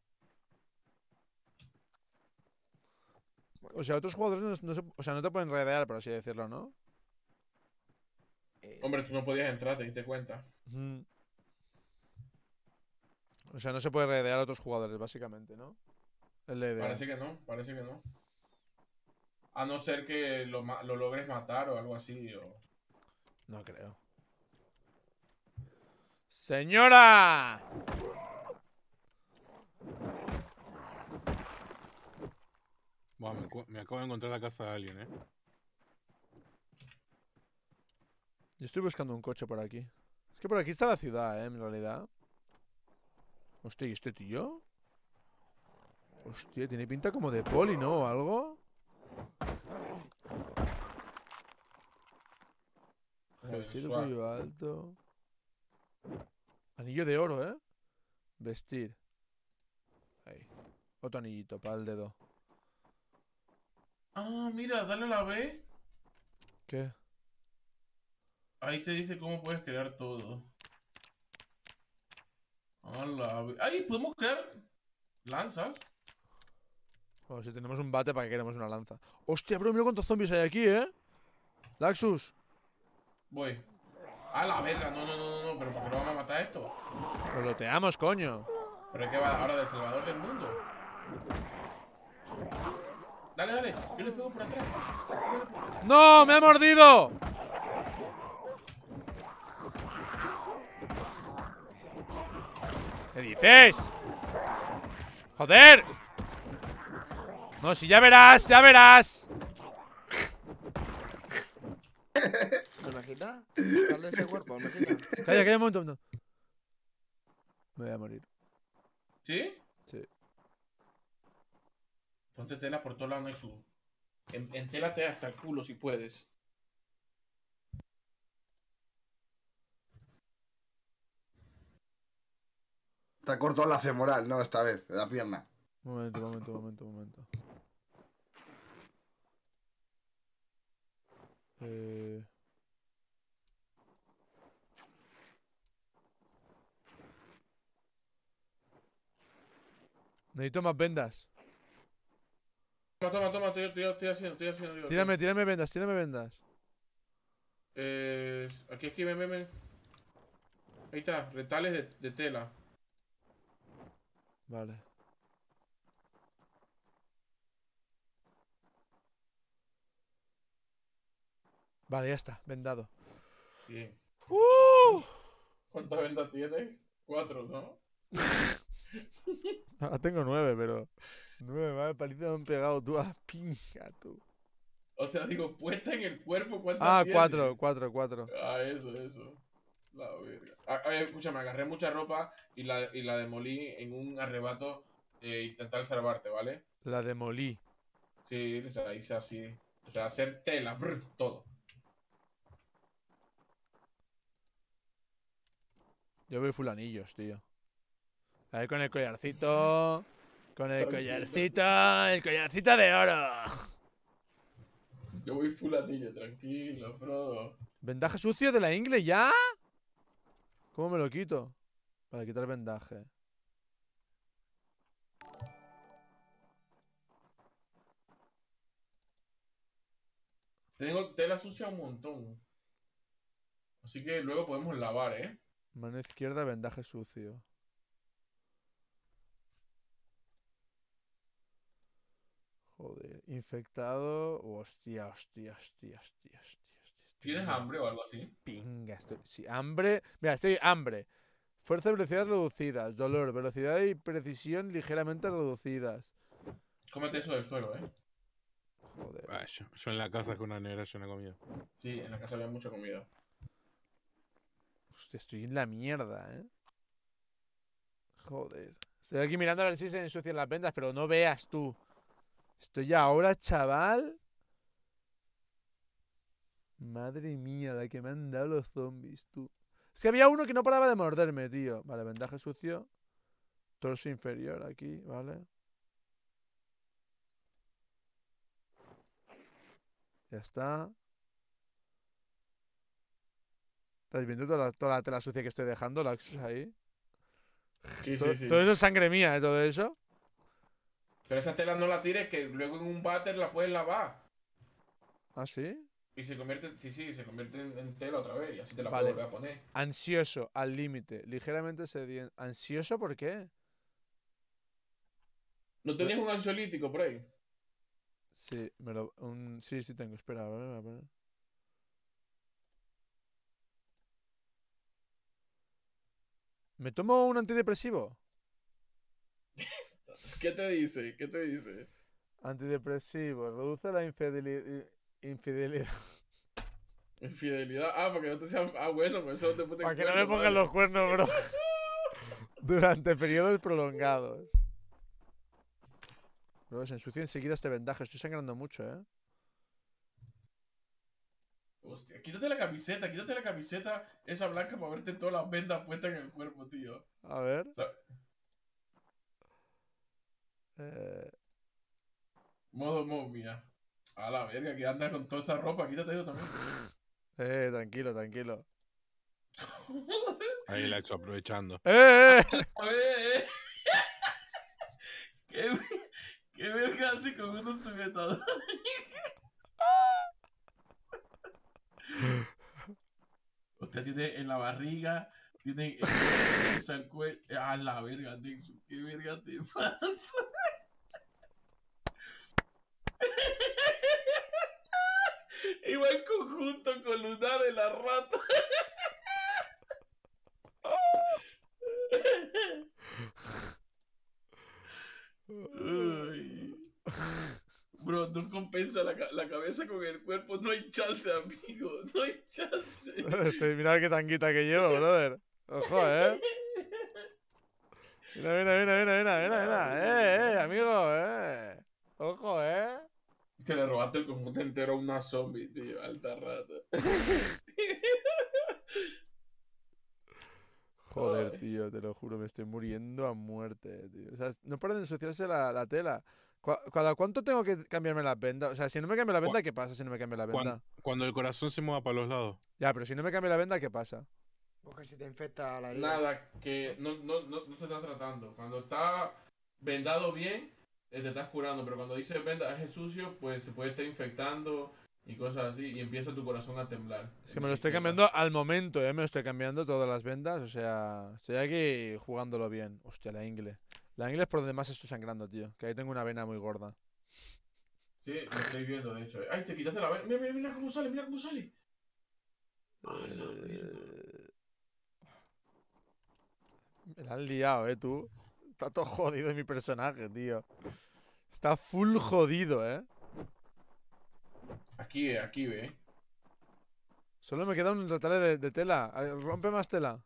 O sea, otros jugadores no, sea, no te pueden rodear, por así decirlo, ¿no? Eh. Hombre, tú no podías entrar, te diste cuenta. O sea, no se puede rodear a otros jugadores, básicamente, ¿no? Parece que no, parece que no. A no ser que lo, logres matar o algo así. O... No creo. ¡Señora! me, acabo de encontrar la casa de alguien, ¿eh? Yo estoy buscando un coche por aquí. Es que por aquí está la ciudad, ¿eh? En realidad. Hostia, ¿y este tío? Hostia, tiene pinta como de poli, ¿no? ¿O algo? muy alto. Anillo de oro, ¿eh? Vestir. Ahí. Otro anillito para el dedo. Ah, mira, dale a la B. ¿Qué? Ahí te dice cómo puedes crear todo. A ah, la B. Ahí podemos crear lanzas. Bueno, si tenemos un bate, ¿para que queremos una lanza? ¡Hostia, bro! Mira cuántos zombies hay aquí, ¿eh? Laxus. Voy. A la verga, no, no, no, no, pero ¿por qué lo vamos a matar esto? Lo loteamos, coño. Pero es que va ahora del salvador del mundo. Dale, dale, yo le pego por atrás. ¡No! ¡Me ha mordido! ¿Qué dices? ¡Joder! No, si ya verás, ya verás. ¿Te imaginas? Dale ese cuerpo, ¿me Calla, calla un momento. Me voy a morir. ¿Sí? Sí. Ponte tela por todos lados, Nexu. En, entélate hasta el culo si puedes. Te corto la femoral, no, esta vez, la pierna. Momento, momento, momento, momento. Eh. Necesito más vendas. Toma, toma, toma, estoy, estoy haciendo, estoy haciendo. tírame, tírame vendas, tírame vendas. Eh, aquí, aquí, ven, ven, Ahí está, retales de tela. Vale. Vale, ya está, vendado. Bien. ¡Uh! ¿Cuántas vendas tienes? Cuatro, ¿no? Ahora tengo nueve, pero. Nueve, vale, palito me han pegado tú a pinja, tú. O sea, digo, puesta en el cuerpo, ¿cuántas Ah, cuatro, cuatro, cuatro. Ah, eso, eso. La verga. Ah, a, ver, escúchame, agarré mucha ropa y la, y la demolí en un arrebato e intentar salvarte, ¿vale? La demolí. Sí, o sea, hice así. O sea, hacer tela, brr, todo. Yo veo fulanillos, tío. A ver, con el collarcito. Con el collarcito. El collarcito de oro. Yo voy fulanillo, tranquilo, Frodo. ¿Vendaje sucio de la ingle ya? ¿Cómo me lo quito? Para quitar vendaje. Tengo tela sucia un montón. Así que luego podemos lavar, ¿eh? Mano izquierda, vendaje sucio. Joder, infectado. Hostia, hostia, hostia, hostia, hostia. ¿Tienes hambre o algo así? Pinga, estoy. Sí, hambre. Mira, estoy hambre. Fuerza y velocidad reducidas. Dolor, velocidad y precisión ligeramente reducidas. Cómete eso del suelo, eh. Joder. Ah, eso en la casa con una negra, llena de comida. Sí, en la casa había mucha comida estoy en la mierda, ¿eh? Joder. Estoy aquí mirando a ver si se ensucian las vendas, pero no veas tú. Estoy ahora, chaval. Madre mía, la que me han dado los zombies, tú. Es que había uno que no paraba de morderme, tío. Vale, vendaje sucio. Torso inferior aquí, ¿vale? Ya está. ¿Estás viendo toda la, tela sucia que estoy dejando, la ahí? Sí, todo, sí, sí. todo eso es sangre mía, ¿eh? todo eso. Pero esa tela no la tires, que luego en un váter la puedes lavar. ¿Ah, sí? Y se convierte, sí, sí, se convierte en, tela otra vez y así te la puedo a poner. Ansioso, al límite, ligeramente sediento. ¿Ansioso por qué? ¿No tenías un ansiolítico por ahí? Sí, me lo, sí, sí tengo. Espera, a ver, a ver. ¿Me tomo un antidepresivo? ¿Qué te dice? ¿Qué te dice? Antidepresivo, reduce la infidelidad. Infidelidad, ah, porque no te sean. Ah, bueno, por eso no te pone. Para que no me pongan los cuernos, bro. Durante periodos prolongados. Bro, se ensucia enseguida este vendaje. Estoy sangrando mucho, eh. Hostia, quítate la camiseta, quítate la camiseta esa blanca para verte todas las vendas puestas en el cuerpo, tío. A ver. Eh... Modo momia. A la verga, que anda con toda esa ropa, quítate yo también. Eh, tranquilo, tranquilo. Ahí la he aprovechando. ¡Eh! eh. eh. eh. ¿Qué, ¿Qué verga hace con unos sujetadores? Usted tiene en la barriga, tiene eh, ¡Ah, la verga, tío ¿Qué verga te pasa? Iba en conjunto con Lunar de la rata. Bro, tú compensa la, la, cabeza con el cuerpo. No hay chance, amigo. No hay chance. Estoy, mira qué tanguita que llevo, brother. Ojo, eh. Mira, mira, mira, mira, mira, mira, mira. Eh, eh, amigo, eh. Ojo, eh. Te le robaste el conjunto entero a una zombie, tío. Alta rata. Joder, tío, te lo juro, me estoy muriendo a muerte, tío. O sea, no para de ensuciarse la, la tela. ¿Cada cuánto tengo que cambiarme la venda? O sea, si no me cambio la venda, ¿qué pasa si no me cambio la venda? Cuando, el corazón se mueva para los lados. Ya, pero si no me cambio la venda, ¿qué pasa? Porque se te infecta la herida. Nada, que no, no, no, no te estás tratando. Cuando está vendado bien, eh, te estás curando. Pero cuando dices venda es sucio, pues se puede estar infectando y cosas así. Y empieza tu corazón a temblar. Es me lo estoy cambiando al momento, ¿eh? Me lo estoy cambiando todas las vendas. O sea, estoy aquí jugándolo bien. Hostia, la ingle. La es por donde más estoy sangrando, tío. Que ahí tengo una vena muy gorda. Sí, lo estoy viendo, de hecho. ¡Ay, te quitaste la vena! ¡Mira, mira, mira cómo sale! ¡Mira cómo sale! Me la han liado, eh, tú. Está todo jodido mi personaje, tío. Está full jodido, eh. Aquí ve, eh, aquí ve. Eh. Solo me queda un total de, tela. Rompe más tela.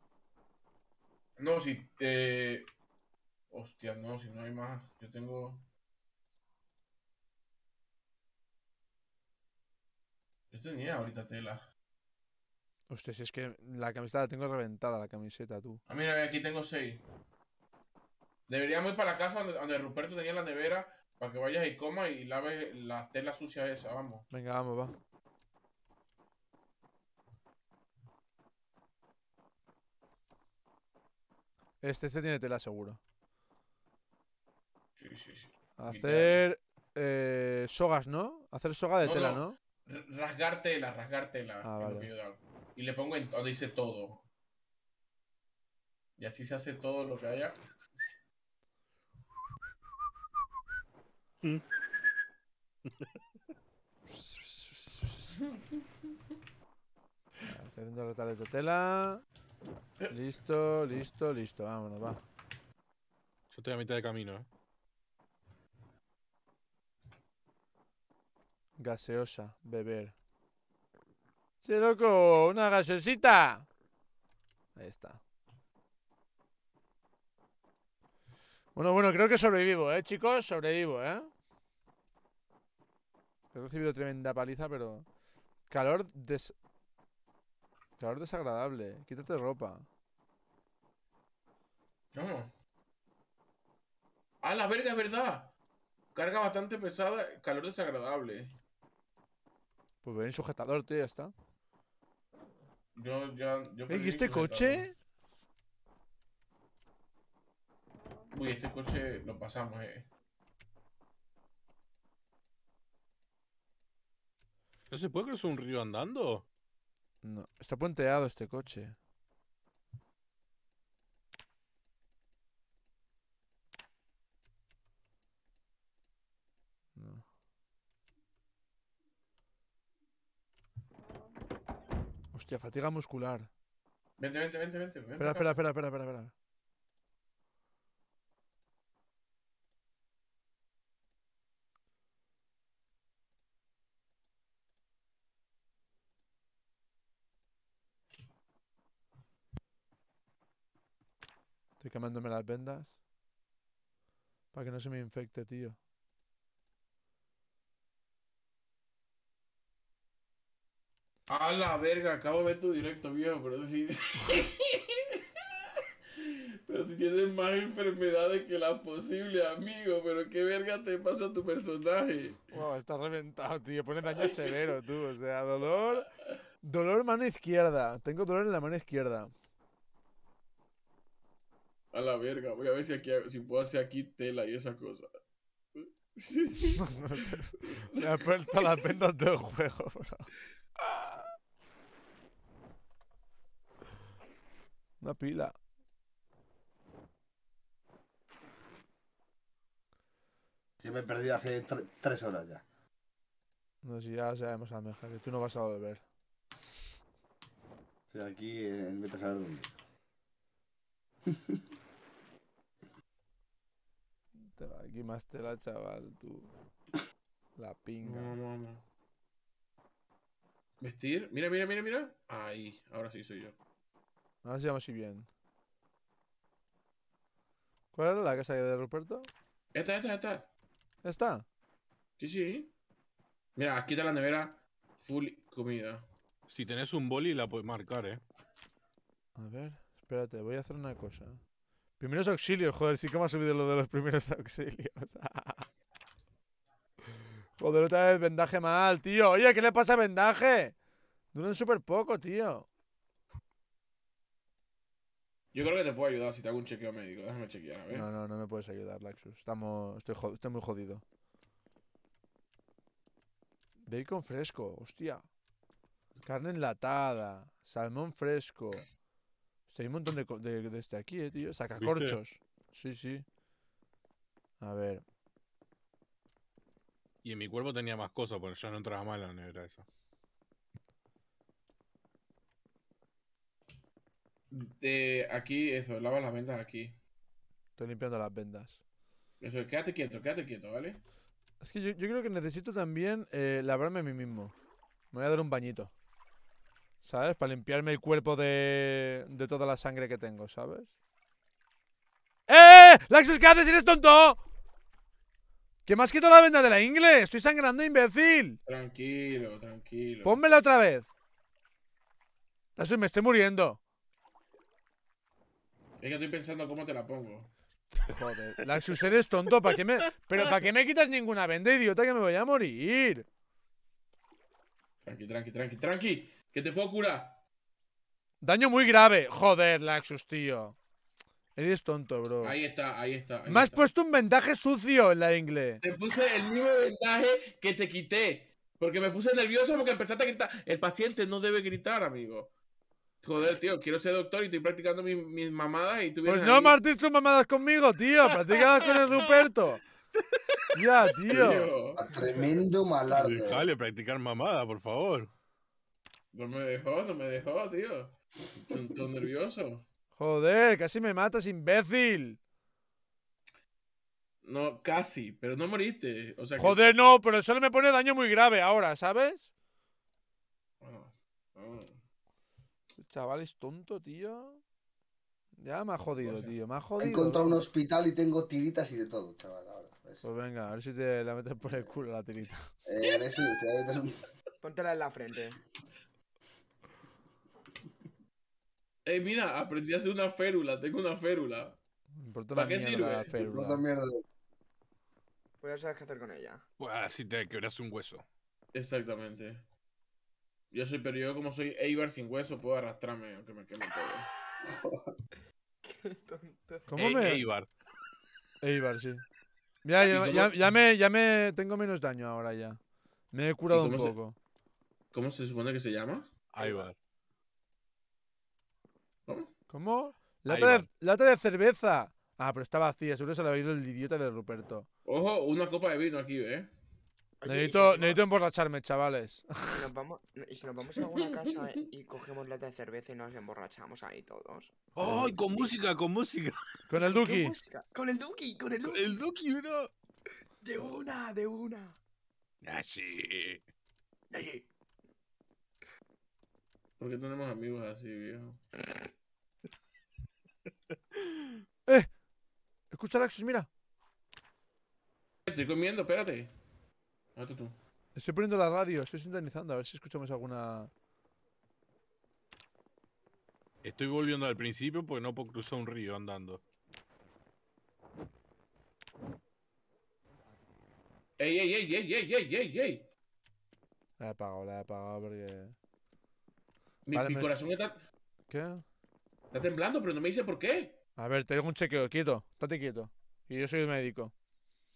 No, si. Eh, Hostia, no, si no hay más. Yo tengo... Yo tenía ahorita tela. Hostia, si es que la camiseta la tengo reventada, la camiseta, tú. Ah, mira, aquí tengo seis. Deberíamos ir para la casa donde Ruperto tenía la nevera para que vayas y comas y laves las telas sucias esa, vamos. Venga, vamos, va. Este, este tiene tela seguro. Hacer eh, sogas, ¿no? Hacer soga de tela, ¿no? Rasgar tela, rasgar tela. Ah, y le pongo en donde dice todo. Y así se hace todo lo que haya. Haciendo retales de tela. Listo, listo, listo. Vámonos, va. Yo estoy a mitad de camino, ¿eh? Gaseosa, beber. Che, loco, una gaseosita. Ahí está. Bueno, bueno, creo que sobrevivo, ¿eh, chicos? Sobrevivo, ¿eh? He recibido tremenda paliza, pero... Calor des... Calor desagradable. Quítate ropa. ¿Cómo? Ah, la verga, es verdad. Carga bastante pesada, calor desagradable. Pues ven sujetador, tío, ya está. Yo ya. ¿Y este coche? Uy, este coche lo pasamos, eh. ¿No se puede cruzar un río andando? No, está puenteado este coche. fatiga muscular. Vente, vente, vente, vente. espera, espera, espera, espera, espera, espera. Estoy quemándome las vendas. Para que no se me infecte, tío. A la verga, acabo de ver tu directo, viejo, pero sí. pero si tienes más enfermedades que la posible amigo, pero qué verga te pasa a tu personaje. Wow, está reventado, tío. pone daño severo, tú. O sea, dolor. Dolor mano izquierda. Tengo dolor en la mano izquierda. A la verga, voy a ver si aquí puedo hacer aquí tela y esa cosa Me ha puesto las ventas del juego, bro. Una pila. Yo me he perdido hace tres horas ya. No, si ya sabemos a mejor que tú no vas a volver. Estoy aquí en eh, vete a saber dónde. Te aquí más tela, chaval, tú. La pinga. Vestir. Mira, mira, mira, mira. Ahí, ahora sí soy yo si vamos si bien. ¿Cuál era la casa de Ruperto? Esta, esta, esta. ¿Esta? Sí, sí. Mira, aquí está la nevera full comida. Si tenés un boli la puedes marcar, eh. A ver, espérate, voy a hacer una cosa. Primeros auxilios, joder, sí que ha subido lo de los primeros auxilios. joder, otra vez vendaje mal, tío. Oye, ¿qué le pasa a vendaje? Duran súper poco, tío. Yo creo que te puedo ayudar si te hago un chequeo médico. Déjame chequear, a ver. No, no, no me puedes ayudar, Laxus. Estamos, estoy, estoy muy jodido. Bacon fresco, hostia. Carne enlatada, salmón fresco. Hay un montón de, de, de este aquí, eh, tío. corchos. Sí, sí. A ver. Y en mi cuerpo tenía más cosas, por eso no entraba mal la negra esa. De aquí, eso, lava las vendas aquí. Estoy limpiando las vendas. Eso, quédate quieto, quédate quieto, ¿vale? Es que yo, creo que necesito también eh, lavarme a mí mismo. Me voy a dar un bañito. ¿Sabes? Para limpiarme el cuerpo de, de toda la sangre que tengo, ¿sabes? ¡Eh! eh, eh! ¡Laxus, qué haces? ¡Eres tonto! ¡Que me has la venda de la ingle! ¡Estoy sangrando, imbécil! Tranquilo, tranquilo. Pónmela otra vez. Laxus, me estoy muriendo. Es que estoy pensando cómo te la pongo. Joder, Laxus, eres tonto, ¿para qué me. Pero ¿para qué me quitas ninguna venda, idiota, que me voy a morir? Tranqui, tranqui, tranqui, tranqui, que te puedo curar. Daño muy grave. Joder, Laxus, tío. Eres tonto, bro. Ahí está, ahí está. me has puesto un vendaje sucio en la ingle. Te puse el mismo vendaje que te quité. Porque me puse nervioso porque empezaste a gritar. El paciente no debe gritar, amigo. Joder, tío, quiero ser doctor y estoy practicando mis, mamadas y tú Pues no, Martín, tus mamadas conmigo, tío. practicadas con el Ruperto. Ya, tío. Tremendo Tremendo malardo. Dejale practicar mamada, por favor. No me dejó, no me dejó, tío. Estoy nervioso. Joder, casi me matas, imbécil. No, casi, pero no moriste. O sea Joder, no, pero eso me pone daño muy grave ahora, ¿sabes? chaval es tonto, tío. Ya me ha jodido, tío. Me ha jodido. He encontrado un hospital y tengo tiritas y de todo, chaval. Ahora, Pues venga, a ver si te la metes por el culo la tirita. Eh, a ver si te Póntela en la frente. Ey, eh, mira, aprendí a hacer una férula. Tengo una férula. ¿Para qué sirve? La férula. mierda. Pues ya sabes qué hacer con ella. Pues si te quebras un hueso. Exactamente. Yo soy, pero yo como soy Eibar sin hueso, puedo arrastrarme aunque me queme todo. ¿Cómo me? Eibar. Eibar, sí. Mira, ya, me, ya me tengo menos daño ahora ya. Me he curado un poco. ¿Cómo se supone que se llama? Eibar. ¿Cómo? ¿Cómo? Lata de, cerveza. Ah, pero está vacía. Seguro se la ha ido el idiota de Ruperto. Ojo, una copa de vino aquí, ¿eh? Necesito, necesito emborracharme, chavales. Si nos vamos, y si nos vamos a alguna casa y cogemos lata de cerveza y nos emborrachamos ahí todos. ¡Ay, oh, con música, con música! Con el Duki. Con el Duki, con el Duki. Con el Duki, uno. De una, de una. Nashi. Ah, Nashi. ¿Por qué tenemos amigos así, viejo? ¡Eh! Escucha, Laxus, mira. Estoy comiendo, espérate. Estoy poniendo la radio, estoy sintonizando, a ver si escuchamos alguna. Estoy volviendo al principio porque no puedo cruzar un río andando. ¡Ey, ey, ey, ey, ey, ey, ey, ey! La he apagado, la he apagado porque. Mi, corazón está. ¿Qué? Está temblando, pero no me dice por qué. A ver, te dejo un chequeo, quieto, estate quieto. Y yo soy el médico.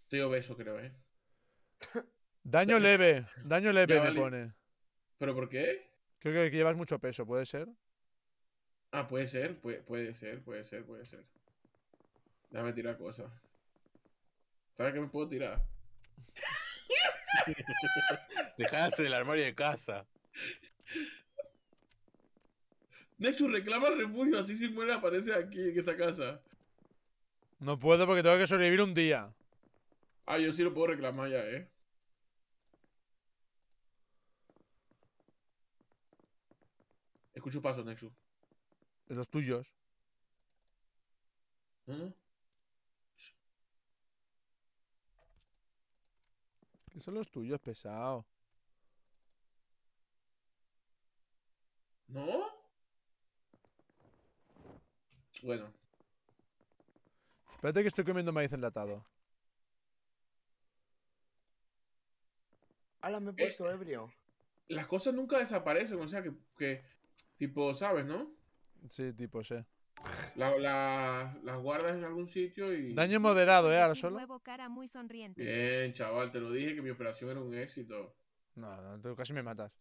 Estoy obeso, creo, eh. Daño leve, daño leve me pone. ¿Pero por qué? Creo que, llevas mucho peso, ¿puede ser? Ah, puede ser, puede, ser, puede ser, puede ser. Déjame tirar cosas. ¿Sabes qué me puedo tirar? Dejarse el armario de casa. Nechu reclama refugio, así si muere aparece aquí en esta casa. No puedo porque tengo que sobrevivir un día. Ah, yo sí lo puedo reclamar ya, eh. escucho paso Nexus. Los tuyos. No, ¿Eh? ¿Qué son los tuyos, pesado? ¿No? Bueno. Espérate que estoy comiendo maíz enlatado. Ahora me he puesto ebrio. Las cosas nunca desaparecen, o sea que, que Tipo, ¿sabes, no? Sí, tipo, sí. las guardas en algún sitio y. Daño moderado, ¿eh? Ahora solo. Bien, chaval, te lo dije que mi operación era un éxito. No, no, tú casi me matas.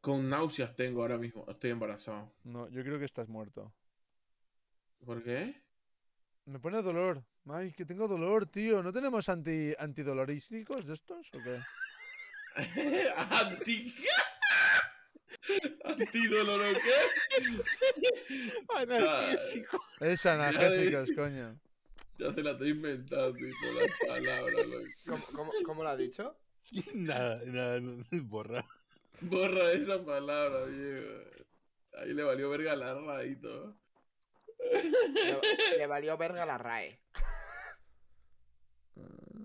Con náuseas tengo ahora mismo. Estoy embarazado. No, yo creo que estás muerto. ¿Por qué? Me pone dolor. Ay, que tengo dolor, tío. ¿No tenemos anti antidolorísticos de estos o qué? ¿Anti ¿Antidolor o qué? Analgésicos. Ah, es analgésicos, coño. Ya se la estoy inventando, tío, las palabras, loco. ¿Cómo, cómo, cómo lo ha dicho? Nada, nada, borra. Borra esa palabra, viejo. Ahí le valió verga la y todo. Le, valió verga la RAE.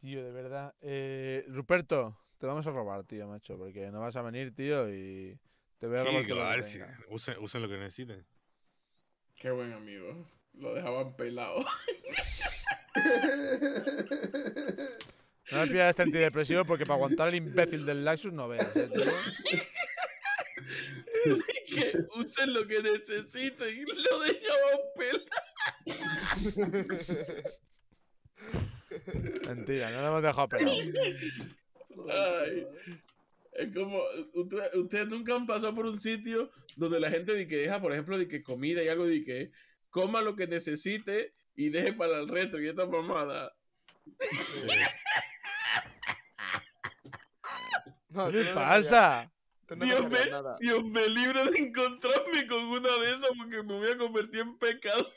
Tío, de verdad. Eh, Ruperto, te vamos a robar, tío, macho, porque no vas a venir, tío, y te voy a robar. Sí, Usen, lo que necesiten. Qué buen amigo. Lo dejaban pelado. No me pidas este antidepresivo porque para aguantar el imbécil del Lexus no veas, eh, Que usen lo que necesiten y lo dejaban pelado. Mentira, no lo hemos dejado pelado. Ay, es como, ustedes nunca han pasado por un sitio donde la gente de que deja, por ejemplo, de que comida y algo de que coma lo que necesite y deje para el resto y esta mamada. ¿Qué pasa? Dios, me, libra me libre de encontrarme con una de esas porque me voy a convertir en pecado.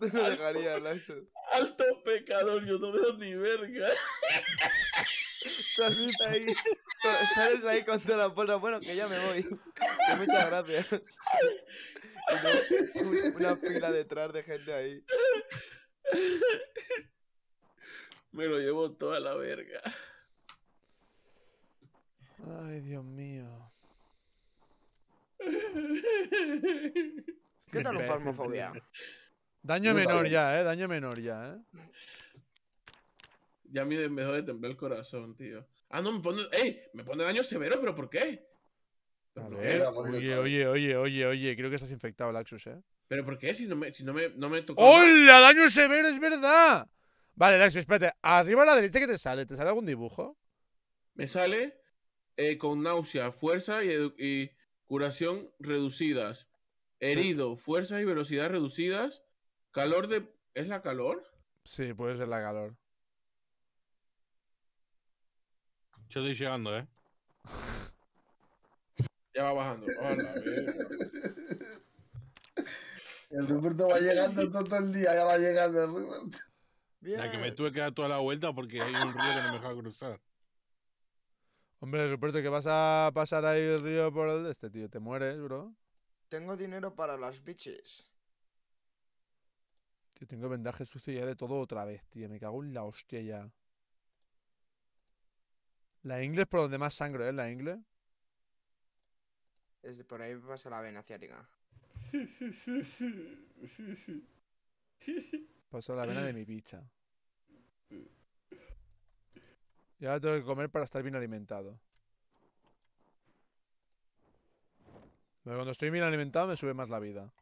No me dejaría, Nacho. Alto pecador, yo no veo ni verga. Saliste ahí, sales ahí con la puerta. Bueno, que ya me voy. Que muchas gracias. Una, fila detrás de gente ahí. Me lo llevo toda la verga. Ay, Dios mío. ¿Qué tal un farmofobia? Daño menor ya, eh. Daño menor ya, eh. Ya me dejó de temblar el corazón, tío. Ah, no, me pone. ¡Ey! Me pone daño severo, pero ¿por qué? Eh, oye, oye, oye, oye, Creo que estás infectado, Laxus, eh. ¿Pero por qué? Si no me, si no me, tocó. ¡Hola! ¡Daño severo! ¡Es verdad! Vale, Laxus, espérate. Arriba a la derecha, que te sale? ¿Te sale algún dibujo? Me sale eh, con náusea, fuerza y, curación reducidas. Herido, fuerza y velocidad reducidas. Calor de... ¿Es la calor? Sí, puede ser la calor. Yo estoy llegando, ¿eh? ya va bajando. el Roberto va llegando todo el día, ya va llegando el La que me tuve que dar toda la vuelta porque hay un río que no me deja cruzar. Hombre, Ruperto, que vas a pasar ahí el río por el este, tío. Te mueres, bro. Tengo dinero para las bitches. Yo tengo vendaje sucio ya de todo otra vez, tío. Me cago en la hostia ya. La inglés por donde más sangre, ¿eh? La ingle. Es por ahí pasa la vena ciática. Sí, sí, sí, sí. sí, sí. Pasó la vena de mi picha ya tengo que comer para estar bien alimentado. cuando estoy bien alimentado me sube más la vida.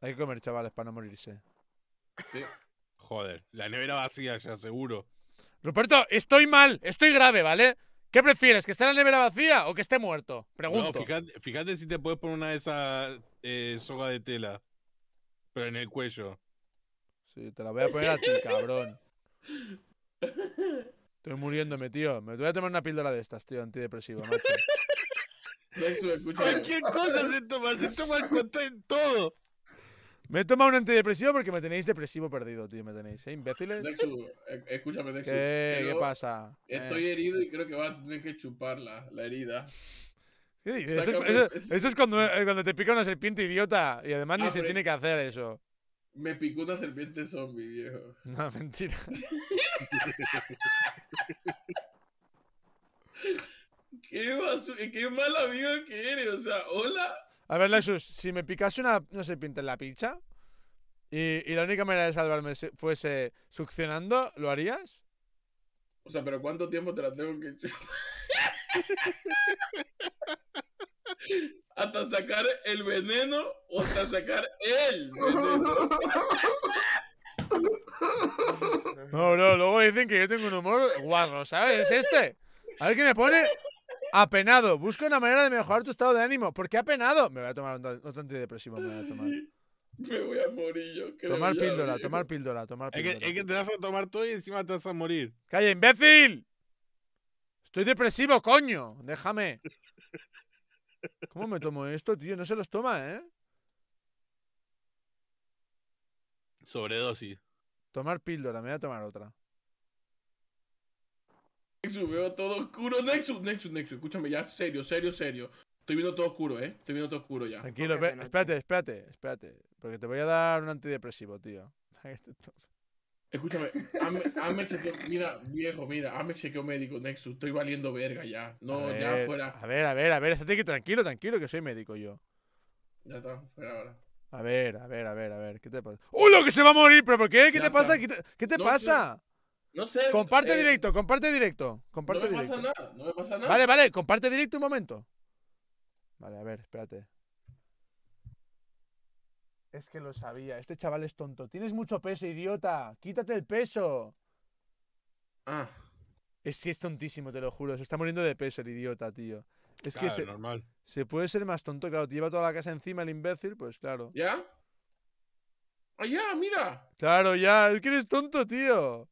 Hay que comer, chavales, para no morirse. Joder, la nevera vacía, ya seguro. Ruperto, estoy mal, estoy grave, ¿vale? ¿Qué prefieres, que esté la nevera vacía o que esté muerto? Pregunto. fíjate, si te puedes poner una de esas eh, soga de tela, pero en el cuello. Sí, te la voy a poner a ti, cabrón. Estoy muriéndome, tío. Me voy a tomar una píldora de estas, tío, Antidepresivo macho. Cualquier cosa se toma, se toma el en todo. Me he tomado un antidepresivo porque me tenéis depresivo perdido, tío. Me tenéis, ¿eh? Imbéciles. Dexu, e-, escúchame, Dexu. ¿Qué, pasa? Estoy eh. herido y creo que va a tener que chupar la, herida. Eso, es, eh, cuando, te pica una serpiente idiota. Y además ni ah, se tiene que hacer eso. Me picó una serpiente zombie, viejo. No, mentira. qué, qué mal amigo que eres, o sea, hola. A ver, Lexus, si me picase una, serpiente en la pincha y, y, la única manera de salvarme fuese succionando, ¿lo harías? O sea, pero ¿cuánto tiempo te la tengo que chupar? hasta sacar el veneno o hasta sacar él No, No, luego dicen que yo tengo un humor guarro, ¿sabes? Es este. A ver qué me pone. Apenado. Busca una manera de mejorar tu estado de ánimo. ¿Por qué apenado? Me voy a tomar otro antidepresivo. Me voy a tomar. Me voy a morir yo, Tomar píldora, tomar píldora, tomar píldora. Es que, te vas a tomar todo y encima te vas a morir. ¡Calla, imbécil! Estoy depresivo, coño. Déjame. ¿Cómo me tomo esto, tío? No se los toma, ¿eh? Sobredosis. Tomar píldora, me voy a tomar otra. Nexus, veo todo oscuro. Nexus, Nexus, Nexus, escúchame ya, serio, serio, serio. Estoy viendo todo oscuro, ¿eh? Estoy viendo todo oscuro ya. Tranquilo, espérate, espérate, espérate. Porque te voy a dar un antidepresivo, tío. Escúchame, hazme chequeo. Mira, viejo, mira, hazme chequeo médico, Nexus. Estoy valiendo verga ya. No, ya fuera. A ver, a ver, a ver, estate tranquilo, tranquilo, que soy médico yo. Ya está, fuera ahora. A ver, a ver, a ver, a ver, ¿qué te pasa? ¡Uh, lo que se va a morir! ¿Pero por qué? ¿Qué te pasa? ¿Qué te, pasa? No sé. Comparte eh, directo, comparte directo. Comparte no me pasa nada, no me pasa nada. Vale, vale, comparte directo un momento. Vale, a ver, espérate. Es que lo sabía, este chaval es tonto. Tienes mucho peso, idiota. Quítate el peso. Ah. Es que es tontísimo, te lo juro. Se está muriendo de peso el idiota, tío. Es que se, normal. se puede ser más tonto, claro. Te lleva toda la casa encima el imbécil, pues claro. ¿Ya? ¡Ah, ya! ¡Mira! Claro, ya. Es que eres tonto, tío.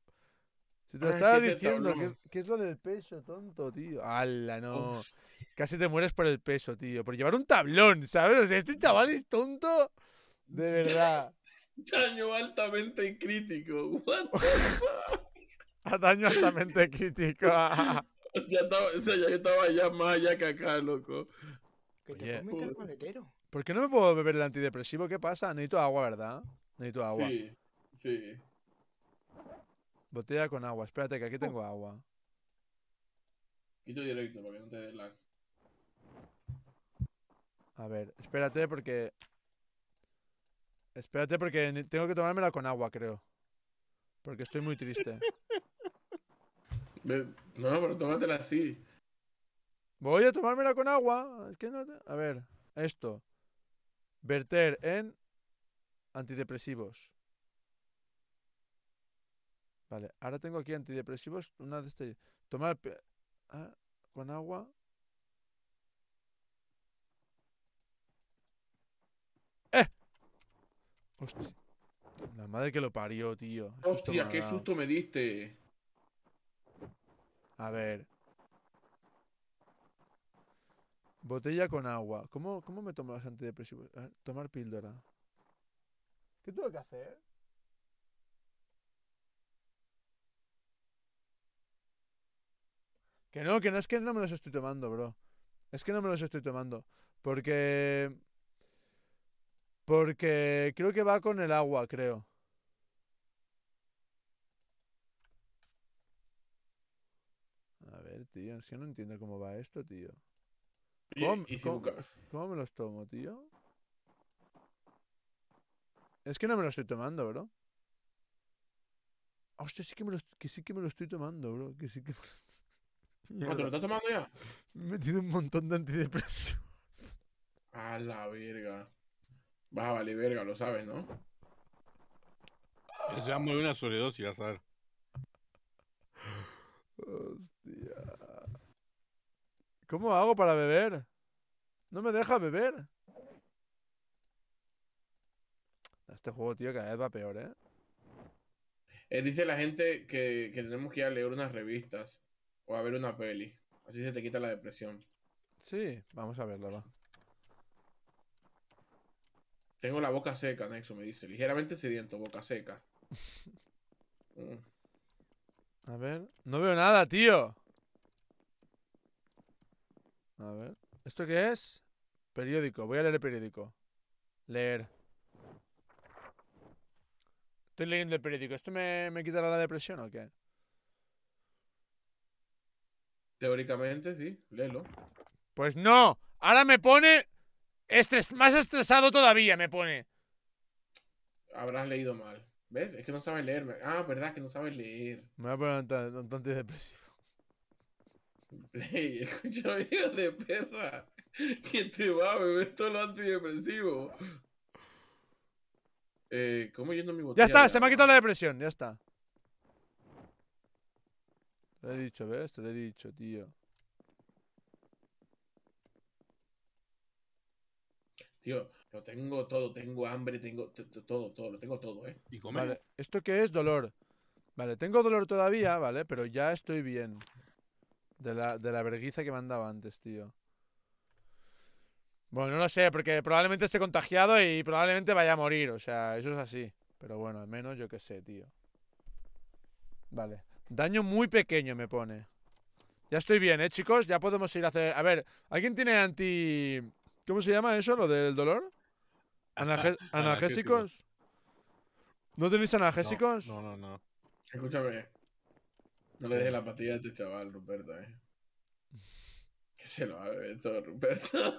Se te ah, estaba diciendo que es, lo del peso, tonto, tío. ¡Hala, no! Casi te mueres por el peso, tío. Por llevar un tablón, ¿sabes? este chaval es tonto. De verdad. Daño altamente crítico. What the fuck? Daño altamente crítico. o, sea, estaba, ya estaba ya más allá que acá, loco. ¿Qué te puedo meter maletero. ¿Por qué no me puedo beber el antidepresivo? ¿Qué pasa? Necesito agua, ¿verdad? Necesito agua. Sí, sí. Botella con agua. Espérate, que aquí tengo oh. agua. Quito directo porque no te des lag. A ver, espérate porque Espérate porque tengo que tomármela con agua, creo. Porque estoy muy triste. No, pero tómatela así. Voy a tomármela con agua. Es que A ver, esto. Verter en antidepresivos. Vale, ahora tengo aquí antidepresivos. Una de este. Tomar ah, con agua. La madre que lo parió, tío. Hostia, qué susto me diste. A ver. Botella con agua. ¿Cómo, cómo me tomo las antidepresivos? tomar píldora. ¿Qué tengo que hacer? Que no, que no es que no me los estoy tomando, bro. Es que no me los estoy tomando. Porque porque creo que va con el agua, creo. A ver, tío, es que no entiendo cómo va esto, tío. ¿Cómo, me los tomo, tío? Es que no me lo estoy tomando, bro. Hostia, sí que me lo, sí que me lo estoy tomando, bro. Que ¿Te lo tomando ya? Me he metido un montón de antidepresivos. A la verga. Vas a verga, lo sabes, ¿no? Se va muy morir una sobredosis, vas a ver. Hostia. ¿Cómo hago para beber? No me deja beber. Este juego, tío, cada vez va peor, ¿eh? ¿eh? dice la gente que, que, tenemos que ir a leer unas revistas o a ver una peli. Así se te quita la depresión. Sí, vamos a verla, va. Tengo la boca seca, Nexo, me dice. Ligeramente sediento, boca seca. A ver. No veo nada, tío. A ver. ¿Esto qué es? Periódico. Voy a leer el periódico. Leer. Estoy leyendo el periódico. ¿Esto me, me quitará la depresión o qué? Teóricamente, sí. Léelo. Pues no. Ahora me pone Estres más estresado todavía, me pone. Habrás leído mal. ¿Ves? Es que no sabes leer. Ah, verdad, que no sabes leer. Me voy a poner un, un, antidepresivo. Ey, escucha amigo de perra. ¿Qué te va a beber todo lo antidepresivo. Eh, ¿Cómo yendo mi botella? Ya está, se me ha quitado la depresión, ya está. Te lo he dicho, ¿ves? Te lo he dicho, tío. Tío, lo tengo todo, tengo hambre, tengo todo, todo, lo tengo todo, ¿eh? ¿Y comer? Vale, ¿esto qué es? Dolor. Vale, tengo dolor todavía, ¿vale? Pero ya estoy bien. De la, de verguiza que me dado antes, tío. Bueno, no lo sé, porque probablemente esté contagiado y probablemente vaya a morir, o sea, eso es así. Pero bueno, al menos yo qué sé, tío. Vale. Daño muy pequeño me pone. Ya estoy bien, ¿eh, chicos? Ya podemos ir a hacer... A ver, ¿alguien tiene anti... ¿Cómo se llama eso, lo del dolor? Ah, ah, ¿Analgésicos? ¿No tenéis analgésicos? No, no, no, Escúchame. No le dejes la patilla a este chaval, Ruperto, eh. Que se lo ha bebido Ruperto.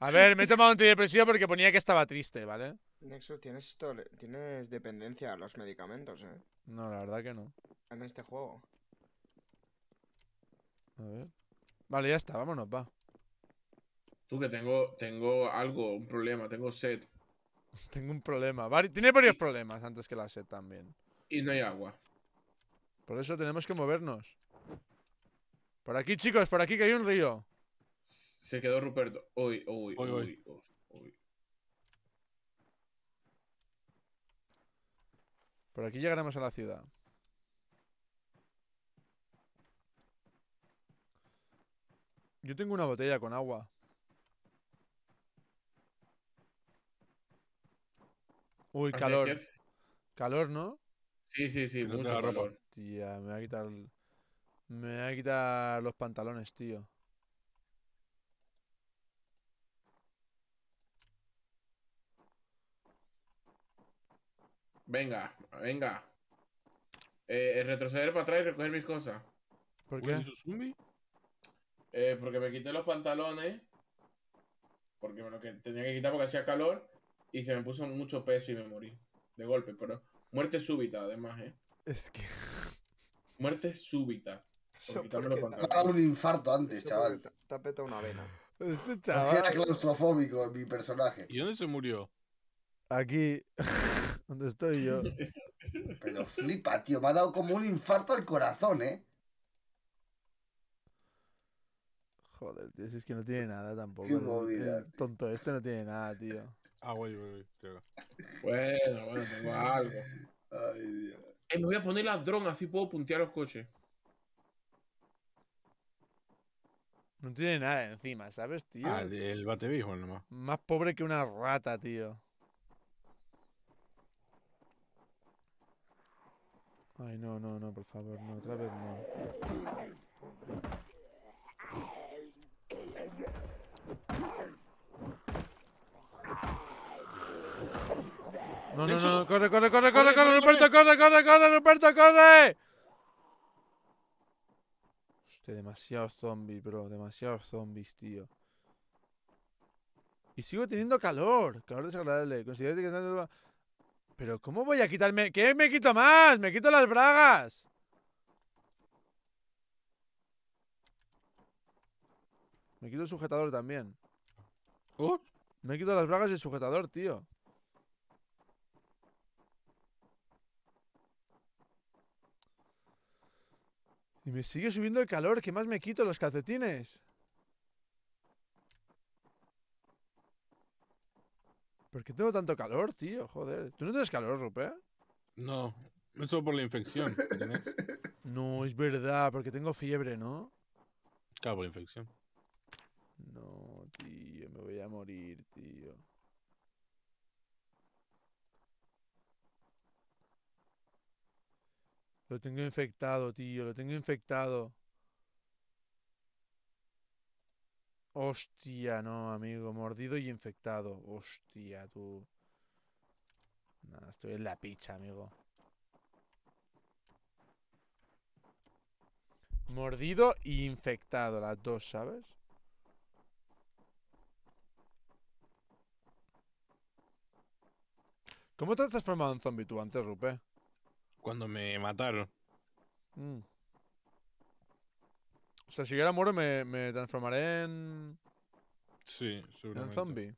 a ver, me he tomado antidepresivo porque ponía que estaba triste, ¿vale? Nexus, ¿tienes, tienes dependencia a los medicamentos, ¿eh? No, la verdad que no. En este juego. A ver. Vale, ya está, vámonos, va. Tú que tengo, tengo algo, un problema, tengo sed. Tengo un problema. tiene varios problemas antes que la sed también. Y no hay agua. Por eso tenemos que movernos. Por aquí, chicos, por aquí que hay un río. Se quedó Ruperto. uy. uy, uy. Por aquí llegaremos a la ciudad. Yo tengo una botella con agua. Uy, calor. Calor, ¿no? Sí, sí, sí, mucho Tía, me voy a quitar. Me voy a quitar los pantalones, tío. Venga, venga. Eh, eh retroceder para atrás y recoger mis cosas. ¿Por qué? Eh, porque me quité los pantalones. Porque me lo que tenía que quitar porque hacía calor y se me puso mucho peso y me morí. De golpe, pero muerte súbita, además, ¿eh? Es que. Muerte súbita. Me ha dado un infarto antes, chaval. Te, ha petado una vena. Este chaval. Era claustrofóbico mi personaje. ¿Y dónde se murió? Aquí. donde estoy yo. Pero flipa, tío. Me ha dado como un infarto al corazón, ¿eh? Joder, tío. es que no tiene nada tampoco. Qué tonto este no tiene nada, tío. Ah, güey, güey, Bueno, bueno, tengo algo. Ay, Dios. Eh, me voy a poner drones así puedo puntear los coches. No tiene nada encima, ¿sabes, tío? Ah, el, el nomás. Más pobre que una rata, tío. Ay, no, no, no, por favor, no, otra vez no. No, no, no, corre, corre, corre, corre, corre, Ruperto, corre, corre, corre, Ruperto, corre. Hostia, demasiados zombies, bro, demasiados zombies, tío. Y sigo teniendo calor, calor desagradable. considérate que Pero ¿cómo voy a quitarme? ¿Qué me quito más? Me quito las bragas. Me quito el sujetador también. ¿Oh? Me quito las bragas y el sujetador, tío. Y me sigue subiendo el calor, que más me quito los calcetines. ¿Por qué tengo tanto calor, tío? Joder. ¿Tú no tienes calor, Rupe? No, solo por la infección. no, es verdad, porque tengo fiebre, ¿no? Claro, por la infección. No, tío, me voy a morir, tío. Lo tengo infectado, tío, lo tengo infectado. Hostia, no, amigo. Mordido y infectado. Hostia, tú. Nada, estoy en la picha, amigo. Mordido e infectado, las dos, ¿sabes? ¿Cómo te has transformado en zombie tú antes, Rupe? Cuando me mataron. Mm. O sea, si yo ahora muero me, me transformaré en... Sí, seguramente. En zombie.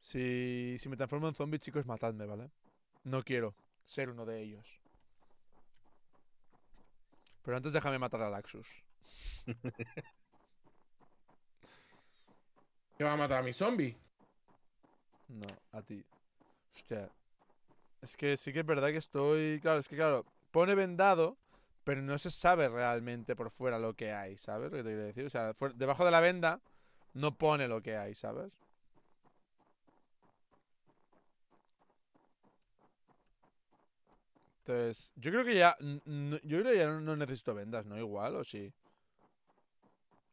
Si, si me transformo en zombie, chicos, matadme, ¿vale? No quiero ser uno de ellos. Pero antes déjame matar a Laxus. ¿Te va a matar a mi zombie? No, a ti. Hostia. Es que sí que es verdad que estoy. Claro, es que claro, pone vendado, pero no se sabe realmente por fuera lo que hay, ¿sabes? Lo que te quiero decir. O sea, debajo de la venda no pone lo que hay, ¿sabes? Entonces, yo creo que ya. Yo creo ya no necesito vendas, ¿no? Igual, o sí.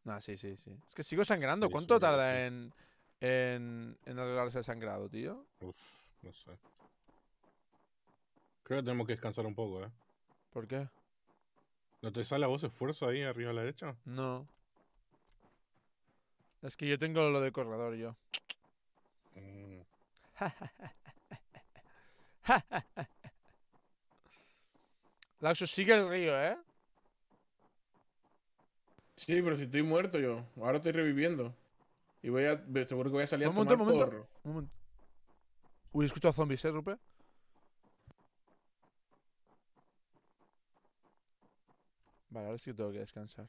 Ah, sí, sí, sí. Es que sigo sangrando. ¿Cuánto tarda en, en, en arreglarse el sangrado, tío? Uf. No sé. Creo que tenemos que descansar un poco, ¿eh? ¿Por qué? ¿No te sale a vos esfuerzo ahí arriba a la derecha? No. Es que yo tengo lo de corredor yo. Mm. La Laxo, sigue el río, ¿eh? Sí, pero si estoy muerto yo. Ahora estoy reviviendo. Y voy a. Seguro que voy a salir un a momento, un momento, un momento. Uy, escucho a zombies, ¿eh, Rupe? Vale, ahora sí que tengo que descansar.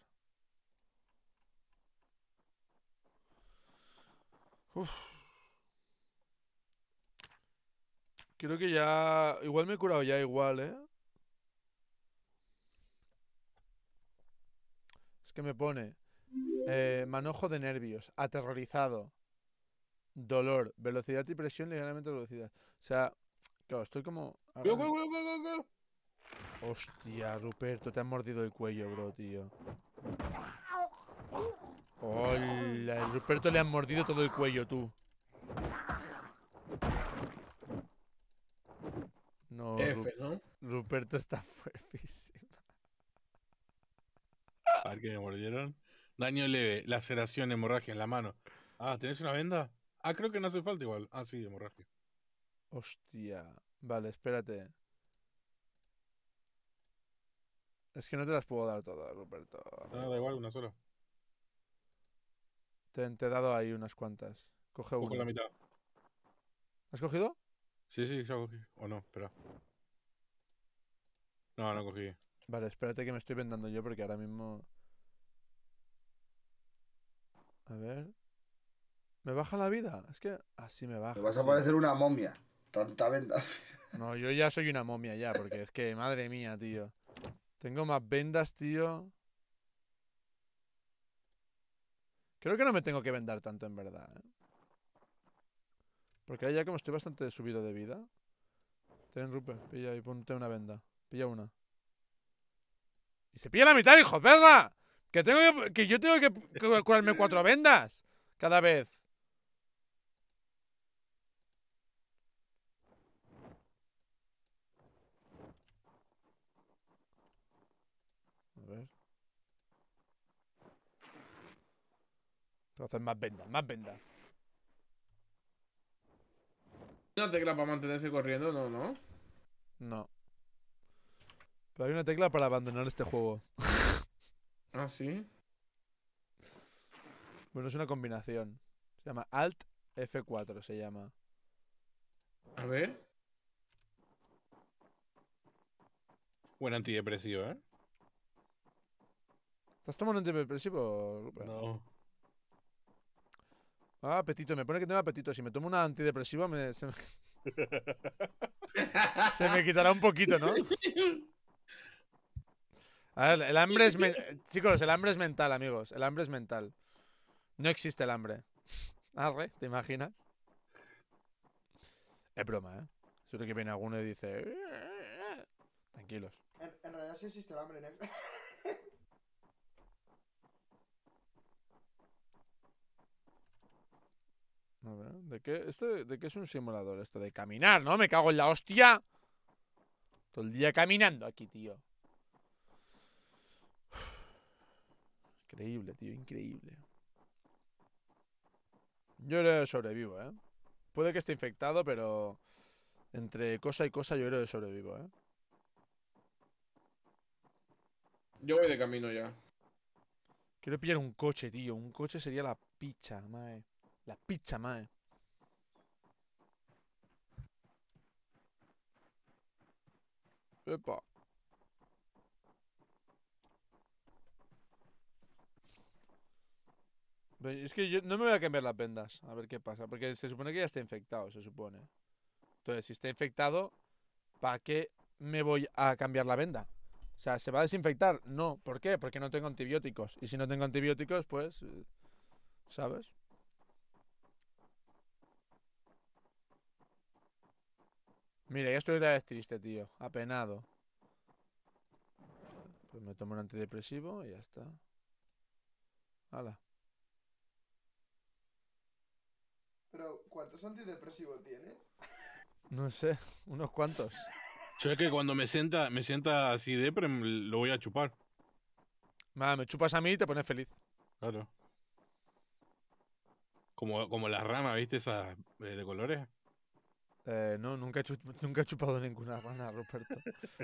Uf. Creo que ya... Igual me he curado ya igual, ¿eh? Es que me pone... Eh, manojo de nervios, aterrorizado, dolor, velocidad y presión ligeramente velocidad. O sea, claro, estoy como... Hostia, Ruperto, te han mordido el cuello, bro, tío. Hola, Ruperto le han mordido todo el cuello, tú. No, F, Ruperto está fuertísimo. A ver qué me mordieron. Daño leve, laceración, hemorragia en la mano. Ah, ¿tenés una venda? Ah, creo que no hace falta igual. Ah, sí, hemorragia. Hostia. Vale, espérate. Es que no te las puedo dar todas, Roberto. No, ah, da igual, una sola. Te, he dado ahí unas cuantas. Coge una. la mitad. ¿Has cogido? Sí, sí, se ha cogido. O no, espera. No, no cogí. Vale, espérate que me estoy vendando yo porque ahora mismo. A ver. Me baja la vida. Es que así me baja. vas a parecer una momia. Tanta venda. No, yo ya soy una momia ya, porque es que, madre mía, tío. Tengo más vendas, tío. Creo que no me tengo que vendar tanto, en verdad. ¿eh? Porque ahora ya como estoy bastante subido de vida. Ten, Rupe, pilla y ponte una venda. Pilla una. Y se pilla la mitad, hijo, perra. Que tengo que, que yo tengo que curarme cuatro vendas cada vez. hacer más vendas, más vendas. Una tecla para mantenerse corriendo, no, no. No. Pero hay una tecla para abandonar este juego. ¿Ah, sí? Bueno, es una combinación. Se llama Alt F4, se llama. A ver. Buen antidepresivo, ¿eh? ¿Estás tomando antidepresivo, No. Ah, apetito, me pone que tengo apetito. Si me tomo una antidepresiva, me, se, me, quitará un poquito, ¿no? A ver, el hambre es. Chicos, el hambre es mental, amigos. El hambre es mental. No existe el hambre. Arre, ¿te imaginas? Es broma, ¿eh? Solo que viene alguno y dice. Eh, eh, eh". Tranquilos. En, realidad sí existe el hambre, él. ¿de qué, este, ¿de qué es un simulador esto? De caminar, ¿no? Me cago en la hostia. Todo el día caminando aquí, tío. Increíble, tío, increíble. Yo creo sobrevivo, ¿eh? Puede que esté infectado, pero entre cosa y cosa yo creo sobrevivo, ¿eh? Yo voy de camino ya. Quiero pillar un coche, tío. Un coche sería la picha, mae. La pizza, mae. Epa. Es que yo no me voy a cambiar las vendas, a ver qué pasa, porque se supone que ya está infectado, se supone. Entonces, si está infectado, ¿para qué me voy a cambiar la venda? O sea, ¿se va a desinfectar? No, ¿por qué? Porque no tengo antibióticos. Y si no tengo antibióticos, pues, eh, ¿sabes? Mira, ya estoy triste, tío. Apenado. Pues me tomo un antidepresivo y ya está. Hala. Pero, ¿cuántos antidepresivos tienes? No sé, unos cuantos. Yo es que cuando me sienta, me sienta así depre, lo voy a chupar. Nada, me chupas a mí y te pones feliz. Claro. Como, como las ramas, ¿viste? Esas eh, de colores. Eh, no, nunca he, nunca he chupado ninguna rana, Roberto.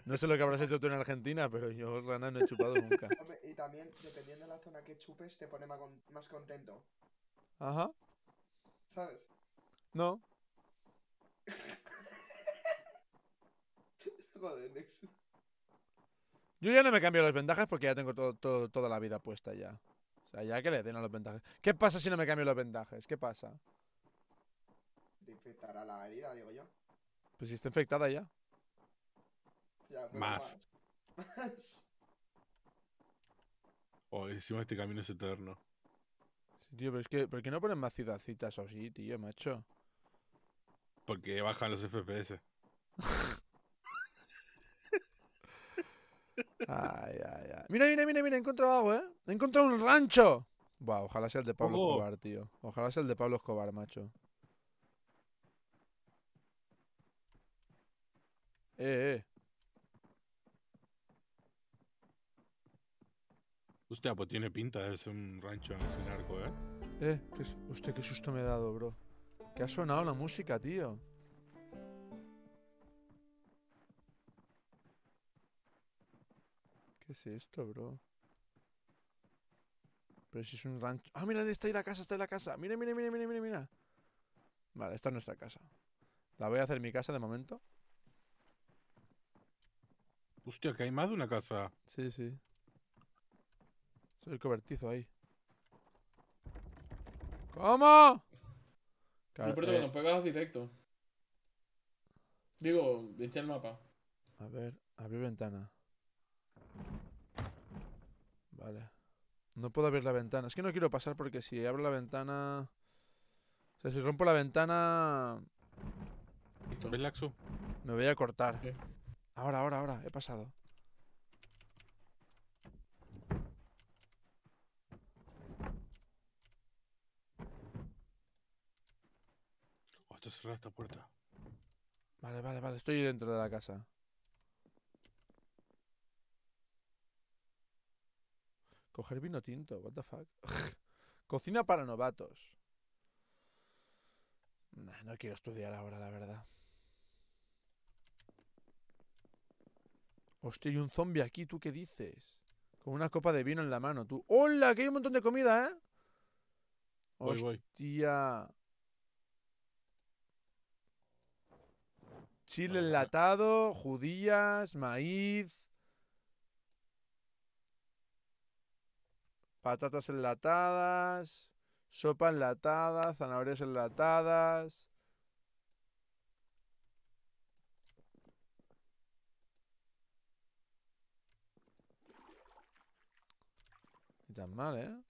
No sé lo que habrás hecho tú en Argentina, pero yo rana no he chupado nunca. y también, dependiendo de la zona que chupes, te pone más contento. Ajá. ¿Sabes? No. Joder, Yo ya no me cambio los vendajes porque ya tengo todo, toda la vida puesta ya. O sea, ya que le den a los vendajes ¿Qué pasa si no me cambio los vendajes? ¿Qué pasa? te infectará la herida, digo yo. Pues si está infectada ya. Pues, más. más. encima este camino es eterno. Sí, tío, pero es que, ¿por qué no ponen más ciudadcitas o así, tío, macho? Porque bajan los FPS. ay, ay, ay. Mira, mira, mira, mira, he encontrado algo, ¿eh? He encontrado un rancho. Buah, ojalá sea el de Pablo Escobar, tío. Ojalá sea el de Pablo Escobar, macho. Eh, eh. Usted, pues tiene pinta de eh, ser un rancho ese arco, ¿eh? Eh, que, usted qué susto me he dado, bro. Que ha sonado la música, tío. ¿Qué es esto, bro? Pero si es un rancho... ¡Ah, mira! Está ahí la casa, está ahí la casa. ¡Mira, mira, mira, mira, mira, mira! Vale, esta es nuestra casa. La voy a hacer mi casa de momento. Hostia, que hay más de una casa. Sí, sí. Soy el cobertizo ahí. ¿Cómo? Claro, pero eh. cuando directo. Digo, echa el mapa. A ver, abrir ventana. Vale. No puedo abrir la ventana. Es que no quiero pasar porque si abro la ventana... O sea, si rompo la ventana... Me voy a cortar. Ahora, ahora, ahora. He pasado. Oh, esta puerta. Vale, vale, vale. Estoy dentro de la casa. Coger vino tinto. What the fuck. Cocina para novatos. no quiero estudiar ahora, la verdad. Hostia, hay un zombie aquí, ¿tú qué dices? Con una copa de vino en la mano, tú. ¡Hola! Que hay un montón de comida, ¿eh? Hostia. Chile enlatado, judías, maíz. Patatas enlatadas, sopa enlatada, zanahorias enlatadas. tan mal, ¿eh?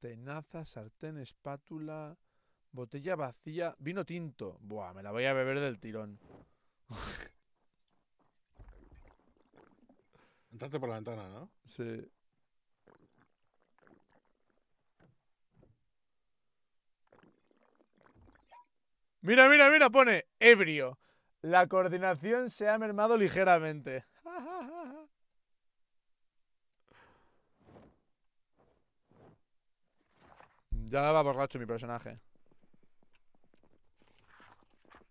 Tenaza, sartén, espátula, botella vacía, vino tinto. Buah, me la voy a beber del tirón. Entraste por la ventana, ¿no? Sí. Mira, mira, mira, pone ebrio. La coordinación se ha mermado ligeramente. Ya va borracho mi personaje.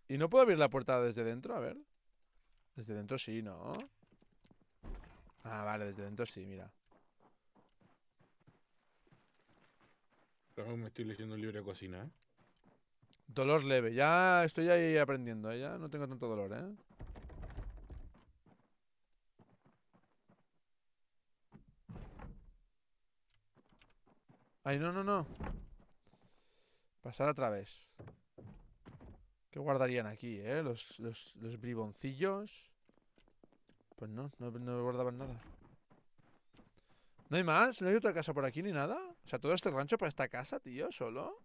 ¿Y no puedo abrir la puerta desde dentro? A ver. Desde dentro sí, ¿no? Ah, vale, desde dentro sí, mira. me estoy leyendo un libro de cocina, ¿eh? Dolor leve. Ya estoy ahí aprendiendo, ¿eh? Ya no tengo tanto dolor, ¿eh? Ay, no, no, no. Pasar a través. ¿Qué guardarían aquí, eh? Los, briboncillos. Pues no, no, guardaban nada. ¿No hay más? ¿No hay otra casa por aquí ni nada? O sea, todo este rancho para esta casa, tío, solo.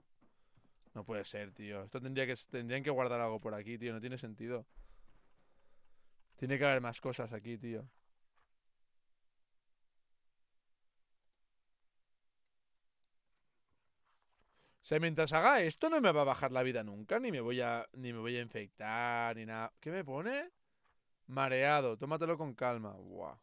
No puede ser, tío. Esto tendría que, tendrían que guardar algo por aquí, tío. No tiene sentido. Tiene que haber más cosas aquí, tío. sea, mientras haga esto no me va a bajar la vida nunca, ni me voy a, ni me voy a infectar, ni nada. ¿Qué me pone? Mareado, tómatelo con calma. guau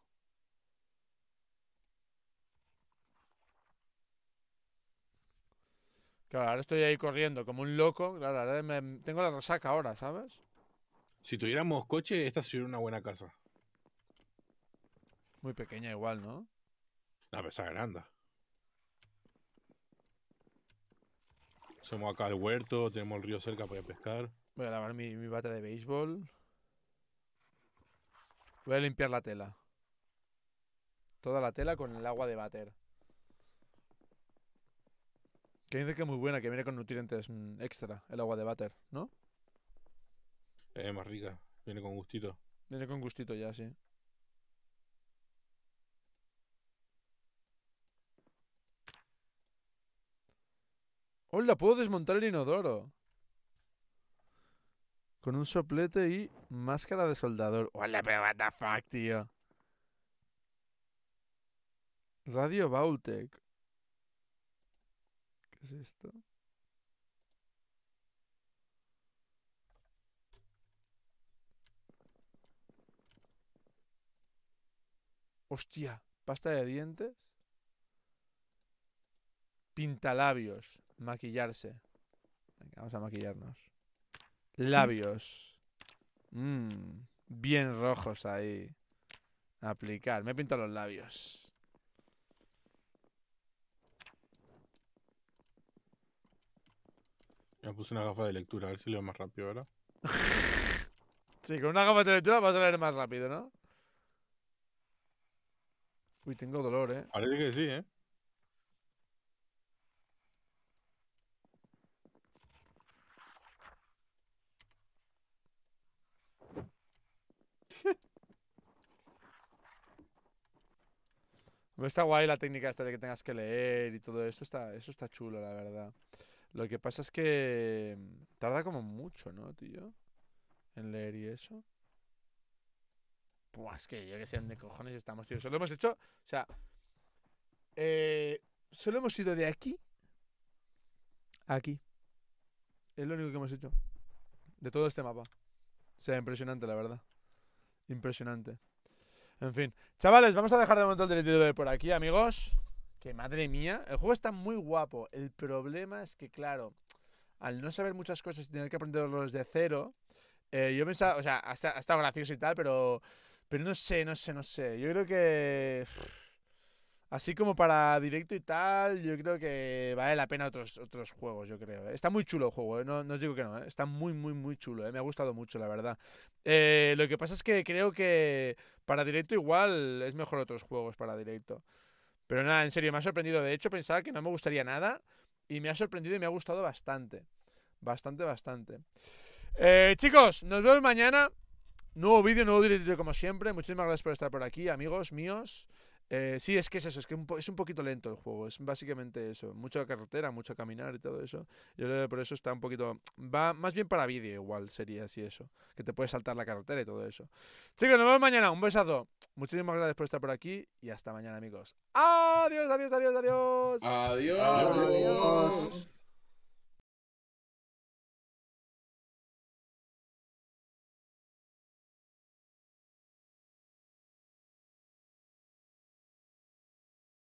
Claro, ahora estoy ahí corriendo como un loco. Claro, ahora tengo la resaca ahora, ¿sabes? Si tuviéramos coche, esta sería una buena casa. Muy pequeña igual, ¿no? La pesa grande. Somos acá el huerto, tenemos el río cerca para pescar. Voy a lavar mi, bata de béisbol. Voy a limpiar la tela. Toda la tela con el agua de váter. Que dice que es muy buena, que viene con nutrientes mm, extra, el agua de váter, ¿no? Es más rica, viene con gustito. Viene con gustito ya, sí. ¡Hola! Puedo desmontar el inodoro. Con un soplete y máscara de soldador. ¡Hola, pero what the fuck, tío! Radio Bautec. ¿Qué es esto? Hostia, pasta de dientes. Pintalabios. Maquillarse. Venga, vamos a maquillarnos. Labios. Mmm… bien rojos ahí. Aplicar. Me he pintado los labios. Me puse una gafa de lectura, a ver si leo más rápido ahora. sí, con una gafa de lectura vas a leer más rápido, ¿no? Uy, tengo dolor, ¿eh? Parece que sí, ¿eh? Está guay la técnica esta de que tengas que leer y todo eso. Está, eso está chulo, la verdad. Lo que pasa es que mm, tarda como mucho, ¿no, tío? En leer y eso. Pues es que yo que sé dónde cojones estamos, tío. Solo hemos hecho, o sea, eh, solo hemos ido de aquí aquí. Es lo único que hemos hecho. De todo este mapa. O sea, impresionante, la verdad. Impresionante. En fin. Chavales, vamos a dejar de momento el título de por aquí, amigos. Que madre mía, el juego está muy guapo. El problema es que, claro, al no saber muchas cosas y tener que aprenderlos de cero, eh, yo pensaba, o sea, ha estado gracioso y tal, pero, pero no sé, no sé, no sé. Yo creo que... Así como para directo y tal, yo creo que vale la pena otros, otros juegos, yo creo. ¿eh? Está muy chulo el juego, ¿eh? no, no os digo que no, ¿eh? está muy, muy, muy chulo, ¿eh? me ha gustado mucho, la verdad. lo que pasa es que creo que para directo igual es mejor otros juegos para directo. Pero nada, en serio, me ha sorprendido. De hecho, pensaba que no me gustaría nada y me ha sorprendido y me ha gustado bastante. Bastante, bastante. chicos, nos vemos mañana. Nuevo vídeo, nuevo directo como siempre. Muchísimas gracias por estar por aquí, amigos míos. Eh, sí, es que es eso, es que es un poquito lento el juego, es básicamente eso, mucha carretera, mucho caminar y todo eso. Yo creo que por eso está un poquito... Va más bien para vídeo igual, sería así eso, que te puedes saltar la carretera y todo eso. Chicos, nos vemos mañana, un besazo. Muchísimas gracias por estar por aquí y hasta mañana amigos. adiós, adiós, adiós. Adiós. adiós. adiós.